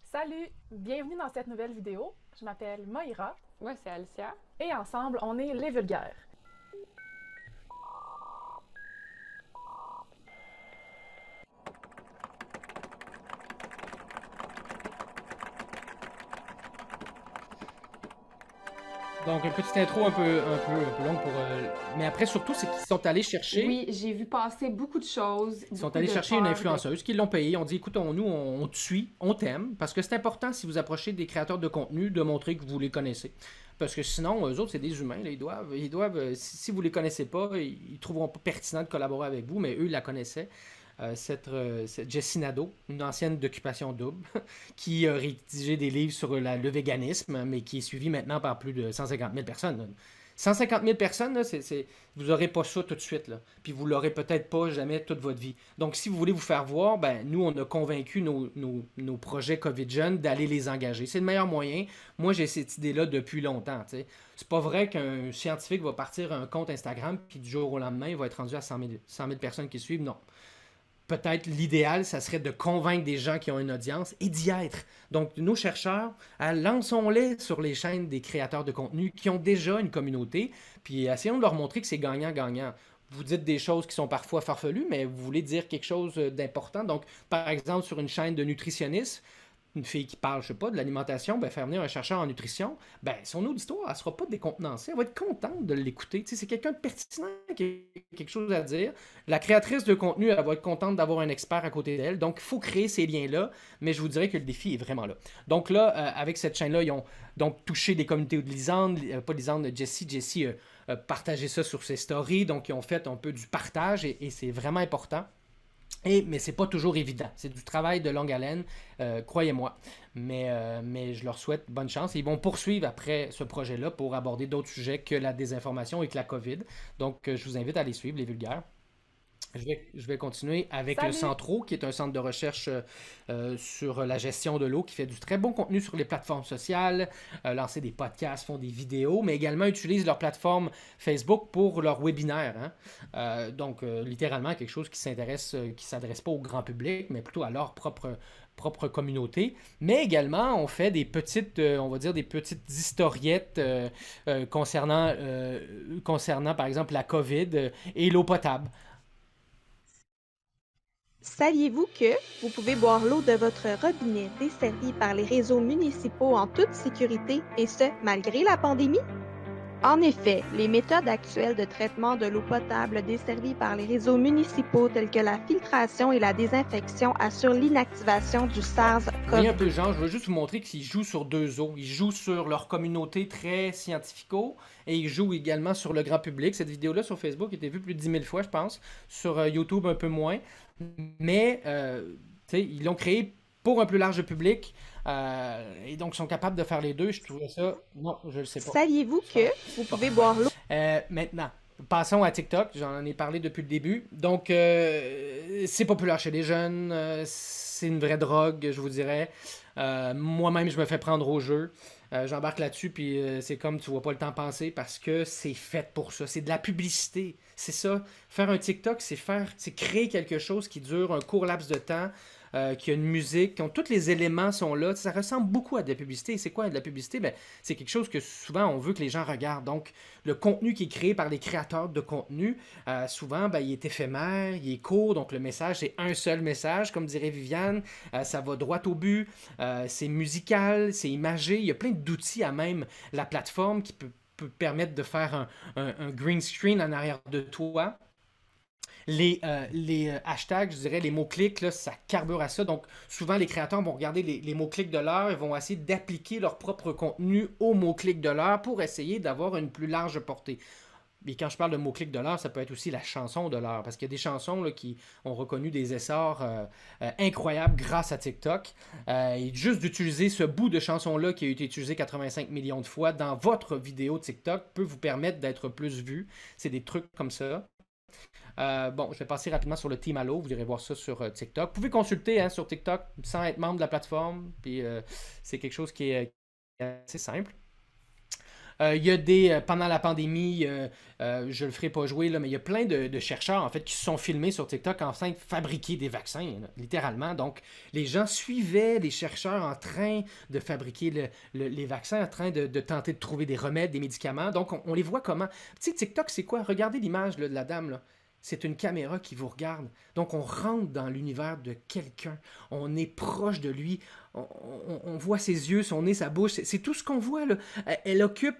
Salut, bienvenue dans cette nouvelle vidéo. Je m'appelle Moira. Ouais, c'est Alicia. Et ensemble, on est Les Vulgaires.
Donc, une petite intro un peu, un peu, longue pour. Euh, mais après, surtout, c'est qu'ils sont allés chercher. Oui, j'ai vu passer beaucoup de choses. Ils sont allés chercher une influenceuse de... qui l'ont payé. On dit écoute, nous, on, te suit, on t'aime. Parce que c'est important, si vous approchez des créateurs de contenu, de montrer que vous les connaissez. Parce que sinon, eux autres, c'est des humains. ils doivent. Ils doivent euh, si, vous les connaissez pas, ils ne trouveront pas pertinent de collaborer avec vous, mais eux, ils la connaissaient. Euh, cette, euh, cette Jessie une ancienne d'occupation double, qui a rédigé des livres sur le véganisme, mais qui est suivie maintenant par plus de 150 000 personnes. 150 000 personnes, vous n'aurez pas ça tout de suite. Puis vous l'aurez peut-être pas jamais toute votre vie. Donc, si vous voulez vous faire voir, ben, nous, on a convaincu nos, projets COVID Jeunes d'aller les engager. C'est le meilleur moyen. Moi, j'ai cette idée-là depuis longtemps. Ce C'est pas vrai qu'un scientifique va partir un compte Instagram, puis du jour au lendemain, il va être rendu à 100 000 personnes qui suivent. Non peut-être l'idéal, ça serait de convaincre des gens qui ont une audience et d'y être. Donc, nos chercheurs, euh, lançons-les sur les chaînes des créateurs de contenu qui ont déjà une communauté, puis essayons de leur montrer que c'est gagnant-gagnant. Vous dites des choses qui sont parfois farfelues, mais vous voulez dire quelque chose euh, d'important. Donc, par exemple, sur une chaîne de nutritionnistes, une fille qui parle, je sais pas, de l'alimentation, ben, faire venir un chercheur en nutrition, ben, son auditoire, elle sera pas décontenancée. Elle va être contente de l'écouter. C'est quelqu'un de pertinent qui a quelque chose à dire. La créatrice de contenu, elle va être contente d'avoir un expert à côté d'elle. Donc, il faut créer ces liens-là, mais je vous dirais que le défi est vraiment là. Donc là, euh, avec cette chaîne-là, ils ont donc touché des communautés de Lisande, euh, pas Lisande, Jessie, Jessie euh, partager ça sur ses stories. Donc, ils ont fait un peu du partage et, et c'est vraiment important. Et, mais c'est pas toujours évident. C'est du travail de longue haleine, euh, croyez-moi. Mais, euh, mais je leur souhaite bonne chance. ils vont poursuivre après ce projet-là pour aborder d'autres sujets que la désinformation et que la COVID. Donc, euh, je vous invite à les suivre, les vulgaires. Je vais, continuer avec le Centro, qui est un centre de recherche euh, euh, sur euh, la gestion de l'eau, qui fait du très bon contenu sur les plateformes sociales, lancer des podcasts, font des vidéos, mais également utilisent leur plateforme Facebook pour leurs webinaires. Hein. donc, littéralement, quelque chose qui s'intéresse, qui s'adresse pas au grand public, mais plutôt à leur propre communauté, mais également on fait des petites, on va dire des petites historiettes concernant par exemple la COVID et l'eau potable.
Saviez-vous que vous pouvez boire l'eau de votre robinet desservie par les réseaux municipaux en toute sécurité et ce, malgré la pandémie? En effet, les méthodes actuelles de traitement de l'eau potable desservie par les réseaux municipaux telles que la filtration et la désinfection assurent l'inactivation du SARS-CoV. un
peu, gens, je veux juste vous montrer qu'ils jouent sur deux eaux. Ils jouent sur leur communauté très scientifico et ils jouent également sur le grand public. Cette vidéo-là sur Facebook a été vue plus de 10 000 fois, je pense. Sur euh, YouTube, un peu moins mais euh, ils l'ont créé pour un plus large public. Euh, et donc, sont capables de faire les deux. Je trouvais ça. Non, je le sais pas. Saviez-vous que vous pouvez boire l'eau euh, Maintenant, passons à TikTok. J'en ai parlé depuis le début. Donc, c'est populaire chez les jeunes. c'est une vraie drogue, je vous dirais. Moi-même, je me fais prendre au jeu. J'embarque là-dessus, puis c'est comme tu vois pas le temps passer parce que c'est fait pour ça. C'est de la publicité c'est ça. Faire un TikTok, c'est faire, c'est créer quelque chose qui dure un court laps de temps, euh, qui a une musique, qui tous les éléments sont là. Ça ressemble beaucoup à de la publicité. C'est quoi de la publicité ben, C'est quelque chose que souvent on veut que les gens regardent. Donc, le contenu qui est créé par les créateurs de contenu, euh, souvent, ben, il est éphémère, il est court. Donc, le message, c'est un seul message. Comme dirait Viviane, euh, ça va droit au but. c'est musical, c'est imagé. Il y a plein d'outils à même la plateforme qui peut permettre de faire un, green screen en arrière de toi. Les, euh, les, euh, hashtags, je dirais, les mots-clics, ça carbure à ça. Donc, souvent, les créateurs vont regarder les, les mots-clics de l'heure et vont essayer d'appliquer leur propre contenu aux mots-clics de l'heure pour essayer d'avoir une plus large portée. Et quand je parle de mot clic de l'heure, ça peut être aussi la chanson de l'heure, parce qu'il y a des chansons qui ont reconnu des essors euh, euh, incroyables grâce à TikTok. Euh, et juste d'utiliser ce bout de chanson-là qui a été utilisé 85 millions de fois dans votre vidéo TikTok peut vous permettre d'être plus vu. C'est des trucs comme ça. bon, je vais passer rapidement sur le Team Allo. Vous irez voir ça sur TikTok. Vous pouvez consulter hein, sur TikTok sans être membre de la plateforme. Puis c'est quelque chose qui est assez simple. Euh, il y a des, euh, pendant la pandémie, euh, je le ferai pas jouer, là, mais il y a plein de, chercheurs en fait qui se sont filmés sur TikTok en train de fabriquer des vaccins, littéralement. Donc, les gens suivaient des chercheurs en train de fabriquer les vaccins, en train de, tenter de trouver des remèdes, des médicaments. Donc, on, les voit comment. Tu sais, TikTok, c'est quoi? Regardez l'image de la dame, là. C'est une caméra qui vous regarde. Donc on rentre dans l'univers de quelqu'un. On est proche de lui. On, voit ses yeux, son nez, sa bouche. C'est tout ce qu'on voit. Là. elle occupe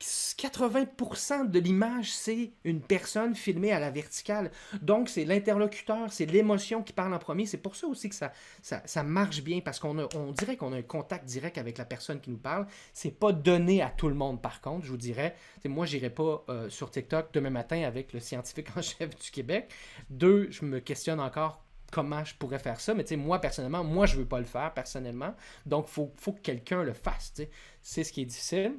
80% de l'image, c'est une personne filmée à la verticale. Donc, c'est l'interlocuteur, c'est l'émotion qui parle en premier. C'est pour ça aussi que ça, ça, marche bien, parce qu'on on dirait qu'on a un contact direct avec la personne qui nous parle. C'est pas donné à tout le monde, par contre, je vous dirais. moi, j'irai pas euh, sur TikTok demain matin avec le scientifique en chef du Québec. Deux, je me questionne encore comment je pourrais faire ça. Mais moi, personnellement, moi, je veux pas le faire, personnellement. Donc, il faut, faut, que quelqu'un le fasse. C'est ce qui est difficile.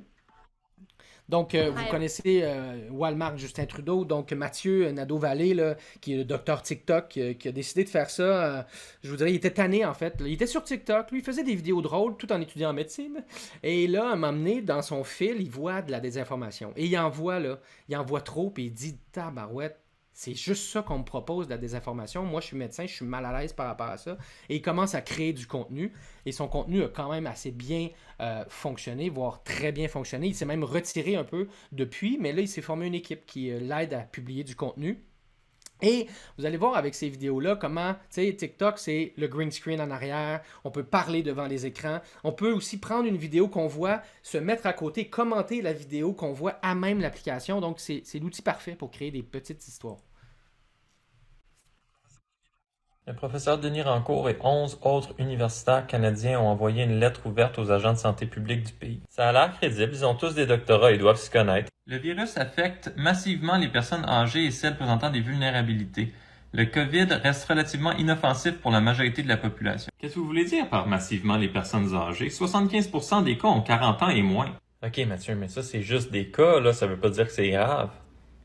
Donc, euh, vous connaissez euh, Walmart, Justin Trudeau, donc Mathieu Nadeau-Vallée, qui est le docteur TikTok, euh, qui a décidé de faire ça. je vous dirais, il était tanné, en fait. Il était sur TikTok, lui, il faisait des vidéos drôles tout en étudiant en médecine. Et là, à un moment donné, dans son fil, il voit de la désinformation. Et il en voit, là, il en voit trop, puis il dit, tabarouette, c'est juste ça qu'on me propose, de la désinformation. Moi, je suis médecin, je suis mal à l'aise par rapport à ça. Et il commence à créer du contenu. Et son contenu a quand même assez bien euh, fonctionné, voire très bien fonctionné. Il s'est même retiré un peu depuis, mais là, il s'est formé une équipe qui euh, l'aide à publier du contenu. Et vous allez voir avec ces vidéos-là comment, tu sais, TikTok, c'est le green screen en arrière, on peut parler devant les écrans, on peut aussi prendre une vidéo qu'on voit, se mettre à côté, commenter la vidéo qu'on voit à même l'application. Donc, c'est l'outil parfait pour créer des petites histoires. Le professeur Denis Rancourt et 11 autres universitaires canadiens ont envoyé une lettre ouverte aux agents de santé publique du pays. Ça a l'air crédible, ils ont tous des doctorats et doivent se connaître. Le virus affecte massivement les personnes âgées et celles présentant des vulnérabilités. Le COVID reste relativement inoffensif pour la majorité de la population. Qu'est-ce que vous voulez dire par massivement les personnes âgées? 75% des cas ont 40 ans et moins. Ok Mathieu, mais ça c'est juste des cas, là, ça veut pas dire que c'est grave.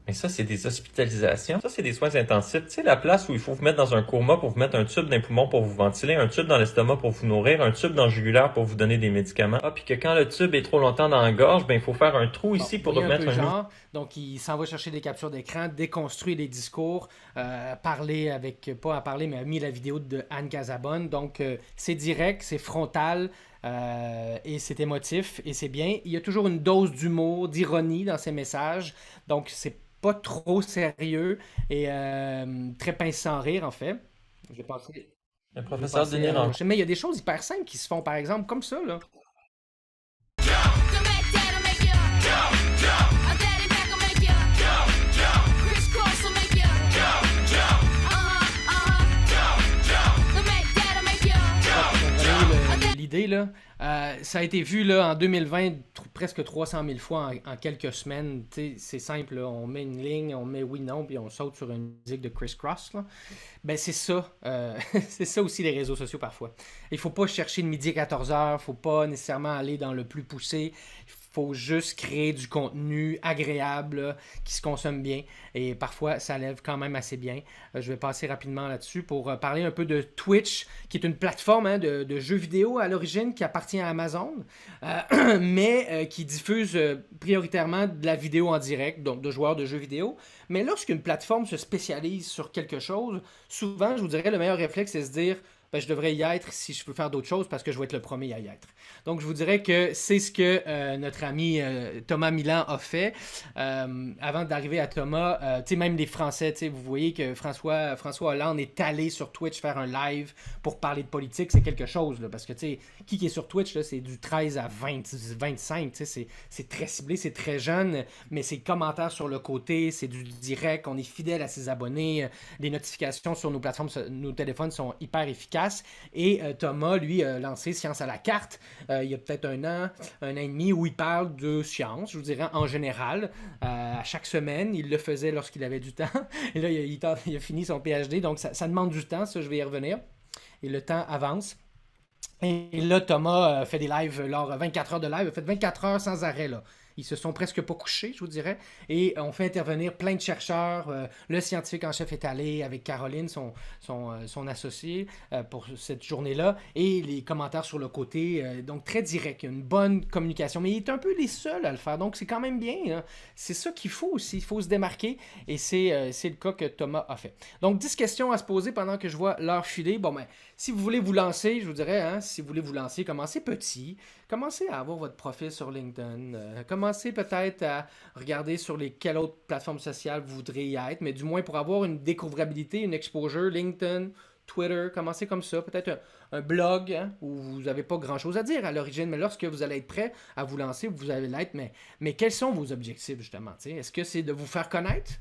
Mais ça, c'est des hospitalisations. Ça, c'est des soins intensifs. Tu sais, la place où il faut vous mettre dans un coma pour vous mettre un tube dans les poumons pour vous ventiler, un tube dans l'estomac pour vous nourrir, un tube dans le jugulaire pour vous donner des médicaments. Ah, puis que quand le tube est trop longtemps dans la gorge, ben, il faut faire un trou ici pour remettre un, un Donc, il s'en va chercher des captures d'écran, déconstruire les discours, euh, parler avec, pas à parler, mais a mis la vidéo de Anne Casabonne. Donc, euh, c'est direct, c'est frontal. Euh, et c'est émotif et c'est bien. Il y a toujours une dose d'humour, d'ironie dans ses messages. Donc, c'est pas trop sérieux et euh, très pince sans rire, en fait. Euh, je pense Le professeur de Mais il y a des choses hyper simples qui se font, par exemple, comme ça, là. là, euh, ça a été vu là, en 2020 presque 300 000 fois en, quelques semaines. C'est simple, on met une ligne, on met oui, non, puis on saute sur une musique de Chris Cross. Ben, c'est ça. Euh, c'est ça aussi les réseaux sociaux parfois. Il faut pas chercher de midi à 14h, faut pas nécessairement aller dans le plus poussé faut juste créer du contenu agréable euh, qui se consomme bien. Et parfois, ça lève quand même assez bien. Euh, je vais passer rapidement là-dessus pour euh, parler un peu de Twitch, qui est une plateforme hein, de, jeux vidéo à l'origine qui appartient à Amazon, mais qui diffuse prioritairement de la vidéo en direct, donc de joueurs de jeux vidéo. Mais lorsqu'une plateforme se spécialise sur quelque chose, souvent, je vous dirais, le meilleur réflexe, c'est de se dire ben, je devrais y être si je peux faire d'autres choses parce que je vais être le premier à y être. Donc, je vous dirais que c'est ce que euh, notre ami euh, Thomas Milan a fait. Euh, avant d'arriver à Thomas, tu même les Français, vous voyez que François, François Hollande est allé sur Twitch faire un live pour parler de politique. C'est quelque chose, parce que, tu qui est sur Twitch, c'est du 13 à 20, 25, c'est très ciblé, c'est très jeune, mais c'est commentaires sur le côté, c'est du direct, on est fidèle à ses abonnés, les notifications sur nos plateformes, nos téléphones sont hyper efficaces. Et euh, Thomas, lui, a lancé Science à la carte euh, il y a peut-être un an, un an et demi, où il parle de science, je vous dirais en général. Euh, à chaque semaine, il le faisait lorsqu'il avait du temps. Et là, il a, fini son PhD, donc ça, demande du temps, ça, je vais y revenir. Et le temps avance. Et là, Thomas fait des lives, 24 heures de live, fait 24 heures sans arrêt, là. Ils se sont presque pas couchés, je vous dirais. Et euh, on fait intervenir plein de chercheurs. Euh, le scientifique en chef est allé avec Caroline, son, son, euh, associé, pour cette journée-là. Et les commentaires sur le côté, donc très direct. une bonne communication. Mais il est un peu les seuls à le faire. Donc c'est quand même bien. Hein. C'est ça qu'il faut aussi. Il faut se démarquer. Et c'est le cas que Thomas a fait. Donc 10 questions à se poser pendant que je vois l'heure filer. Bon, ben, si vous voulez vous lancer, je vous dirais, hein, si vous voulez vous lancer, commencez petit. Commencez à avoir votre profil sur LinkedIn. Comment commencez peut-être à regarder sur les, quelles autres plateformes sociales vous voudriez être, mais du moins pour avoir une découvrabilité, une exposure, LinkedIn, Twitter, commencez comme ça, peut-être un, blog hein, où vous n'avez pas grand-chose à dire à l'origine, mais lorsque vous allez être prêt à vous lancer, vous allez l'être, mais, mais quels sont vos objectifs justement? Est-ce que c'est de vous faire connaître?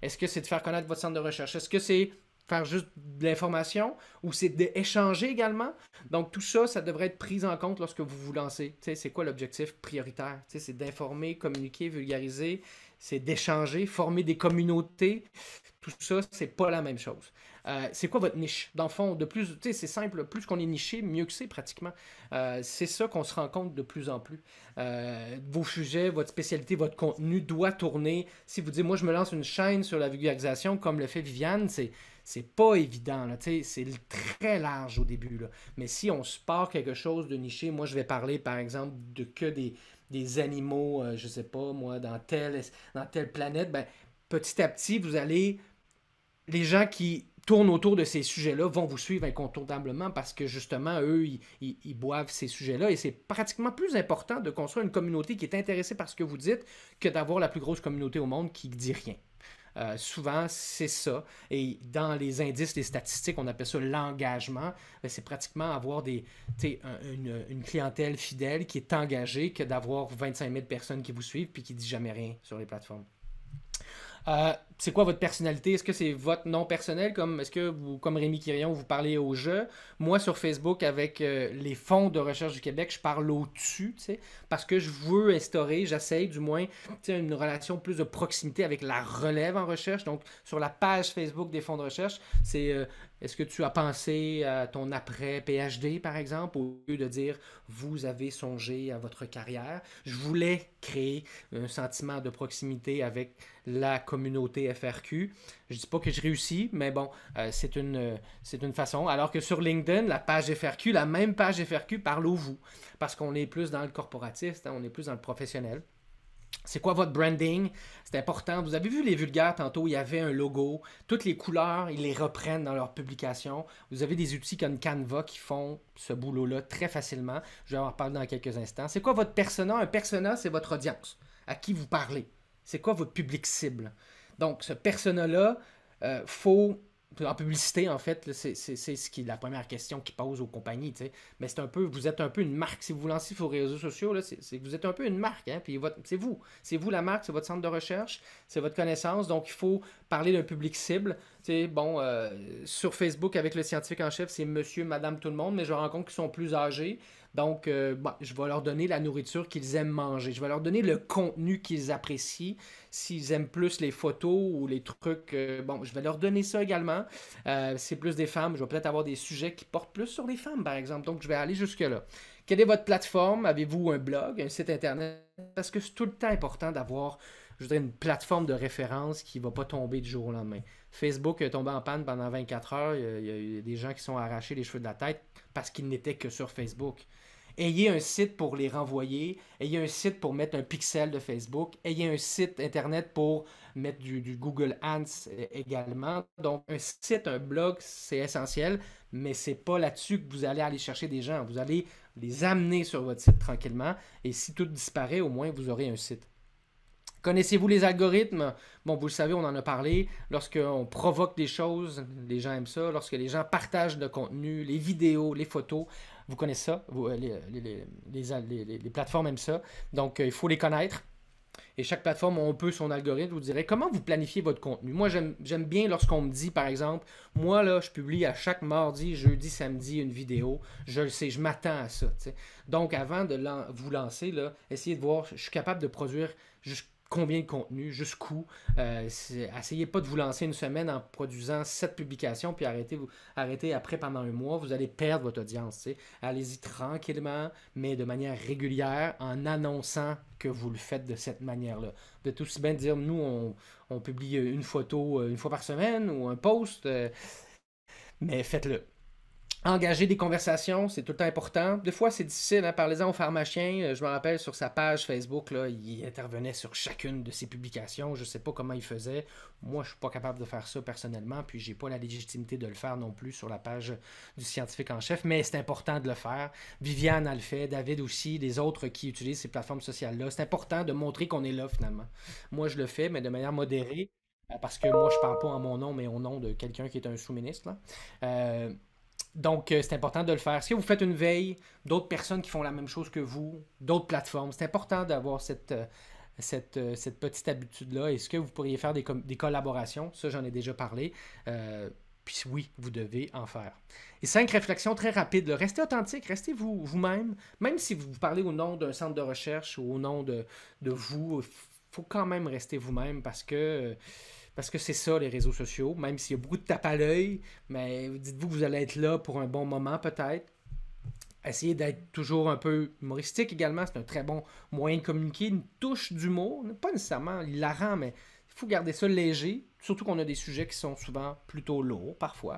Est-ce que c'est de faire connaître votre centre de recherche? Est-ce que c'est faire juste de l'information ou c'est d'échanger également. Donc tout ça, ça devrait être pris en compte lorsque vous vous lancez. C'est quoi l'objectif prioritaire? C'est d'informer, communiquer, vulgariser, c'est d'échanger, former des communautés. Tout ça, c'est pas la même chose. Euh, c'est quoi votre niche? Dans le fond, de plus, c'est simple, plus qu'on est niché, mieux que c'est pratiquement. Euh, c'est ça qu'on se rend compte de plus en plus. Euh, vos sujets, votre spécialité, votre contenu doit tourner. Si vous dites, moi, je me lance une chaîne sur la vulgarisation, comme le fait Viviane, c'est c'est pas évident. C'est très large au début. Mais si on se part quelque chose de niché, moi je vais parler par exemple de que des, animaux, je euh, je sais pas moi, dans telle, dans telle planète, ben, petit à petit, vous allez. Les gens qui tournent autour de ces sujets-là vont vous suivre incontournablement parce que justement, eux, ils, ils boivent ces sujets-là et c'est pratiquement plus important de construire une communauté qui est intéressée par ce que vous dites que d'avoir la plus grosse communauté au monde qui ne dit rien. Euh, souvent, c'est ça. Et dans les indices, les statistiques, on appelle ça l'engagement. Ben, c'est pratiquement avoir une, clientèle fidèle qui est engagée que d'avoir 25 000 personnes qui vous suivent puis qui ne disent jamais rien sur les plateformes. Euh, c'est quoi votre personnalité? Est-ce que c'est votre nom personnel? Comme, est-ce que vous, comme Rémi Quirion, vous parlez au jeu? Moi, sur Facebook, avec euh, les fonds de recherche du Québec, je parle au-dessus, parce que je veux instaurer, j'essaye du moins, une relation plus de proximité avec la relève en recherche. Donc, sur la page Facebook des fonds de recherche, c'est euh, est-ce que tu as pensé à ton après PhD, par exemple, au lieu de dire vous avez songé à votre carrière? Je voulais créer un sentiment de proximité avec la communauté FRQ. Je dis pas que je réussis, mais bon, euh, c'est une, c'est une façon. Alors que sur LinkedIn, la page FRQ, la même page FRQ parle au vous, parce qu'on est plus dans le corporatif, hein, on est plus dans le professionnel. C'est quoi votre branding? C'est important. Vous avez vu les vulgaires tantôt, il y avait un logo. Toutes les couleurs, ils les reprennent dans leurs publications. Vous avez des outils comme Canva qui font ce boulot-là très facilement. Je vais en reparler dans quelques instants. C'est quoi votre persona? Un persona, c'est votre audience. À qui vous parlez? C'est quoi votre public cible? Donc, ce persona-là, euh, faut en publicité, en fait, c'est ce qui est la première question qu'ils posent aux compagnies. Mais c'est un peu, vous êtes un peu une marque. Si vous vous lancez sur les réseaux sociaux, c'est vous êtes un peu une marque. Hein. c'est vous. C'est vous la marque, c'est votre centre de recherche, c'est votre connaissance. Donc il faut parler d'un public cible. bon, euh, sur Facebook, avec le scientifique en chef, c'est monsieur, madame, tout le monde, mais je rencontre qui sont plus âgés. Donc, euh, je vais leur donner la nourriture qu'ils aiment manger. Je vais leur donner le contenu qu'ils apprécient. S'ils aiment plus les photos ou les trucs, euh, bon, je vais leur donner ça également. Euh, c'est plus des femmes. Je vais peut-être avoir des sujets qui portent plus sur les femmes, par exemple. Donc, je vais aller jusque-là. Quelle est votre plateforme? Avez-vous un blog, un site Internet? Parce que c'est tout le temps important d'avoir je voudrais une plateforme de référence qui ne va pas tomber du jour au lendemain. Facebook est tombé en panne pendant 24 heures. Il y, a, il des gens qui sont arrachés les cheveux de la tête parce qu'ils n'étaient que sur Facebook. Ayez un site pour les renvoyer, ayez un site pour mettre un pixel de Facebook, ayez un site Internet pour mettre du, Google Ads euh, également. Donc, un site, un blog, c'est essentiel, mais ce n'est pas là-dessus que vous allez aller chercher des gens. Vous allez les amener sur votre site tranquillement et si tout disparaît, au moins, vous aurez un site. Connaissez-vous les algorithmes? Bon, vous le savez, on en a parlé. Lorsqu'on provoque des choses, les gens aiment ça. Lorsque les gens partagent de contenu, les vidéos, les photos, vous connaissez ça. Euh, les, les, plateformes aiment ça. Donc, euh, il faut les connaître. Et chaque plateforme a un peu son algorithme. Vous direz comment vous planifiez votre contenu. Moi, j'aime bien lorsqu'on me dit, par exemple, moi, là, je publie à chaque mardi, jeudi, samedi une vidéo. Je le sais, je m'attends à ça. Donc, avant de vous lancer, là, essayez de voir, je suis capable de produire combien de contenu, jusqu'où. Euh, essayez pas de vous lancer une semaine en produisant sept publications, puis arrêtez, vous, arrêtez après pendant un mois, vous allez perdre votre audience. Allez-y tranquillement, mais de manière régulière, en annonçant que vous le faites de cette manière-là. Vous tout aussi bien dire, nous, on, publie une photo euh, une fois par semaine ou un post, euh, mais faites-le. Engager des conversations, c'est tout le temps important. Des fois, c'est difficile. Hein? Parlez-en au pharmacien. Euh, je me rappelle sur sa page Facebook, là, il intervenait sur chacune de ses publications. Je ne sais pas comment il faisait. Moi, je suis pas capable de faire ça personnellement, puis j'ai pas la légitimité de le faire non plus sur la page du scientifique en chef. Mais c'est important de le faire. Viviane a le fait, David aussi, les autres qui utilisent ces plateformes sociales-là. C'est important de montrer qu'on est là finalement. Moi, je le fais, mais de manière modérée, euh, parce que moi, je parle pas en mon nom, mais au nom de quelqu'un qui est un sous-ministre. Euh, donc, euh, c'est important de le faire. Si vous faites une veille, d'autres personnes qui font la même chose que vous, d'autres plateformes, c'est important d'avoir cette, euh, euh, cette, petite habitude-là. Est-ce que vous pourriez faire des, des collaborations? Ça, j'en ai déjà parlé. puis oui, vous devez en faire. Et cinq réflexions très rapides. Restez authentique, restez vous, vous-même. Même si vous parlez au nom d'un centre de recherche ou au nom de, de vous, il faut quand même rester vous-même parce que parce que c'est ça, les réseaux sociaux. Même s'il y a beaucoup de tape à l'œil, mais dites-vous que vous allez être là pour un bon moment, peut-être. Essayez d'être toujours un peu humoristique également. C'est un très bon moyen de communiquer. Une touche d'humour, pas nécessairement hilarant, mais il faut garder ça léger, surtout qu'on a des sujets qui sont souvent plutôt lourds parfois.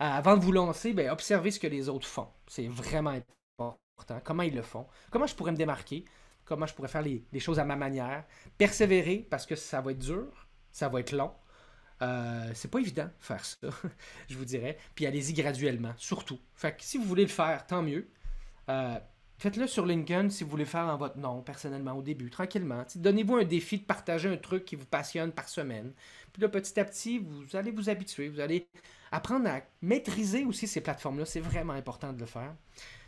Euh, avant de vous lancer, ben, observez ce que les autres font. C'est vraiment important. Comment ils le font. Comment je pourrais me démarquer. Comment je pourrais faire les, les choses à ma manière. Persévérer parce que ça va être dur ça va être long. Euh, c'est pas évident de faire ça, je vous dirais. Puis allez-y graduellement, surtout. Fait si vous voulez le faire, tant mieux. Euh, faites-le sur LinkedIn si vous voulez faire en votre nom, personnellement, au début, tranquillement. Donnez-vous un défi de partager un truc qui vous passionne par semaine. Puis là, petit à petit, vous allez vous habituer, vous allez apprendre à maîtriser aussi ces plateformes-là. C'est vraiment important de le faire.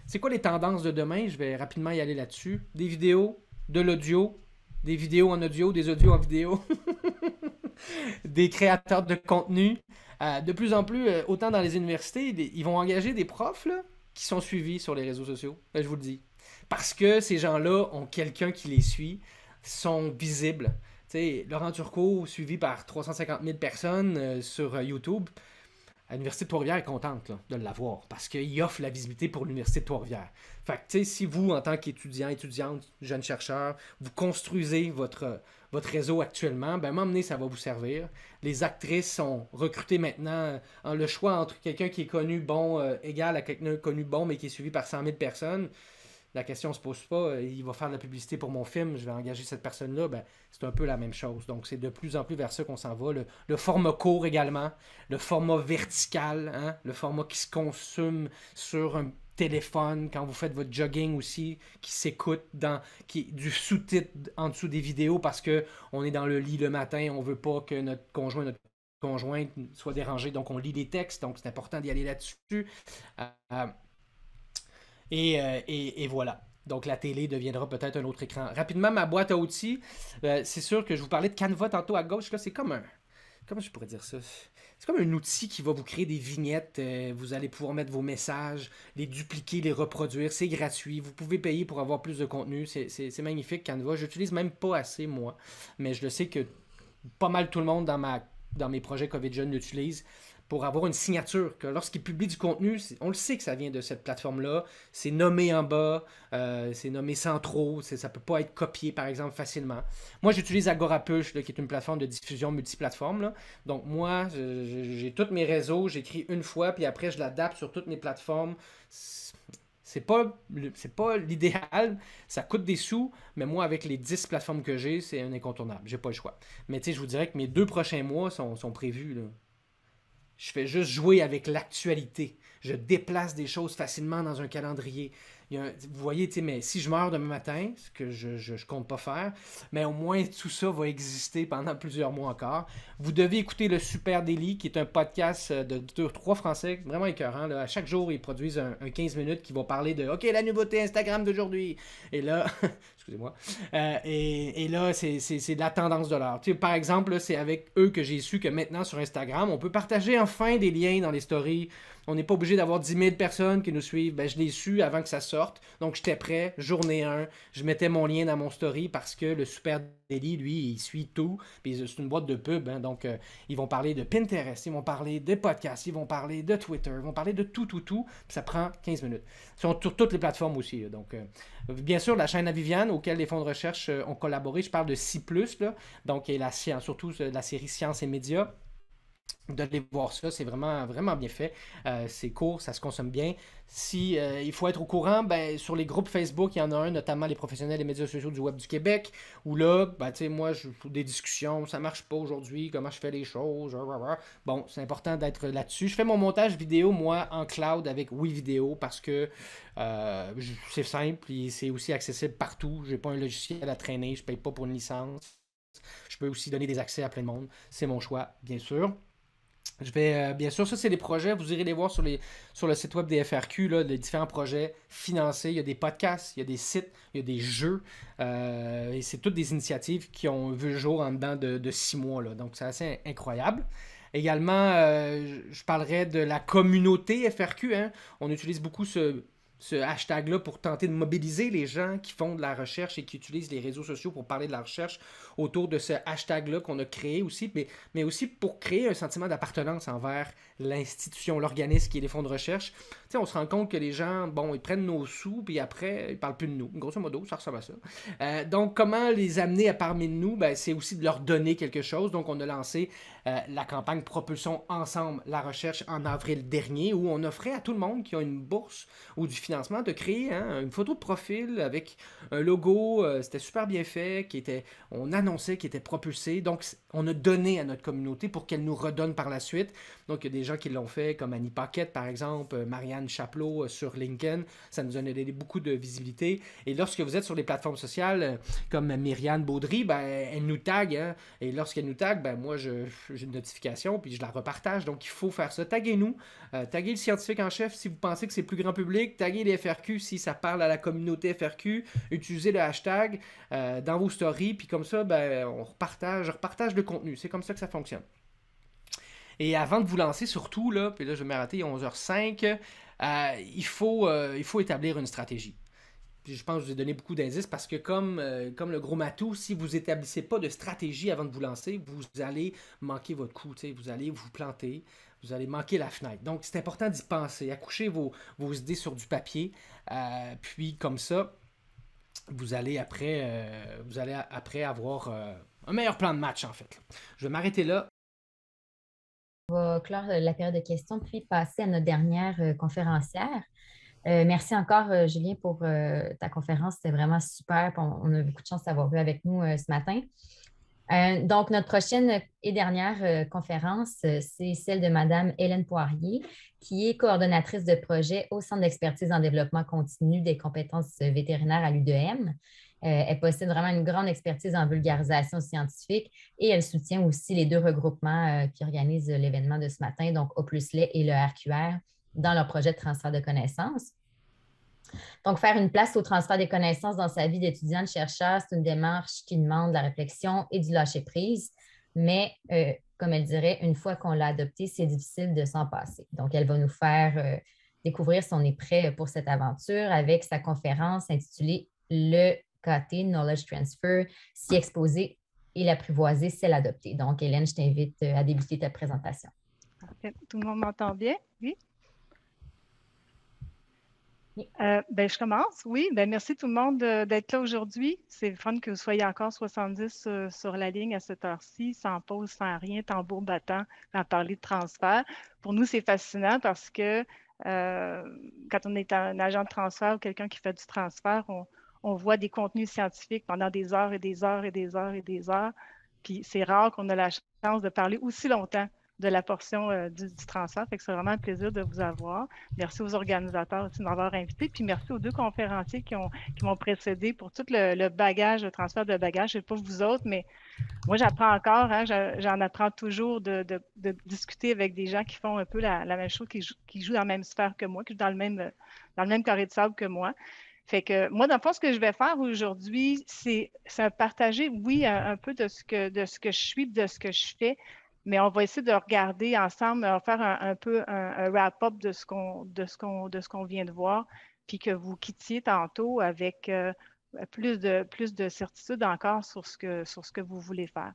C'est quoi les tendances de demain? Je vais rapidement y aller là-dessus. Des vidéos, de l'audio, des vidéos en audio, des audios en vidéo. des créateurs de contenu. Euh, de plus en plus, euh, autant dans les universités, ils vont engager des profs qui sont suivis sur les réseaux sociaux. Ben, je vous le dis. Parce que ces gens-là ont quelqu'un qui les suit, sont visibles. Laurent Turcot, suivi par 350 000 personnes euh, sur YouTube, l'Université de Trois-Rivières est contente de l'avoir parce qu'il offre la visibilité pour l'Université de Trois-Rivières. si vous, en tant qu'étudiant, étudiante, jeune chercheur, vous construisez votre, votre réseau actuellement, ben, m'emmener, ça va vous servir. Les actrices sont recrutées maintenant euh, le choix entre quelqu'un qui est connu bon, euh, égal à quelqu'un connu bon, mais qui est suivi par 100 000 personnes. La question se pose pas, euh, il va faire de la publicité pour mon film, je vais engager cette personne-là, ben, c'est un peu la même chose. Donc c'est de plus en plus vers ça qu'on s'en va. Le, format court également, le format vertical, hein, le format qui se consomme sur un téléphone, quand vous faites votre jogging aussi, qui s'écoute dans qui du sous-titre en dessous des vidéos parce que on est dans le lit le matin, on veut pas que notre conjoint notre conjointe soit dérangé, donc on lit des textes, donc c'est important d'y aller là-dessus. Euh, euh, euh, et, et, voilà. Donc la télé deviendra peut-être un autre écran. Rapidement, ma boîte à outils, c'est sûr que je vous parlais de Canva tantôt à gauche, là c'est comme un... Comment je pourrais dire ça c'est comme un outil qui va vous créer des vignettes. Euh, vous allez pouvoir mettre vos messages, les dupliquer, les reproduire. C'est gratuit. Vous pouvez payer pour avoir plus de contenu. C'est magnifique, Canva. J'utilise même pas assez, moi. Mais je le sais que pas mal tout le monde dans, mes projets COVID Jeune l'utilise pour avoir une signature. Que lorsqu'il publie du contenu, on le sait que ça vient de cette plateforme-là. C'est nommé en bas, euh, c'est nommé sans trop, ça peut pas être copié, par exemple, facilement. Moi, j'utilise Agorapush, qui est une plateforme de diffusion multiplateforme. Donc, moi, j'ai tous mes réseaux, j'écris une fois, puis après, je l'adapte sur toutes mes plateformes c'est pas c'est pas l'idéal, ça coûte des sous, mais moi avec les 10 plateformes que j'ai, c'est un incontournable, j'ai pas le choix. Mais tu sais, je vous dirais que mes deux prochains mois sont, sont prévus là, je fais juste jouer avec l'actualité. Je déplace des choses facilement dans un calendrier. vous voyez, mais si je meurs demain matin, ce que je ne compte pas faire, mais au moins tout ça va exister pendant plusieurs mois encore. Vous devez écouter le Super Daily, qui est un podcast euh, de deux, trois Français, vraiment écœurant. À chaque jour, ils produisent un, un 15 minutes qui va parler de OK, la nouveauté Instagram d'aujourd'hui. Et là, excusez-moi. Euh, et, là, c'est de la tendance de l'heure. Par exemple, c'est avec eux que j'ai su que maintenant sur Instagram, on peut partager enfin des liens dans les stories on n'est pas obligé d'avoir 10 000 personnes qui nous suivent. Ben, je l'ai su avant que ça sorte. Donc, j'étais prêt, journée 1. Je mettais mon lien dans mon story parce que le Super délit lui, il suit tout. Puis c'est une boîte de pub. Hein. donc, euh, ils vont parler de Pinterest, ils vont parler des podcasts, ils vont parler de Twitter, ils vont parler de tout, tout, tout. ça prend 15 minutes. sur toutes les plateformes aussi. donc, euh, bien sûr, la chaîne à Viviane, auquel les fonds de recherche euh, ont collaboré, je parle de C, là, donc, et la, surtout la série Sciences et médias les voir ça. C'est vraiment, vraiment bien fait. Euh, c'est court, ça se consomme bien. Si euh, il faut être au courant, ben, sur les groupes Facebook, il y en a un, notamment les professionnels des médias sociaux du Web du Québec, où là, ben, sais moi, je des discussions, ça marche pas aujourd'hui, comment je fais les choses. Bon, c'est important d'être là-dessus. Je fais mon montage vidéo, moi, en cloud avec WeVideo Vidéo parce que euh, c'est simple et c'est aussi accessible partout. J'ai pas un logiciel à traîner, je paye pas pour une licence. Je peux aussi donner des accès à plein de monde. C'est mon choix, bien sûr. Je vais, euh, bien sûr, ça, c'est des projets. Vous irez les voir sur, les, sur le site web des FRQ, les différents projets financés. Il y a des podcasts, il y a des sites, il y a des jeux. Euh, et c'est toutes des initiatives qui ont vu le jour en dedans de, six mois. Là, donc, c'est assez incroyable. Également, euh, je parlerai de la communauté FRQ. Hein. On utilise beaucoup ce ce hashtag-là pour tenter de mobiliser les gens qui font de la recherche et qui utilisent les réseaux sociaux pour parler de la recherche autour de ce hashtag-là qu'on a créé aussi, mais, mais aussi pour créer un sentiment d'appartenance envers l'institution, l'organisme qui est les fonds de recherche. on se rend compte que les gens, bon, ils prennent nos sous, puis après, ils parlent plus de nous. Grosso modo, ça ressemble à ça. Euh, donc, comment les amener à parmi nous? Ben, c'est aussi de leur donner quelque chose. Donc, on a lancé euh, la campagne Propulsons ensemble la recherche en avril dernier, où on offrait à tout le monde qui a une bourse ou du financement de créer hein, une photo de profil avec un logo. Euh, c'était super bien fait, qui était, on annonçait qu'il était propulsé. Donc, on a donné à notre communauté pour qu'elle nous redonne par la suite. Donc, il y a des gens qui l'ont fait, comme Annie Paquette, par exemple, euh, Marianne Chaplot sur LinkedIn. Ça nous a donné beaucoup de visibilité. Et lorsque vous êtes sur les plateformes sociales, comme Myriane Baudry, ben, elle nous tague. Hein. et lorsqu'elle nous tague, ben, moi, je j'ai une notification, puis je la repartage. Donc, il faut faire ça. Taguez-nous, euh, taguez le scientifique en chef si vous pensez que c'est plus grand public, taguez les FRQ si ça parle à la communauté FRQ, utilisez le hashtag euh, dans vos stories, puis comme ça, ben, on repartage, repartage le contenu. C'est comme ça que ça fonctionne. Et avant de vous lancer, surtout, là, puis là, je vais m'arrêter est 11h05, euh, il, faut, il faut établir une stratégie je pense que vous ai donné beaucoup d'indices parce que comme, euh, comme le gros matou, si vous établissez pas de stratégie avant de vous lancer, vous allez manquer votre coup, vous allez vous planter, vous allez manquer la fenêtre. Donc c'est important d'y penser, accoucher vos, idées sur du papier, euh, puis comme ça, vous allez après, euh, vous allez après avoir un meilleur plan de match en fait. Je vais m'arrêter là.
On va clore la période de questions, puis passer à notre dernière conférencière. Euh, merci encore, euh, Julien, pour euh, ta conférence. C'était vraiment super. On, a beaucoup de chance d'avoir vu avec nous ce matin. donc, notre prochaine et dernière conférence, c'est celle de Madame Hélène Poirier, qui est coordonnatrice de projet au Centre d'expertise en développement continu des compétences vétérinaires à l'UDM. elle possède vraiment une grande expertise en vulgarisation scientifique et elle soutient aussi les deux regroupements qui organisent l'événement de ce matin, donc O et le RQR dans leur projet de transfert de connaissances. Donc, faire une place au transfert des connaissances dans sa vie d'étudiant-chercheur, c'est une démarche qui demande de la réflexion et du lâcher-prise, mais euh, comme elle dirait, une fois qu'on l'a adoptée, c'est difficile de s'en passer. Donc, elle va nous faire euh, découvrir si on est prêt pour cette aventure avec sa conférence intitulée Le côté Knowledge Transfer, s'y exposer et l'apprivoiser, c'est l'adopter. Donc, Hélène, je t'invite euh, à débuter ta présentation.
Tout le monde m'entend bien? Oui? Euh, ben, je commence, oui. Ben, merci tout le monde euh, d'être là aujourd'hui. C'est fun que vous soyez encore 70 euh, sur la ligne à cette heure-ci, sans pause, sans rien, tambour battant, à parler de transfert. Pour nous, c'est fascinant parce que quand on est un agent de transfert ou quelqu'un qui fait du transfert, on, voit des contenus scientifiques pendant des heures et des heures et des heures et des heures. Puis c'est rare qu'on ait la chance de parler aussi longtemps de la portion euh, du, transfert. Fait que c'est vraiment un plaisir de vous avoir. Merci aux organisateurs aussi de m'avoir invité. Puis merci aux deux conférenciers qui, ont, qui m'ont précédé pour tout le, bagage, le transfert de bagages. Je ne sais pas vous autres, mais moi, j'apprends encore. Hein. j'en apprends toujours de, discuter avec des gens qui font un peu la, même chose, qui, jouent dans la même sphère que moi, qui jouent dans le même, dans le même carré de sable que moi. Fait que moi, dans le fond, ce que je vais faire aujourd'hui, c'est partager, oui, un, peu de ce, que, de ce que je suis, de ce que je fais, mais on va essayer de regarder ensemble, euh, faire un, peu un, wrap-up de ce qu'on de ce qu'on de ce qu'on vient de voir, puis que vous quittiez tantôt avec euh, plus de plus de certitude encore sur ce que sur ce que vous voulez faire.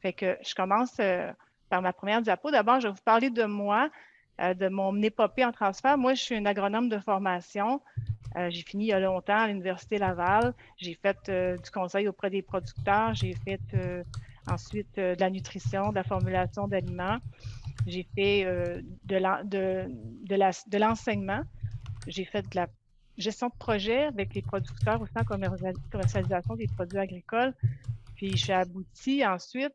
Fait que je commence euh, par ma première diapo. D'abord, je vais vous parler de moi, de mon épopée en transfert. Moi, je suis une agronome de formation. j'ai fini il y a longtemps à l'Université Laval. J'ai fait du conseil auprès des producteurs. J'ai fait ensuite euh, de la nutrition, de la formulation d'aliments. J'ai fait euh, de l'enseignement. J'ai fait de la gestion de projet avec les producteurs, aussi en commercialisation des produits agricoles. Puis j'ai abouti ensuite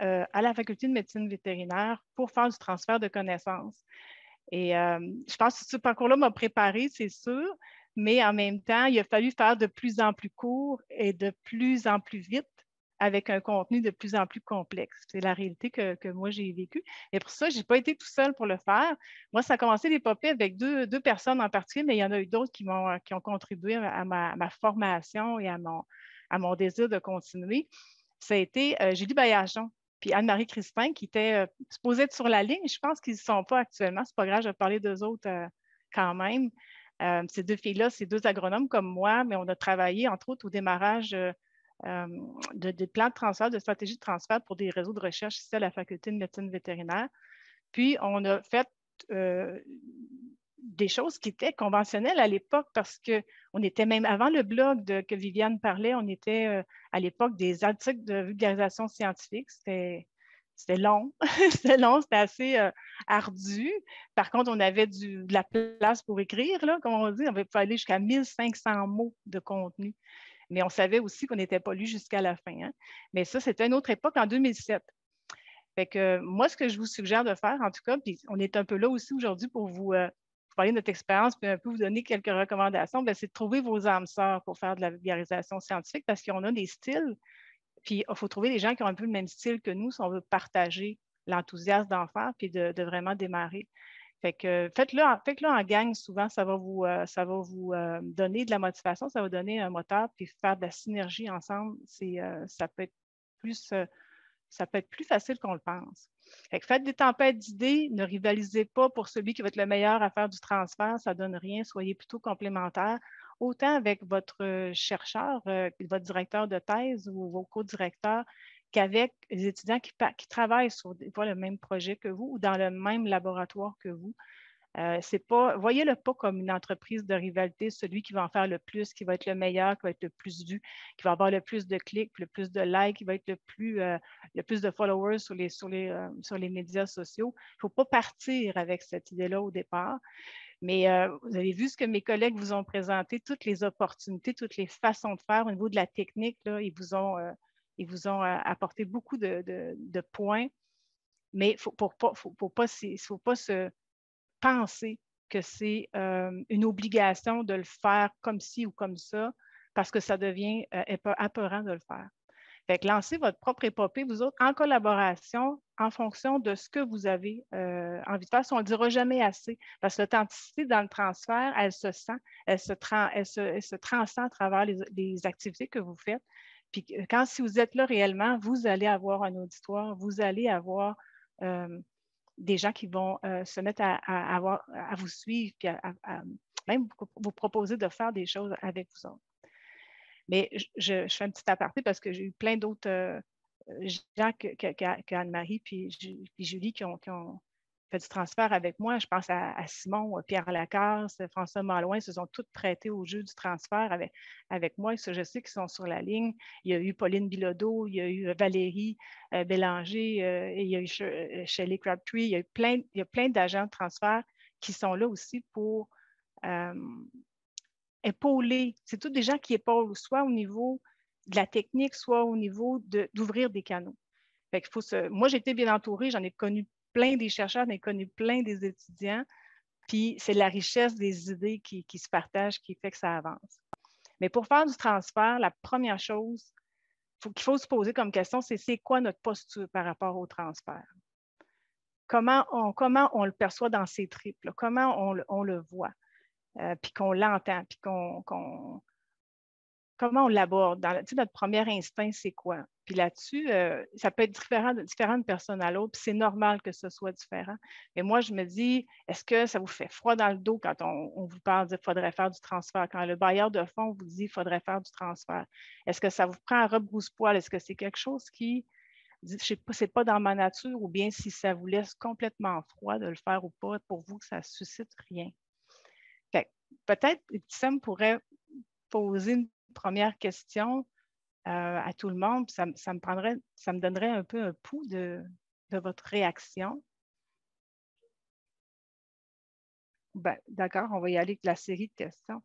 euh, à la faculté de médecine vétérinaire pour faire du transfert de connaissances. Et je pense que ce parcours-là m'a préparé, c'est sûr, mais en même temps, il a fallu faire de plus en plus court et de plus en plus vite avec un contenu de plus en plus complexe. C'est la réalité que, moi, j'ai vécue. Et pour ça, je n'ai pas été tout seul pour le faire. Moi, ça a commencé l'épopée avec deux, personnes en particulier, mais il y en a eu d'autres qui, qui ont contribué à ma, formation et à mon, à mon désir de continuer. Ça a été euh, Julie Bayachon, puis Anne-Marie Christin, qui étaient euh, être sur la ligne. Je pense qu'ils ne sont pas actuellement. Ce n'est pas grave, je vais parler d'eux autres euh, quand même. Euh, ces deux filles-là, c'est deux agronomes comme moi, mais on a travaillé, entre autres, au démarrage euh, des plans de transfert, de stratégies de transfert pour des réseaux de recherche ici la faculté de médecine vétérinaire. Puis, on a fait euh, des choses qui étaient conventionnelles à l'époque parce qu'on était même avant le blog que Viviane parlait, on était euh, à l'époque des articles de vulgarisation scientifique. C'était long, c'était long, c'était assez ardu. Par contre, on avait de la place pour écrire, comme on dit, on pouvait aller jusqu'à 1500 mots de contenu mais on savait aussi qu'on n'était pas lu jusqu'à la fin. Hein. Mais ça, c'était une autre époque en 2007. Fait que euh, moi, ce que je vous suggère de faire, en tout cas, puis on est un peu là aussi aujourd'hui pour vous, euh, parler de notre expérience, puis un peu vous donner quelques recommandations, ben, c'est de trouver vos âmes sœurs pour faire de la vulgarisation scientifique parce qu'on a des styles. Puis il faut trouver des gens qui ont un peu le même style que nous si on veut partager l'enthousiasme d'en faire puis de, vraiment démarrer. Fait que faites-le en, faites en gang souvent, ça va vous, euh, euh, donner de la motivation, ça va vous donner un moteur, puis faire de la synergie ensemble, euh, ça peut être plus facile qu'on le pense. faites des tempêtes d'idées, ne rivalisez pas pour celui qui va être le meilleur à faire du transfert, ça ne donne rien, soyez plutôt complémentaires, autant avec votre chercheur, votre directeur de thèse ou vos co-directeurs, qu'avec les étudiants qui, travaillent sur des le même projet que vous ou dans le même laboratoire que vous. Euh, pas, voyez-le pas comme une entreprise de rivalité, celui qui va en faire le plus, qui va être le meilleur, qui va être le plus vu, qui va avoir le plus de clics, le plus de likes, qui va être le plus, euh, le plus de followers sur les, sur les, euh, sur les médias sociaux. Il ne faut pas partir avec cette idée-là au départ. Mais vous avez vu ce que mes collègues vous ont présenté, toutes les opportunités, toutes les façons de faire au niveau de la technique, ils vous ont ils vous ont euh, apporté beaucoup de, points, mais il ne faut, pas, se penser que c'est euh, une obligation de le faire comme ci ou comme ça, parce que ça devient euh, pas apeurant de le faire. lancez votre propre épopée, vous autres, en collaboration, en fonction de ce que vous avez envie de faire. on ne dira jamais assez, parce que l'authenticité dans le transfert, elle se sent, elle se, se, transcend à travers les, activités que vous faites. Puis quand si vous êtes là réellement, vous allez avoir un auditoire, vous allez avoir euh, des gens qui vont euh, se mettre à, vous suivre, puis à, même vous proposer de faire des choses avec vous autres. Mais je, fais un petit aparté parce que j'ai eu plein d'autres euh, gens gens qu'Anne-Marie puis, Julie qui ont, du transfert avec moi. Je pense à, Simon, euh, Pierre Lacasse, euh, François Malouin, se sont toutes prêtés au jeu du transfert avec, avec moi. je sais qu'ils sont sur la ligne. Il y a eu Pauline Bilodeau, il y a eu euh, Valérie Bélanger, il y a eu Shelley Crabtree. Il y a eu plein, plein d'agents de transfert qui sont là aussi pour épauler. C'est tous des gens qui épaulent, soit au niveau de la technique, soit au niveau d'ouvrir des canaux. Fait faut Moi, j'ai été bien entourée, j'en ai connu plein des chercheurs, on a connu plein des étudiants. Puis c'est la richesse des idées qui, se partagent qui fait que ça avance. Mais pour faire du transfert, la première chose qu'il faut se poser comme question, c'est c'est quoi notre posture par rapport au transfert? Comment on, comment on le perçoit dans ces tripes? Comment on, le voit? Euh, puis qu'on l'entend, puis qu'on comment on l'aborde? Dans, notre premier instinct, c'est quoi? Puis là-dessus, euh, ça peut être différent, de différentes personnes à l'autre, puis c'est normal que ce soit différent. Mais moi, je me dis, est-ce que ça vous fait froid dans le dos quand on, vous parle de faudrait faire du transfert? Quand le bailleur de fonds vous dit faudrait faire du transfert, est-ce que ça vous prend un rebrousse-poil? Est-ce que c'est quelque chose qui, je sais pas, c'est pas dans ma nature ou bien si ça vous laisse complètement froid de le faire ou pas, pour vous, ça ne suscite rien? peut-être, Sam pourrait poser une première question euh, à tout le monde. Ça, me prendrait, ça me donnerait un peu un pouls de, votre réaction. Ben, D'accord, on va y aller avec la série de questions.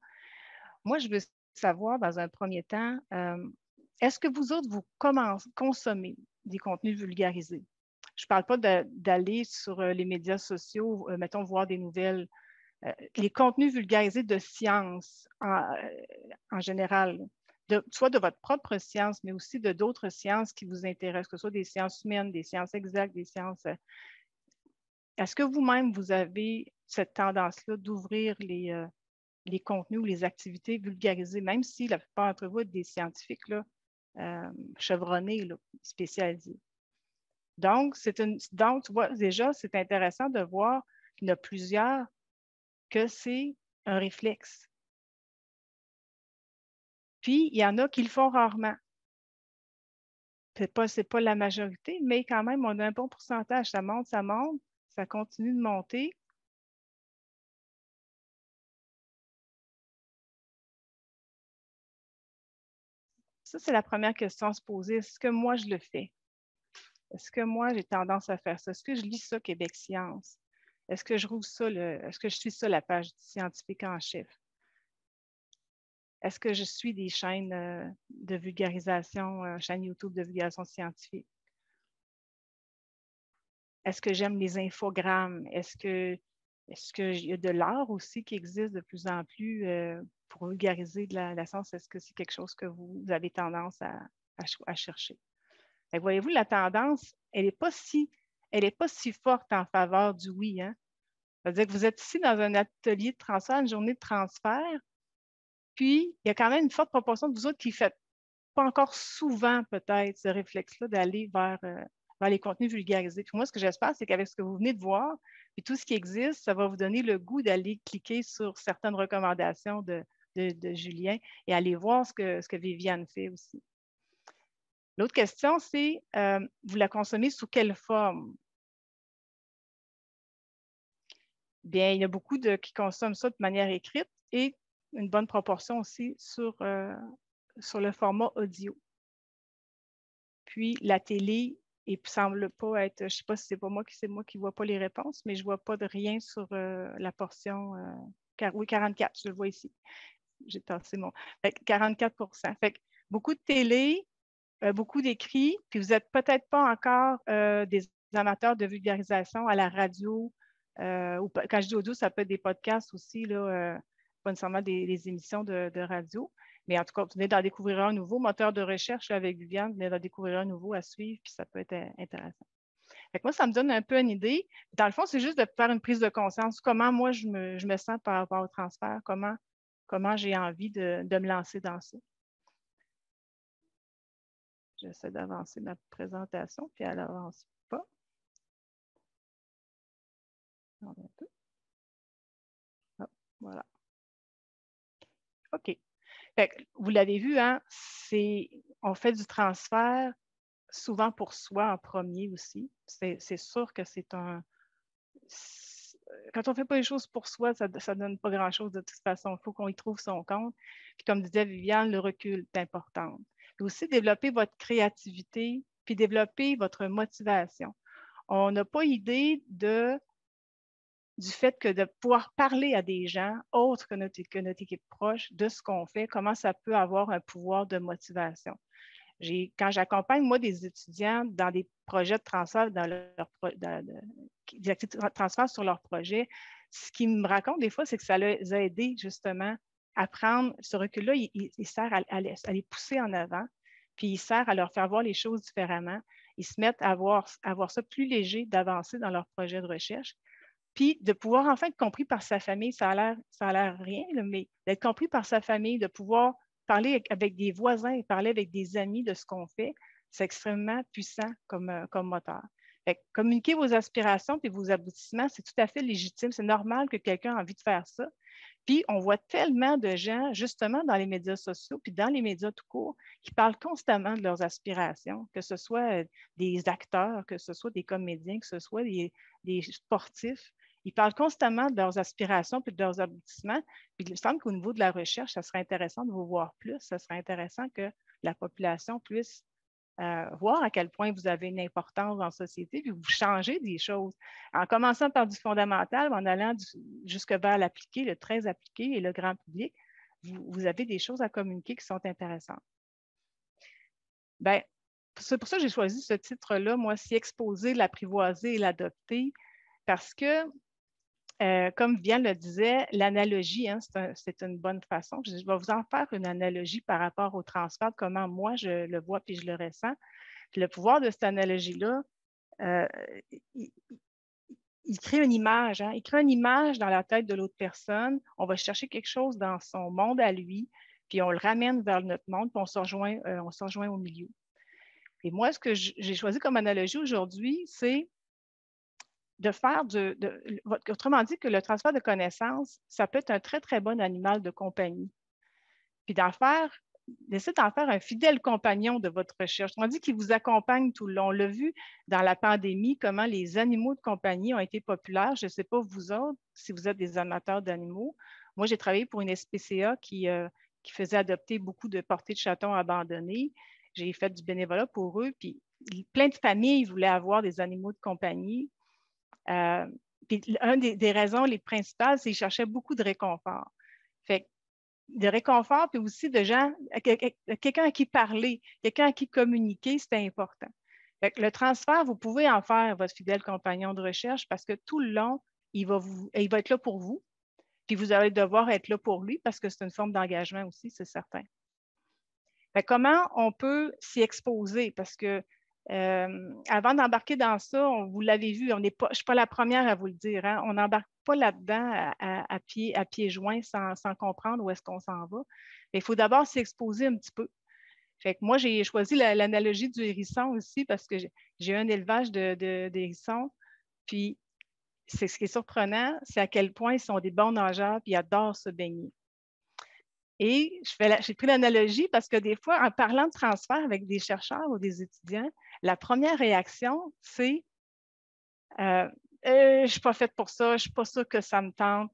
Moi, je veux savoir, dans un premier temps, euh, est-ce que vous autres, vous consommez des contenus vulgarisés? Je ne parle pas d'aller sur euh, les médias sociaux, mettons, voir des nouvelles euh, les contenus vulgarisés de sciences, euh, en, général, soit de votre propre science, mais aussi de d'autres sciences qui vous intéressent, que ce soit des sciences humaines, des sciences exactes, des sciences. Euh, est-ce que vous-même, vous avez cette tendance-là d'ouvrir les, contenus ou les activités vulgarisées, même si la plupart d'entre vous des scientifiques chevronnés, spécialisés? Donc, c'est une, déjà, c'est intéressant de voir qu'il y a plusieurs que c'est un réflexe. Puis, il y en a qui le font rarement. C'est pas, pas la majorité, mais quand même, on a un bon pourcentage. Ça monte, ça monte, ça continue de monter. Ça, c'est la première question à se poser. Est-ce que moi, je le fais? Est-ce que moi, j'ai tendance à faire ça? Est-ce que je lis ça, Québec Science? Est-ce que je roule ça, est-ce que je suis ça la page scientifique en chef? Est-ce que je suis des chaînes euh, de vulgarisation, chaîne euh, chaînes YouTube de vulgarisation scientifique? Est-ce que j'aime les infogrammes? Est-ce que est-ce qu'il y a de l'art aussi qui existe de plus en plus euh, pour vulgariser de la, science? Est-ce que c'est quelque chose que vous avez tendance à, à, à chercher? Voyez-vous, la tendance, elle n'est pas si elle n'est pas si forte en faveur du oui. Hein? cest dire que vous êtes ici dans un atelier de transfert, une journée de transfert, puis il y a quand même une forte proportion de vous autres qui ne faites pas encore souvent peut-être ce réflexe-là d'aller euh, vers, les contenus vulgarisés. Puis moi, ce que j'espère, c'est qu'avec ce que vous venez de voir, puis tout ce qui existe, ça va vous donner le goût d'aller cliquer sur certaines recommandations de, Julien et aller voir ce que, ce que Viviane fait aussi. L'autre question, c'est euh, vous la consommez sous quelle forme? bien, il y a beaucoup qui consomment ça de manière écrite et une bonne proportion aussi sur, euh, le format audio. Puis la télé, il ne semble pas être, je ne sais pas si c'est pas moi qui c'est moi qui ne vois pas les réponses, mais je ne vois pas de rien sur euh, la portion, 44, euh, je le vois ici. J'ai tassé mon. 44 Fait beaucoup de télé, beaucoup d'écrits, puis vous n'êtes peut-être pas encore des amateurs de vulgarisation à la radio, euh, quand je dis audio, ça peut être des podcasts aussi, là, euh, pas nécessairement des, émissions de, radio. Mais en tout cas, vous venez d'en découvrir un nouveau. Moteur de recherche avec Viviane, vous venez d'en découvrir un nouveau à suivre, puis ça peut être euh, intéressant. moi, ça me donne un peu une idée. Dans le fond, c'est juste de faire une prise de conscience. Comment moi, je me, sens par rapport au transfert? Comment, comment j'ai envie de, de me lancer dans ça? J'essaie d'avancer ma présentation, puis elle avance voilà. OK. vous l'avez vu, hein, c'est, on fait du transfert souvent pour soi en premier aussi. C'est sûr que c'est un. Quand on ne fait pas les choses pour soi, ça ne donne pas grand-chose de toute façon. Il faut qu'on y trouve son compte. Puis comme disait Viviane, le recul est important. Et aussi développer votre créativité, puis développer votre motivation. On n'a pas idée de du fait que de pouvoir parler à des gens autres que notre, équipe proche de ce qu'on fait, comment ça peut avoir un pouvoir de motivation. Quand j'accompagne, moi, des étudiants dans des projets de transfert, dans, leur, activités de transfert sur leur projet, ce qu'ils me racontent des fois, c'est que ça les a aidés justement à prendre ce recul-là. Il, sert à, les, pousser en avant, puis il sert à leur faire voir les choses différemment. Ils se mettent à voir, à voir ça plus léger d'avancer dans leur projet de recherche puis de pouvoir enfin être compris par sa famille, ça a l'air, ça l'air rien, mais d'être compris par sa famille, de pouvoir parler avec, des voisins, parler avec des amis de ce qu'on fait, c'est extrêmement puissant comme, euh, comme moteur. communiquer vos aspirations et vos aboutissements, c'est tout à fait légitime. C'est normal que quelqu'un ait envie de faire ça. Puis, on voit tellement de gens, justement, dans les médias sociaux, puis dans les médias tout court, qui parlent constamment de leurs aspirations, que ce soit euh, des acteurs, que ce soit des comédiens, que ce soit des sportifs. Ils parlent constamment de leurs aspirations puis de leurs aboutissements. il me semble qu'au niveau de la recherche, ça serait intéressant de vous voir plus. Ça serait intéressant que la population puisse euh, voir à quel point vous avez une importance en société, puis vous changez des choses. En commençant par du fondamental, en allant jusque vers l'appliqué, le très appliqué et le grand public, vous, avez des choses à communiquer qui sont intéressantes. Bien, c'est pour ça que j'ai choisi ce titre-là, moi, si exposer, l'apprivoiser et l'adopter, parce que euh, comme Vian le disait, l'analogie, hein, c'est une bonne façon. Je, vais vous en faire une analogie par rapport au transfert, comment moi je le vois puis je le ressens. Le pouvoir de cette analogie-là, euh, il, crée une image. Hein. il crée une image dans la tête de l'autre personne. On va chercher quelque chose dans son monde à lui, puis on le ramène vers notre monde, puis on s'enjoint euh, on se rejoint au milieu. Et moi, ce que j'ai choisi comme analogie aujourd'hui, c'est de faire de, autrement dit, que le transfert de connaissances, ça peut être un très, très bon animal de compagnie. Puis d'en faire, d'essayer d'en faire un fidèle compagnon de votre recherche. On dit qu'il vous accompagne tout le long. On l'a vu dans la pandémie, comment les animaux de compagnie ont été populaires. Je ne sais pas vous autres, si vous êtes des amateurs d'animaux. Moi, j'ai travaillé pour une SPCA qui, euh, qui faisait adopter beaucoup de portées de chatons abandonnés. J'ai fait du bénévolat pour eux, puis plein de familles voulaient avoir des animaux de compagnie euh, puis, une des, raisons les principales, c'est qu'ils cherchaient beaucoup de réconfort. Fait de réconfort, puis aussi de gens, euh, euh, quelqu'un à qui parler, quelqu'un à qui communiquer, c'était important. le transfert, vous pouvez en faire votre fidèle compagnon de recherche parce que tout le long, il va, être là pour vous, puis vous allez devoir être là pour lui parce que c'est une forme d'engagement aussi, c'est certain. Fait comment on peut s'y exposer? Parce que euh, avant d'embarquer dans ça, vous l'avez vu, on pas, je ne suis pas la première à vous le dire, hein. on n'embarque pas là-dedans à, pied, à pieds joints sans, comprendre où est-ce qu'on s'en va. il faut d'abord s'exposer un petit peu. moi, j'ai choisi l'analogie du hérisson aussi parce que j'ai, un élevage de, de, Puis, c'est ce qui est surprenant, c'est à quel point ils sont des bons nageurs et ils adorent se baigner. Et je j'ai pris l'analogie parce que des fois, en parlant de transfert avec des chercheurs ou des étudiants, la première réaction, c'est euh, euh, Je ne suis pas faite pour ça, je ne suis pas sûre que ça me tente.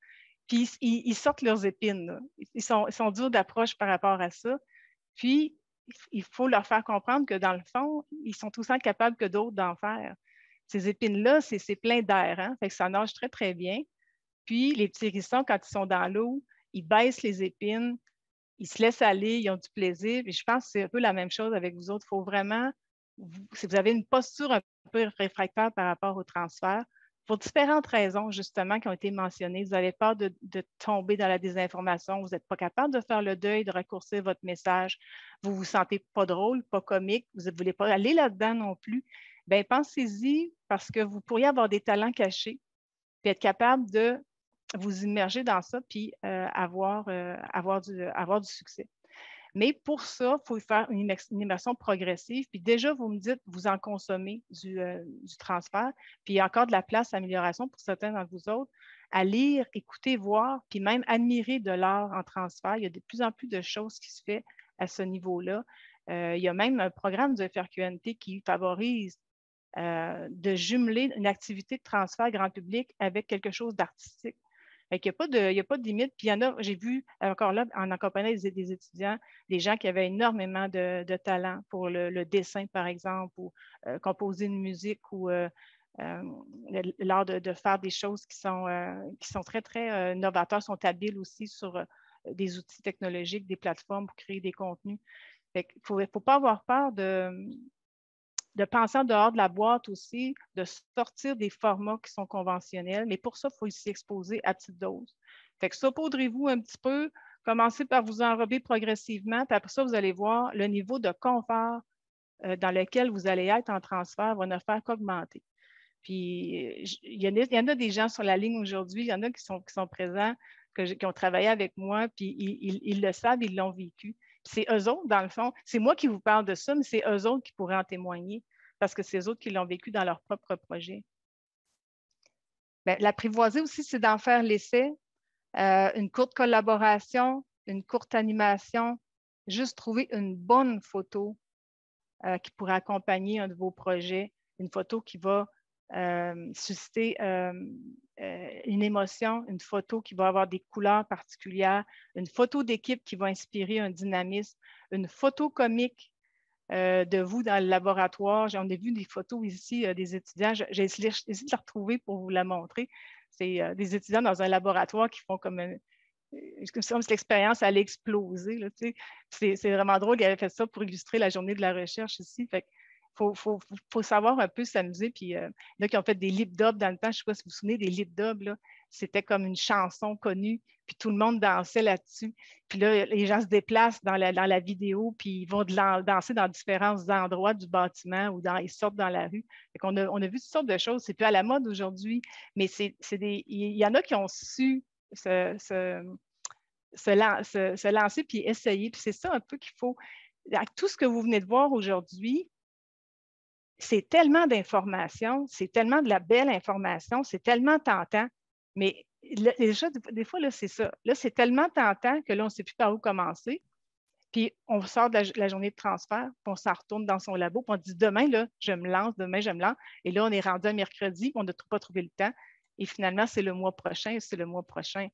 Puis ils, sortent leurs épines. Ils, sont, durs d'approche par rapport à ça. Puis il faut leur faire comprendre que dans le fond, ils sont tous capables que d'autres d'en faire. Ces épines-là, c'est plein d'air, hein, fait que ça nage très, très bien. Puis les petits rissons, quand ils sont dans l'eau, ils baissent les épines, ils se laissent aller, ils ont du plaisir. Puis je pense que c'est un peu la même chose avec vous autres. Il faut vraiment si vous avez une posture un peu réfractaire par rapport au transfert, pour différentes raisons, justement, qui ont été mentionnées, vous avez peur de, tomber dans la désinformation, vous n'êtes pas capable de faire le deuil, de raccourcir votre message, vous vous sentez pas drôle, pas comique, vous ne voulez pas aller là-dedans non plus, bien, pensez-y parce que vous pourriez avoir des talents cachés, puis être capable de vous immerger dans ça, puis euh, avoir, euh, avoir du succès. Mais pour ça, il faut faire une, immersion progressive. Puis déjà, vous me dites, vous en consommez du, euh, transfert. Puis il y a encore de la place à amélioration pour certains d'entre vous autres à lire, écouter, voir, puis même admirer de l'art en transfert. Il y a de plus en plus de choses qui se font à ce niveau-là. Euh, il y a même un programme de FRQNT qui favorise euh, de jumeler une activité de transfert grand public avec quelque chose d'artistique. Il qu'il n'y a pas de limite. Puis il y en a, j'ai vu encore là, en accompagnant des, étudiants, des gens qui avaient énormément de, talent pour le, dessin, par exemple, ou euh, composer une musique ou euh, euh, l'art de, faire des choses qui sont, qui sont très, très novateurs, sont habiles aussi sur des outils technologiques, des plateformes pour créer des contenus. il ne faut, pas avoir peur de, de penser en dehors de la boîte aussi, de sortir des formats qui sont conventionnels. Mais pour ça, il faut s'y exposer à petite dose. Fait que saupoudrez-vous un petit peu, commencez par vous enrober progressivement, puis après ça, vous allez voir le niveau de confort euh, dans lequel vous allez être en transfert va ne faire qu'augmenter. Puis il y, en a, des gens sur la ligne aujourd'hui, il y en a qui sont, qui sont présents, qui ont travaillé avec moi, puis ils le savent, ils l'ont vécu. C'est eux autres, dans le fond, c'est moi qui vous parle de ça, mais c'est eux autres qui pourraient en témoigner parce que c'est eux autres qui l'ont vécu dans leur propre projet. Ben, l'apprivoiser aussi, c'est d'en faire l'essai, euh, une courte collaboration, une courte animation, juste trouver une bonne photo euh, qui pourrait accompagner un de vos projets, une photo qui va euh, susciter euh, euh, une émotion, une photo qui va avoir des couleurs particulières, une photo d'équipe qui va inspirer un dynamisme, une photo comique de vous dans le laboratoire. J'en ai vu des photos ici des étudiants. J'ai essayé de la retrouver pour vous la montrer. C'est des étudiants dans un laboratoire qui font comme une, comme si l'expérience allait exploser. C'est vraiment drôle. qu'ils avait fait ça pour illustrer la journée de la recherche ici. Fait faut, faut, savoir un peu s'amuser. Puis euh, là, qui ont fait des lip dubs dans le temps, je ne sais pas si vous vous souvenez des lip dubs, c'était comme une chanson connue, puis tout le monde dansait là-dessus. Puis là, les gens se déplacent dans la, vidéo, puis ils vont danser dans différents endroits du bâtiment ou ils sortent dans la rue. on, a, vu toutes sortes de choses. C'est plus à la mode aujourd'hui, mais c'est Il y, en a qui ont su se, lancer puis essayer. Puis c'est ça un peu qu'il faut. Tout ce que vous venez de voir aujourd'hui, c'est tellement d'informations, c'est tellement de la belle information, c'est tellement tentant, mais déjà, des fois, là, c'est ça. Là, c'est tellement tentant que là, on ne sait plus par où commencer. Puis on sort de la, journée de transfert, puis on s'en retourne dans son labo, puis on dit demain, là, je me lance, demain, je me lance. Et là, on est rendu à mercredi, on n'a pas trouvé le temps. Et finalement, c'est le mois prochain, c'est le mois prochain.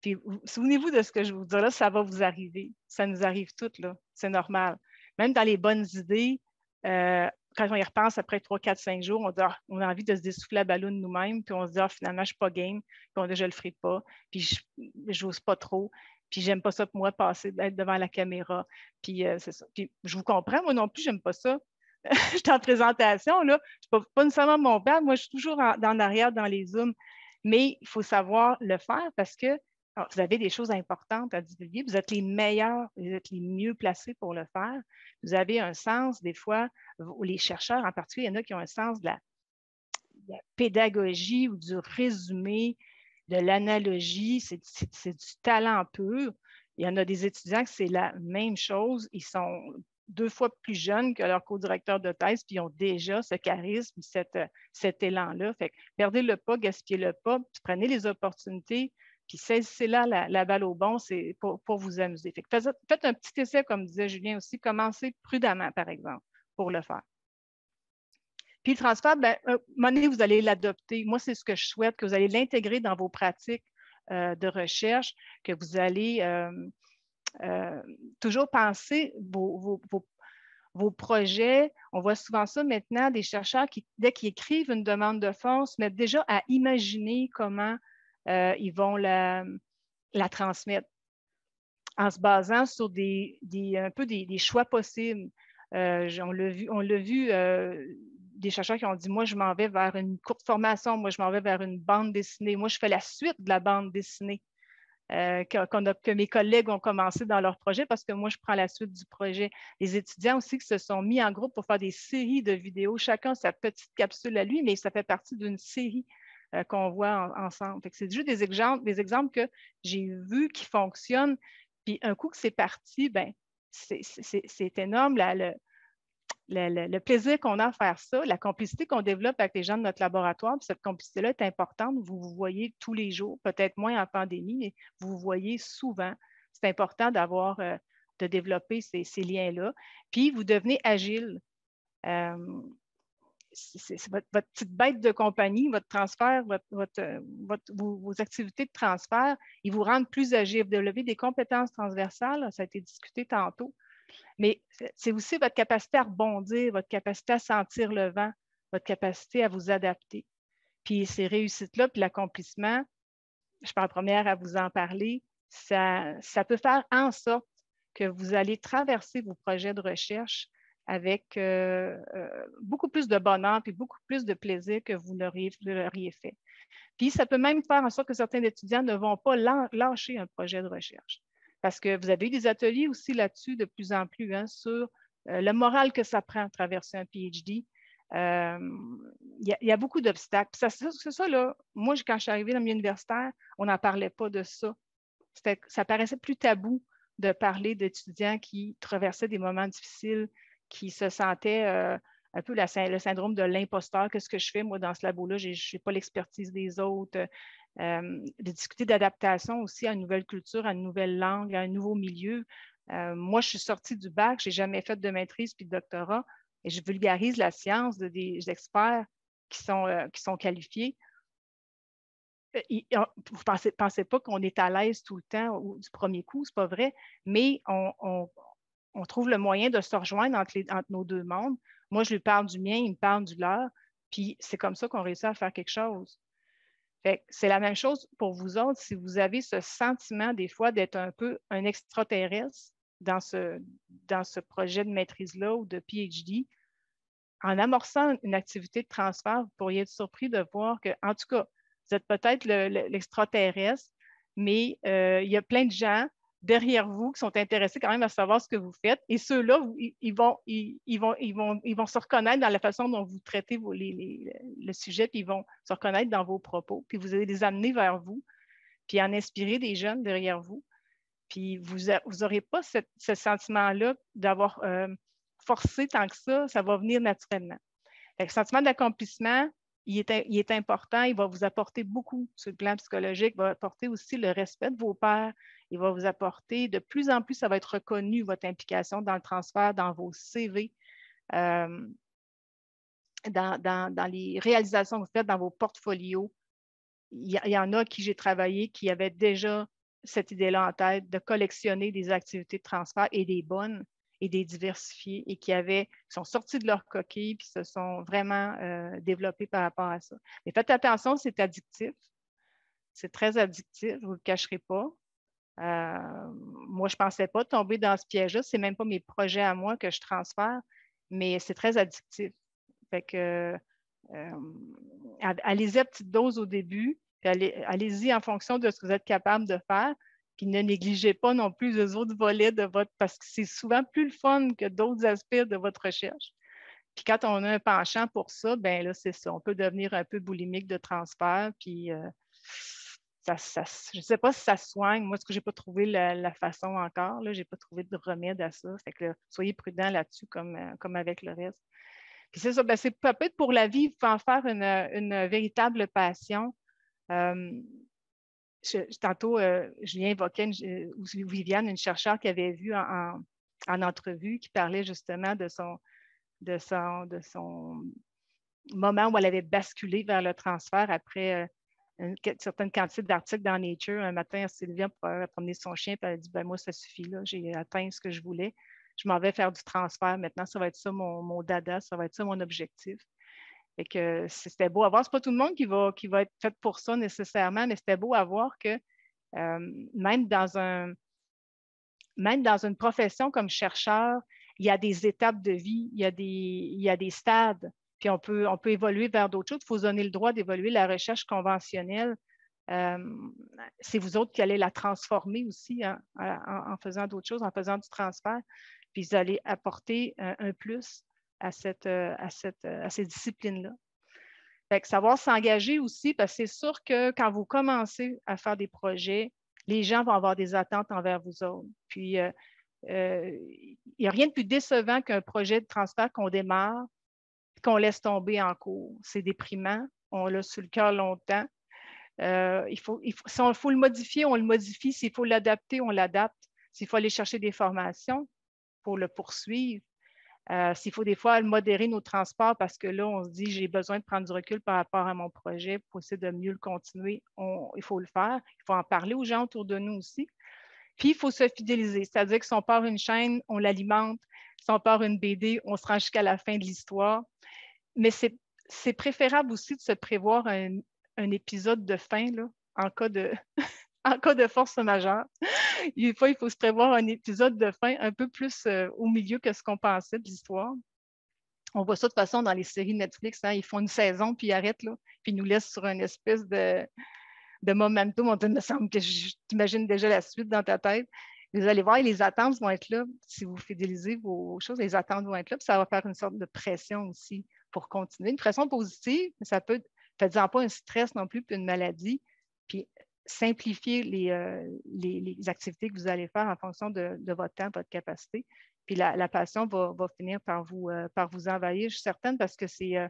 Puis souvenez-vous de ce que je vous dis là, ça va vous arriver. Ça nous arrive toutes, là. C'est normal. Même dans les bonnes idées, euh, quand on y repense après 3, 4, 5 jours, on, dit, ah, on a envie de se dessouffler la ballon nous-mêmes, puis on se dit ah, finalement, je ne suis pas game, puis on dit je ne le ferai pas, puis je n'ose pas trop, puis j'aime pas ça pour moi, passer, être devant la caméra, puis euh, c'est ça. Puis je vous comprends, moi non plus, j'aime pas ça. je suis en présentation, là, je pas, pas nécessairement mon père, moi je suis toujours en arrière dans les Zooms, mais il faut savoir le faire parce que vous avez des choses importantes à divulguer, vous êtes les meilleurs, vous êtes les mieux placés pour le faire. Vous avez un sens, des fois, les chercheurs en particulier, il y en a qui ont un sens de la, pédagogie ou du résumé, de l'analogie, c'est du talent pur. Il y en a des étudiants que c'est la même chose, ils sont deux fois plus jeunes que leur co-directeur de thèse, puis ils ont déjà ce charisme, cet élan-là. Fait perdez le pas, gaspillez le pas, prenez les opportunités, puis c'est là la, la, balle au bon, c'est pour, vous amuser. faites, un petit essai, comme disait Julien aussi, commencez prudemment, par exemple, pour le faire. Puis le transfert, bien, euh, vous allez l'adopter. Moi, c'est ce que je souhaite, que vous allez l'intégrer dans vos pratiques euh, de recherche, que vous allez euh, toujours penser vos, vos projets. On voit souvent ça maintenant, des chercheurs qui, dès qu'ils écrivent une demande de fonds, se mettent déjà à imaginer comment euh, ils vont la, transmettre en se basant sur un peu des, choix possibles. Euh, on l'a vu, euh, des chercheurs qui ont dit Moi, je m'en vais vers une courte formation, moi, je m'en vais vers une bande dessinée, moi, je fais la suite de la bande dessinée. que, que mes collègues ont commencé dans leur projet parce que moi, je prends la suite du projet. Les étudiants aussi qui se sont mis en groupe pour faire des séries de vidéos, chacun sa petite capsule à lui, mais ça fait partie d'une série euh, qu'on voit ensemble. C'est juste des exemples, des exemples que j'ai vus qui fonctionnent. Puis un coup que c'est parti, ben, c'est énorme le, plaisir qu'on a à faire ça, la complicité qu'on développe avec les gens de notre laboratoire, cette complicité-là est importante. Vous vous voyez tous les jours, peut-être moins en pandémie, mais vous vous voyez souvent. C'est important d'avoir, euh, de développer ces, liens-là. Puis vous devenez agile. Euh, c'est votre, petite bête de compagnie, votre transfert, euh, vos, activités de transfert, ils vous rendent plus Vous développez des compétences transversales, ça a été discuté tantôt, mais c'est aussi votre capacité à rebondir, votre capacité à sentir le vent, votre capacité à vous adapter. Puis ces réussites-là, puis l'accomplissement, je suis la première à vous en parler, ça peut faire en sorte que vous allez traverser vos projets de recherche avec euh, euh, beaucoup plus de bonheur et beaucoup plus de plaisir que vous l'auriez fait. Puis ça peut même faire en sorte que certains étudiants ne vont pas lâcher un projet de recherche. Parce que vous avez des ateliers aussi là-dessus de plus en plus hein, sur euh, le moral que ça prend à traverser un PhD. Il y, a beaucoup d'obstacles. Ça, ça, là, moi, quand je suis arrivée dans le milieu universitaire, on n'en parlait pas de ça. Ça paraissait plus tabou de parler d'étudiants qui traversaient des moments difficiles, qui se sentait euh, un peu le syndrome de l'imposteur. Qu'est-ce que je fais, moi, dans ce labo-là? Je n'ai pas l'expertise des autres. Euh, de discuter d'adaptation aussi à une nouvelle culture, à une nouvelle langue, à un nouveau milieu. Euh, moi, je suis sortie du bac, je n'ai jamais fait de maîtrise puis de doctorat, et je vulgarise la science des experts qui sont, qui sont qualifiés. vous ne pensez, pas qu'on est à l'aise tout le temps ou, du premier coup, ce n'est pas vrai, mais on, on trouve le moyen de se rejoindre entre, nos deux mondes. Moi, je lui parle du mien, il me parle du leur, puis c'est comme ça qu'on réussit à faire quelque chose. c'est la même chose pour vous autres si vous avez ce sentiment des fois d'être un peu un extraterrestre dans ce, projet de maîtrise-là ou de PhD. En amorçant une activité de transfert, vous pourriez être surpris de voir que, en tout cas, vous êtes peut-être l'extraterrestre, mais euh, il y a plein de gens derrière vous qui sont intéressés quand même à savoir ce que vous faites. Et ceux-là, ils vont, ils, vont, ils, vont, ils vont se reconnaître dans la façon dont vous traitez vos, les, le sujet, puis ils vont se reconnaître dans vos propos, puis vous allez les amener vers vous, puis en inspirer des jeunes derrière vous. Puis vous n'aurez pas ce sentiment-là d'avoir euh, forcé tant que ça, ça va venir naturellement. le sentiment d'accomplissement, il est, important, il va vous apporter beaucoup sur le plan psychologique, il va apporter aussi le respect de vos pairs, il va vous apporter, de plus en plus, ça va être reconnu, votre implication dans le transfert, dans vos CV, euh, dans, les réalisations que vous faites, dans vos portfolios. il y en a qui j'ai travaillé qui avaient déjà cette idée-là en tête de collectionner des activités de transfert et des bonnes et des diversifiés et qui avaient, sont sortis de leur coquille puis se sont vraiment euh, développés par rapport à ça. Mais faites attention, c'est addictif. C'est très addictif, je ne vous le cacherez pas. Euh, moi, je ne pensais pas tomber dans ce piège-là. Ce n'est même pas mes projets à moi que je transfère, mais c'est très addictif. Fait que, euh, allez-y à petite dose au début, allez-y en fonction de ce que vous êtes capable de faire ne négligez pas non plus les autres volets de votre, parce que c'est souvent plus le fun que d'autres aspects de votre recherche. Puis quand on a un penchant pour ça, ben là, c'est ça. On peut devenir un peu boulimique de transfert. Puis euh, ça, je ne sais pas si ça soigne. Moi, ce que je n'ai pas trouvé la, façon encore, je n'ai pas trouvé de remède à ça. Fait que soyez prudents là-dessus comme, euh, comme avec le reste. Puis c'est ça, ben c'est peut-être pour la vie, il faut en faire une, véritable passion. Euh, tantôt, je euh, Julien évoquait, euh, ou Viviane, une chercheure qui avait vu en, entrevue, qui parlait justement de son, de, son, moment où elle avait basculé vers le transfert après euh, une, certaine quantité d'articles dans Nature. Un matin, Sylvia promener son chien, et elle a dit ben, Moi, ça suffit, j'ai atteint ce que je voulais. Je m'en vais faire du transfert. Maintenant, ça va être ça mon, mon dada, ça va être ça mon objectif c'était beau à voir. C'est pas tout le monde qui va, qui va être fait pour ça nécessairement, mais c'était beau à voir que euh, même dans un même dans une profession comme chercheur, il y a des étapes de vie, il y a des, il y a des stades, puis on peut, on peut évoluer vers d'autres choses. Il faut donner le droit d'évoluer la recherche conventionnelle. Euh, c'est vous autres qui allez la transformer aussi hein, en, en, faisant d'autres choses, en faisant du transfert, puis vous allez apporter un plus à, cette, euh, à, cette, euh, à ces disciplines-là. Fait savoir s'engager aussi, parce que c'est sûr que quand vous commencez à faire des projets, les gens vont avoir des attentes envers vous autres. Puis, euh, il n'y a rien de plus décevant qu'un projet de transfert qu'on démarre qu'on laisse tomber en cours. C'est déprimant. On l'a sous le cœur longtemps. il faut, si on faut le modifier, on le modifie. S'il faut l'adapter, on l'adapte. S'il faut aller chercher des formations pour le poursuivre, euh, s'il faut des fois modérer nos transports parce que là, on se dit j'ai besoin de prendre du recul par rapport à mon projet pour essayer de mieux le continuer, il faut le faire. Il faut en parler aux gens autour de nous aussi. Puis, il faut se fidéliser, c'est-à-dire que si on part une chaîne, on l'alimente. Si on part une BD, on se rend jusqu'à la fin de l'histoire. Mais c'est préférable aussi de se prévoir un, épisode de fin en cas de force majeure. Des fois, il faut se prévoir un épisode de fin un peu plus euh, au milieu que ce qu'on pensait de l'histoire. On voit ça de toute façon dans les séries Netflix. Hein, ils font une saison, puis ils arrêtent, là, puis ils nous laissent sur une espèce de, de momentum. On dit, il me semble que imagines déjà la suite dans ta tête. Vous allez voir, les attentes vont être là. Si vous fidélisez vos choses, les attentes vont être là. Puis ça va faire une sorte de pression aussi pour continuer. Une pression positive, mais ça peut, faites pas un stress non plus, puis une maladie simplifier euh, les, activités que vous allez faire en fonction de, votre temps, votre capacité. Puis la, passion va, va, finir par vous, euh, par vous envahir, je suis certaine, parce que c'est, euh,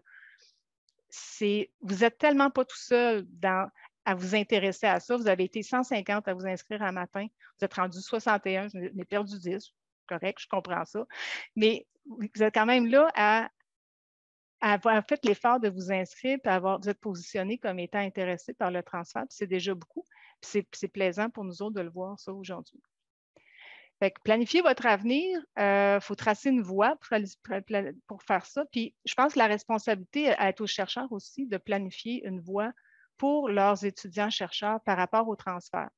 vous n'êtes tellement pas tout seul dans, à vous intéresser à ça. Vous avez été 150 à vous inscrire un matin. Vous êtes rendu 61, je n'ai perdu 10. Correct, je comprends ça. Mais vous êtes quand même là à avoir fait l'effort de vous inscrire, puis avoir, vous positionné comme étant intéressé par le transfert, c'est déjà beaucoup. C'est plaisant pour nous autres de le voir, ça, aujourd'hui. planifier votre avenir, il euh, faut tracer une voie pour, faire ça. Puis je pense que la responsabilité est aux chercheurs aussi de planifier une voie pour leurs étudiants chercheurs par rapport au transfert.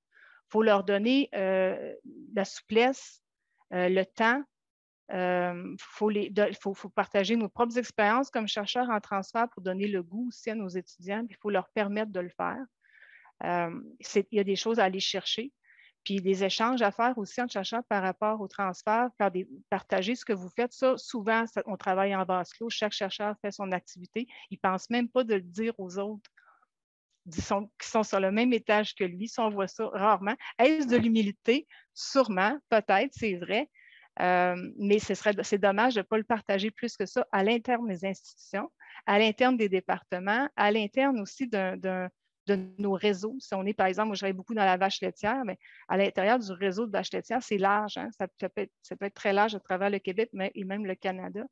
Il faut leur donner euh, la souplesse, euh, le temps il faut, partager nos propres expériences comme chercheurs en transfert pour donner le goût aussi à nos étudiants. Il faut leur permettre de le faire. il y a des choses à aller chercher puis des échanges à faire aussi en chercheurs par rapport au transfert, partager ce que vous faites. Ça, souvent, on travaille en basse clos. Chaque chercheur fait son activité. Il ne pense même pas de le dire aux autres qui sont sur le même étage que lui. Si on voit ça rarement. Est-ce de l'humilité? Sûrement, peut-être, c'est vrai. Euh, mais c'est dommage de ne pas le partager plus que ça à l'interne des institutions, à l'interne des départements, à l'interne aussi de nos réseaux. Si on est, par exemple, moi, je beaucoup dans la vache laitière, mais à l'intérieur du réseau de vache laitière, c'est large. Hein. Ça, peut être, très large à travers le Québec et même le Canada.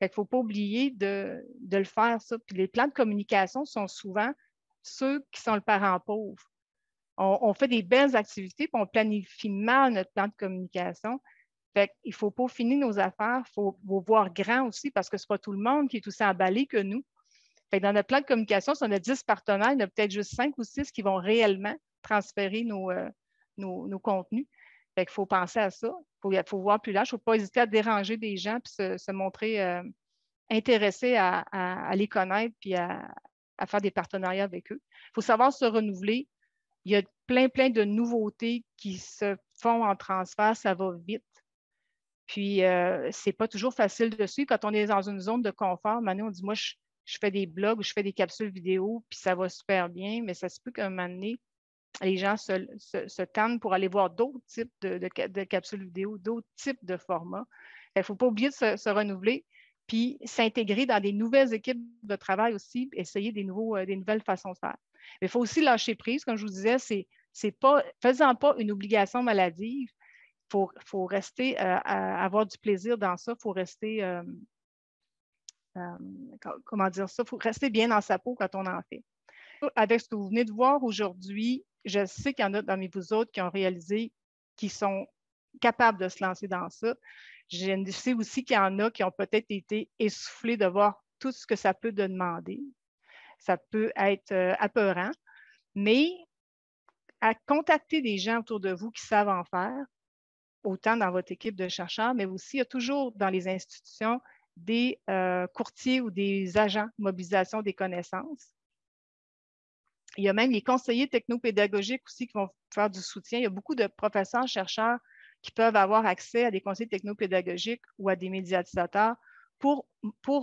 il ne faut pas oublier de, le faire, ça. Puis les plans de communication sont souvent ceux qui sont le parent pauvre. On, on fait des belles activités, puis on planifie mal notre plan de communication. Il ne faut pas finir nos affaires, il faut, voir grand aussi parce que ce n'est pas tout le monde qui est aussi emballé que nous. dans notre plan de communication, si on a 10 partenaires, il y en a peut-être juste 5 ou 6 qui vont réellement transférer nos, euh, nos, contenus. Il faut penser à ça. Il faut, voir plus large. Il ne faut pas hésiter à déranger des gens et se, montrer euh, intéressé à, les connaître puis à, à, faire des partenariats avec eux. Il faut savoir se renouveler. Il y a plein, plein de nouveautés qui se font en transfert. Ça va vite. Puis, euh, ce n'est pas toujours facile de suivre. Quand on est dans une zone de confort, maintenant, on dit, moi, je, fais des blogs ou je fais des capsules vidéo, puis ça va super bien, mais ça se peut qu'à un moment donné, les gens se, se, tannent pour aller voir d'autres types de, de, capsules vidéo, d'autres types de formats. Il ne faut pas oublier de se, renouveler, puis s'intégrer dans des nouvelles équipes de travail aussi, essayer des, nouveaux, euh, des nouvelles façons de faire. Mais il faut aussi lâcher prise, comme je vous disais, c'est, c'est pas, faisant pas une obligation maladive, faut, faut rester, euh, avoir du plaisir dans ça, il faut rester, euh, euh, comment dire ça, faut rester bien dans sa peau quand on en fait. Avec ce que vous venez de voir aujourd'hui, je sais qu'il y en a parmi vous autres qui ont réalisé qu'ils sont capables de se lancer dans ça. Je sais aussi qu'il y en a qui ont peut-être été essoufflés de voir tout ce que ça peut demander. Ça peut être apeurant, mais à contacter des gens autour de vous qui savent en faire, autant dans votre équipe de chercheurs, mais aussi il y a toujours dans les institutions des euh, courtiers ou des agents de mobilisation des connaissances. Il y a même les conseillers technopédagogiques aussi qui vont faire du soutien. Il y a beaucoup de professeurs, chercheurs qui peuvent avoir accès à des conseillers technopédagogiques ou à des médiatisateurs pour,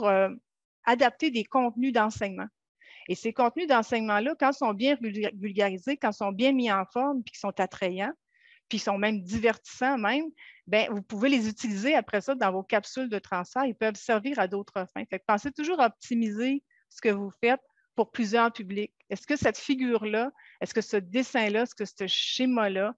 euh, adapter des contenus d'enseignement. Et ces contenus d'enseignement-là, quand ils sont bien vulgarisés, quand ils sont bien mis en forme et qu'ils sont attrayants, puis sont même divertissants même, bien, vous pouvez les utiliser après ça dans vos capsules de transfert. Ils peuvent servir à d'autres fins. pensez toujours à optimiser ce que vous faites pour plusieurs publics. Est-ce que cette figure-là, est-ce que ce dessin-là, est-ce que ce schéma-là,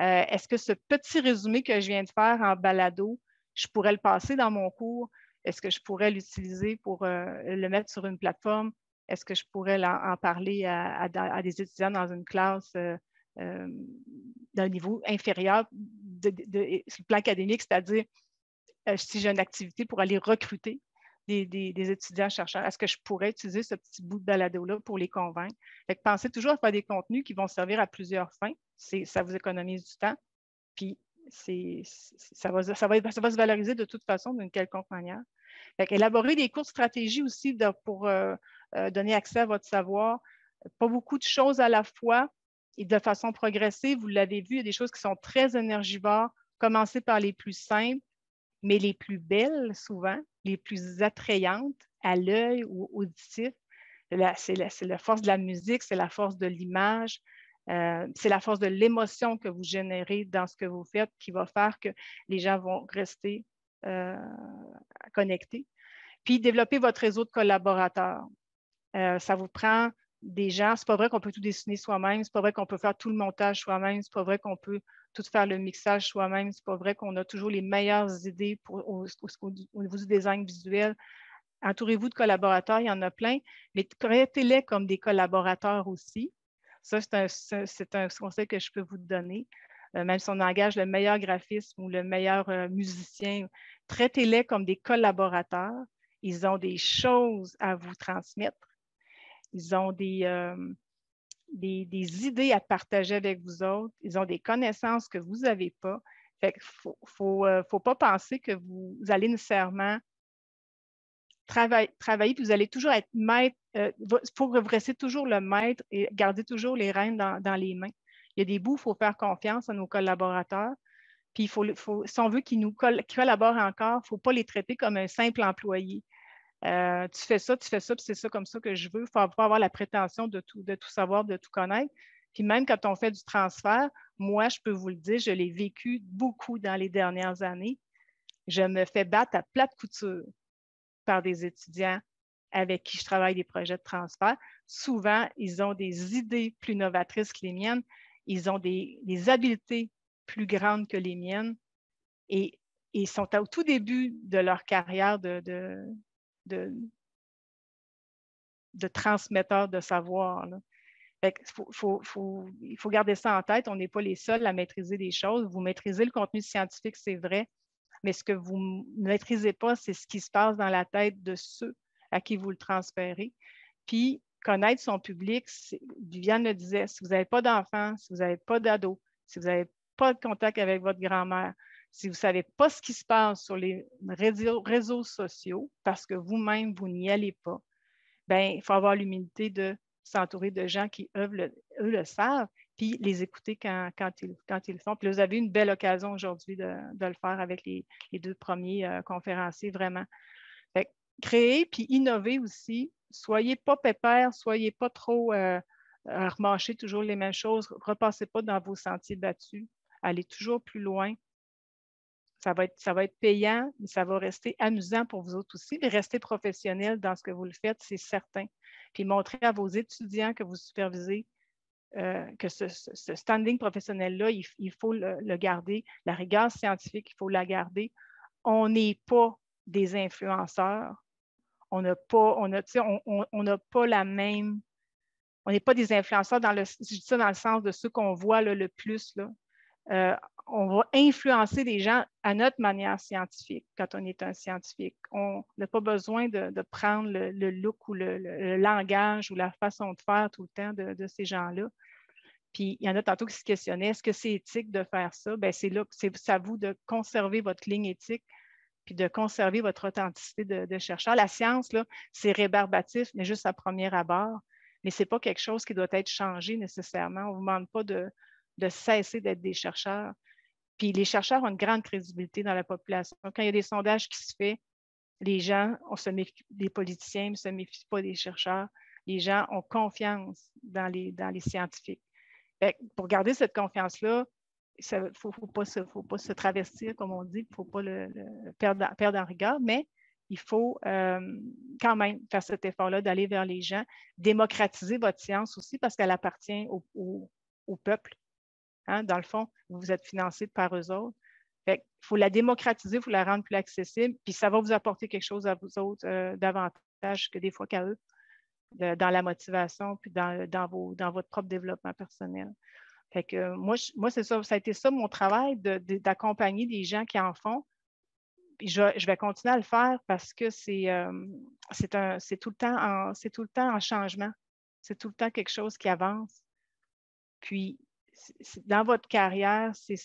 euh, est-ce que ce petit résumé que je viens de faire en balado, je pourrais le passer dans mon cours? Est-ce que je pourrais l'utiliser pour euh, le mettre sur une plateforme? Est-ce que je pourrais en, parler à, des étudiants dans une classe? Euh, euh, d'un niveau inférieur sur le plan académique, c'est-à-dire euh, si j'ai une activité pour aller recruter des, étudiants chercheurs, est-ce que je pourrais utiliser ce petit bout de balado-là pour les convaincre? pensez toujours à faire des contenus qui vont servir à plusieurs fins. Ça vous économise du temps, puis ça, va, se valoriser de toute façon d'une quelconque manière. élaborer des de stratégies aussi pour euh, donner accès à votre savoir. Pas beaucoup de choses à la fois, et de façon progressive, vous l'avez vu, il y a des choses qui sont très énergivores. Commencez par les plus simples, mais les plus belles souvent, les plus attrayantes à l'œil ou auditif. C'est la, force de la musique, c'est la force de l'image, euh, c'est la force de l'émotion que vous générez dans ce que vous faites qui va faire que les gens vont rester euh, connectés. Puis développer votre réseau de collaborateurs. Euh, ça vous prend des gens. C'est pas vrai qu'on peut tout dessiner soi-même, c'est pas vrai qu'on peut faire tout le montage soi-même, c'est pas vrai qu'on peut tout faire le mixage soi-même, c'est pas vrai qu'on a toujours les meilleures idées pour, au, niveau du design visuel. Entourez-vous de collaborateurs, il y en a plein, mais traitez-les comme des collaborateurs aussi. Ça, c'est un, conseil que je peux vous donner. Euh, même si on engage le meilleur graphiste ou le meilleur euh, musicien, traitez-les comme des collaborateurs. Ils ont des choses à vous transmettre ils ont euh, des, idées à partager avec vous autres, ils ont des connaissances que vous n'avez pas. Il ne euh, faut, pas penser que vous, allez nécessairement travailler, puis vous allez toujours être maître, il euh, faut toujours le maître et garder toujours les rênes dans, les mains. Il y a des bouts, il faut faire confiance à nos collaborateurs. Puis, faut, faut, si on veut qu'ils nous collaborent encore, il ne faut pas les traiter comme un simple employé. Euh, tu fais ça, tu fais ça, puis c'est ça comme ça que je veux. Il faut pas avoir la prétention de tout, savoir, de tout connaître. Puis même quand on fait du transfert, moi, je peux vous le dire, je l'ai vécu beaucoup dans les dernières années. Je me fais battre à plate couture par des étudiants avec qui je travaille des projets de transfert. Souvent, ils ont des idées plus novatrices que les miennes, ils ont des, habiletés plus grandes que les miennes et ils sont au tout début de leur carrière de, de, de transmetteur de savoir. il faut, faut, garder ça en tête. On n'est pas les seuls à maîtriser des choses. Vous maîtrisez le contenu scientifique, c'est vrai, mais ce que vous ne maîtrisez pas, c'est ce qui se passe dans la tête de ceux à qui vous le transférez. Puis, connaître son public, Viviane le disait, si vous n'avez pas d'enfants, si vous n'avez pas d'ado, si vous n'avez pas de contact avec votre grand-mère, si vous ne savez pas ce qui se passe sur les réseaux, sociaux parce que vous-même, vous, n'y allez pas, bien, il faut avoir l'humilité de s'entourer de gens qui, eux le, savent, puis les écouter quand, ils, le font. Puis vous avez une belle occasion aujourd'hui de, le faire avec les, deux premiers euh, conférenciers, vraiment. créer puis innover aussi. Soyez pas pépère, soyez pas trop euh, euh remarcher toujours les mêmes choses, repassez pas dans vos sentiers battus, allez toujours plus loin, ça va, être, ça va être payant, mais ça va rester amusant pour vous autres aussi. Mais rester professionnel dans ce que vous le faites, c'est certain. Puis montrer à vos étudiants que vous supervisez euh, que ce, standing professionnel-là, il, faut le, garder. La rigueur scientifique, il faut la garder. On n'est pas des influenceurs. On n'a pas, on a, on, pas la même. On n'est pas des influenceurs dans le, je dis ça dans le sens de ceux qu'on voit le plus. Là. Euh, on va influencer les gens à notre manière scientifique quand on est un scientifique. On n'a pas besoin de, prendre le, look ou le, langage ou la façon de faire tout le temps de, ces gens-là. Puis il y en a tantôt qui se questionnaient, est-ce que c'est éthique de faire ça? Ben, c'est là, à vous de conserver votre ligne éthique puis de conserver votre authenticité de, chercheur. La science, là, c'est rébarbatif, mais juste à premier abord. Mais ce n'est pas quelque chose qui doit être changé nécessairement. On ne vous demande pas de cesser d'être des chercheurs. Puis les chercheurs ont une grande crédibilité dans la population. quand il y a des sondages qui se font, les gens, on se méfie, les politiciens ne se méfient pas des chercheurs. Les gens ont confiance dans les, scientifiques. pour garder cette confiance-là, il ne faut, pas se, travestir, comme on dit, il ne faut pas le, perdre, perdre, en regard, mais il faut euh, quand même faire cet effort-là d'aller vers les gens, démocratiser votre science aussi parce qu'elle appartient au peuple. Hein, dans le fond, vous êtes financé par eux autres. Il faut la démocratiser, il faut la rendre plus accessible, puis ça va vous apporter quelque chose à vous autres euh, davantage que des fois qu'à eux, dans la motivation, puis dans, vos, dans votre propre développement personnel. Fait que euh, moi, moi c'est ça, ça a été ça mon travail d'accompagner des gens qui en font. Puis je, vais continuer à le faire parce que c'est euh, un c'est tout, le temps en, tout le temps en changement. C'est tout le temps quelque chose qui avance. Puis dans votre carrière, c'est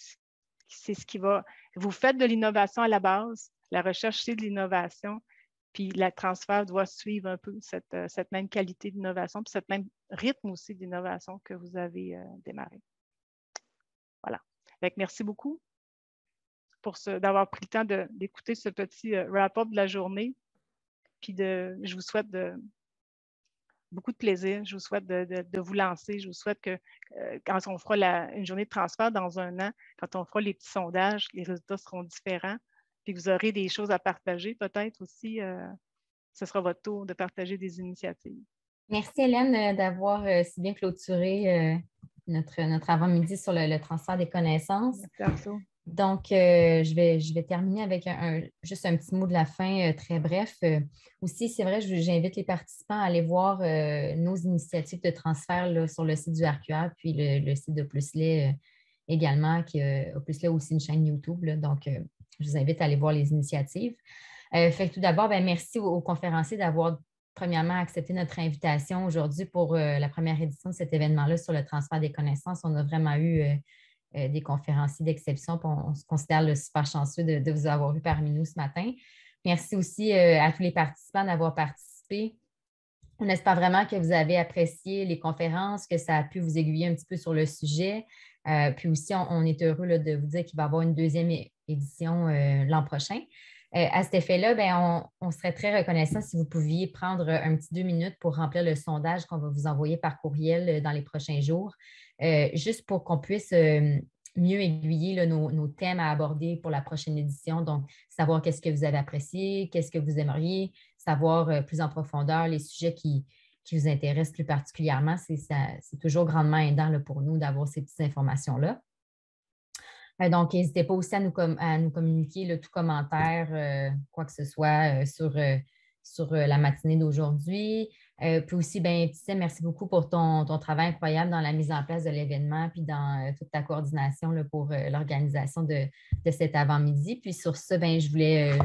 ce qui va. Vous faites de l'innovation à la base, la recherche, c'est de l'innovation, puis la transfert doit suivre un peu cette, euh, même qualité d'innovation, puis ce même rythme aussi d'innovation que vous avez euh, démarré. Voilà. merci beaucoup pour d'avoir pris le temps d'écouter ce petit euh, rapport de la journée. Puis de, je vous souhaite de, beaucoup de plaisir. Je vous souhaite de, vous lancer. Je vous souhaite que euh, quand on fera une journée de transfert dans un an, quand on fera les petits sondages, les résultats seront différents. Puis vous aurez des choses à partager peut-être aussi. Euh, ce sera votre tour de partager des initiatives.
Merci Hélène euh, d'avoir si bien clôturé notre, notre avant-midi sur le, transfert des connaissances. Merci donc, euh, je, vais, je vais terminer avec un, juste un petit mot de la fin euh, très bref. Euh, aussi, c'est vrai, j'invite les participants à aller voir nos initiatives de transfert sur le site du RQA, puis le, site de Plusley également, qui a aussi une chaîne YouTube. donc, je vous invite à aller voir les initiatives. fait tout d'abord, ben, merci aux conférenciers d'avoir premièrement accepté notre invitation aujourd'hui pour la première édition de cet événement-là sur le transfert des connaissances. On a vraiment eu euh, des conférenciers d'exception. On, se considère le super chanceux de, vous avoir vu parmi nous ce matin. Merci aussi euh, à tous les participants d'avoir participé. On espère vraiment que vous avez apprécié les conférences, que ça a pu vous aiguiller un petit peu sur le sujet. Euh, puis aussi, on, est heureux de vous dire qu'il va y avoir une deuxième édition l'an prochain. à cet effet-là, ben, on, on serait très reconnaissant si vous pouviez prendre un petit deux minutes pour remplir le sondage qu'on va vous envoyer par courriel dans les prochains jours. Euh, juste pour qu'on puisse euh, mieux aiguiller nos, thèmes à aborder pour la prochaine édition. Donc, savoir qu'est-ce que vous avez apprécié, qu'est-ce que vous aimeriez, savoir euh, plus en profondeur les sujets qui, vous intéressent plus particulièrement. C'est toujours grandement aidant pour nous d'avoir ces petites informations-là. donc, n'hésitez pas aussi à nous, communiquer le tout commentaire, quoi que ce soit, sur la matinée d'aujourd'hui. Euh, puis aussi, ben, sais, merci beaucoup pour ton, travail incroyable dans la mise en place de l'événement, puis dans euh, toute ta coordination là, pour euh, l'organisation de, cet avant-midi. Puis sur ce, ben, je voulais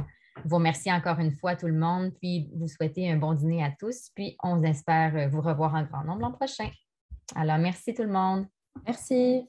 vous remercier encore une fois tout le monde, puis vous souhaiter un bon dîner à tous. Puis on espère vous revoir en grand nombre l'an prochain. Alors, merci tout le monde. Merci.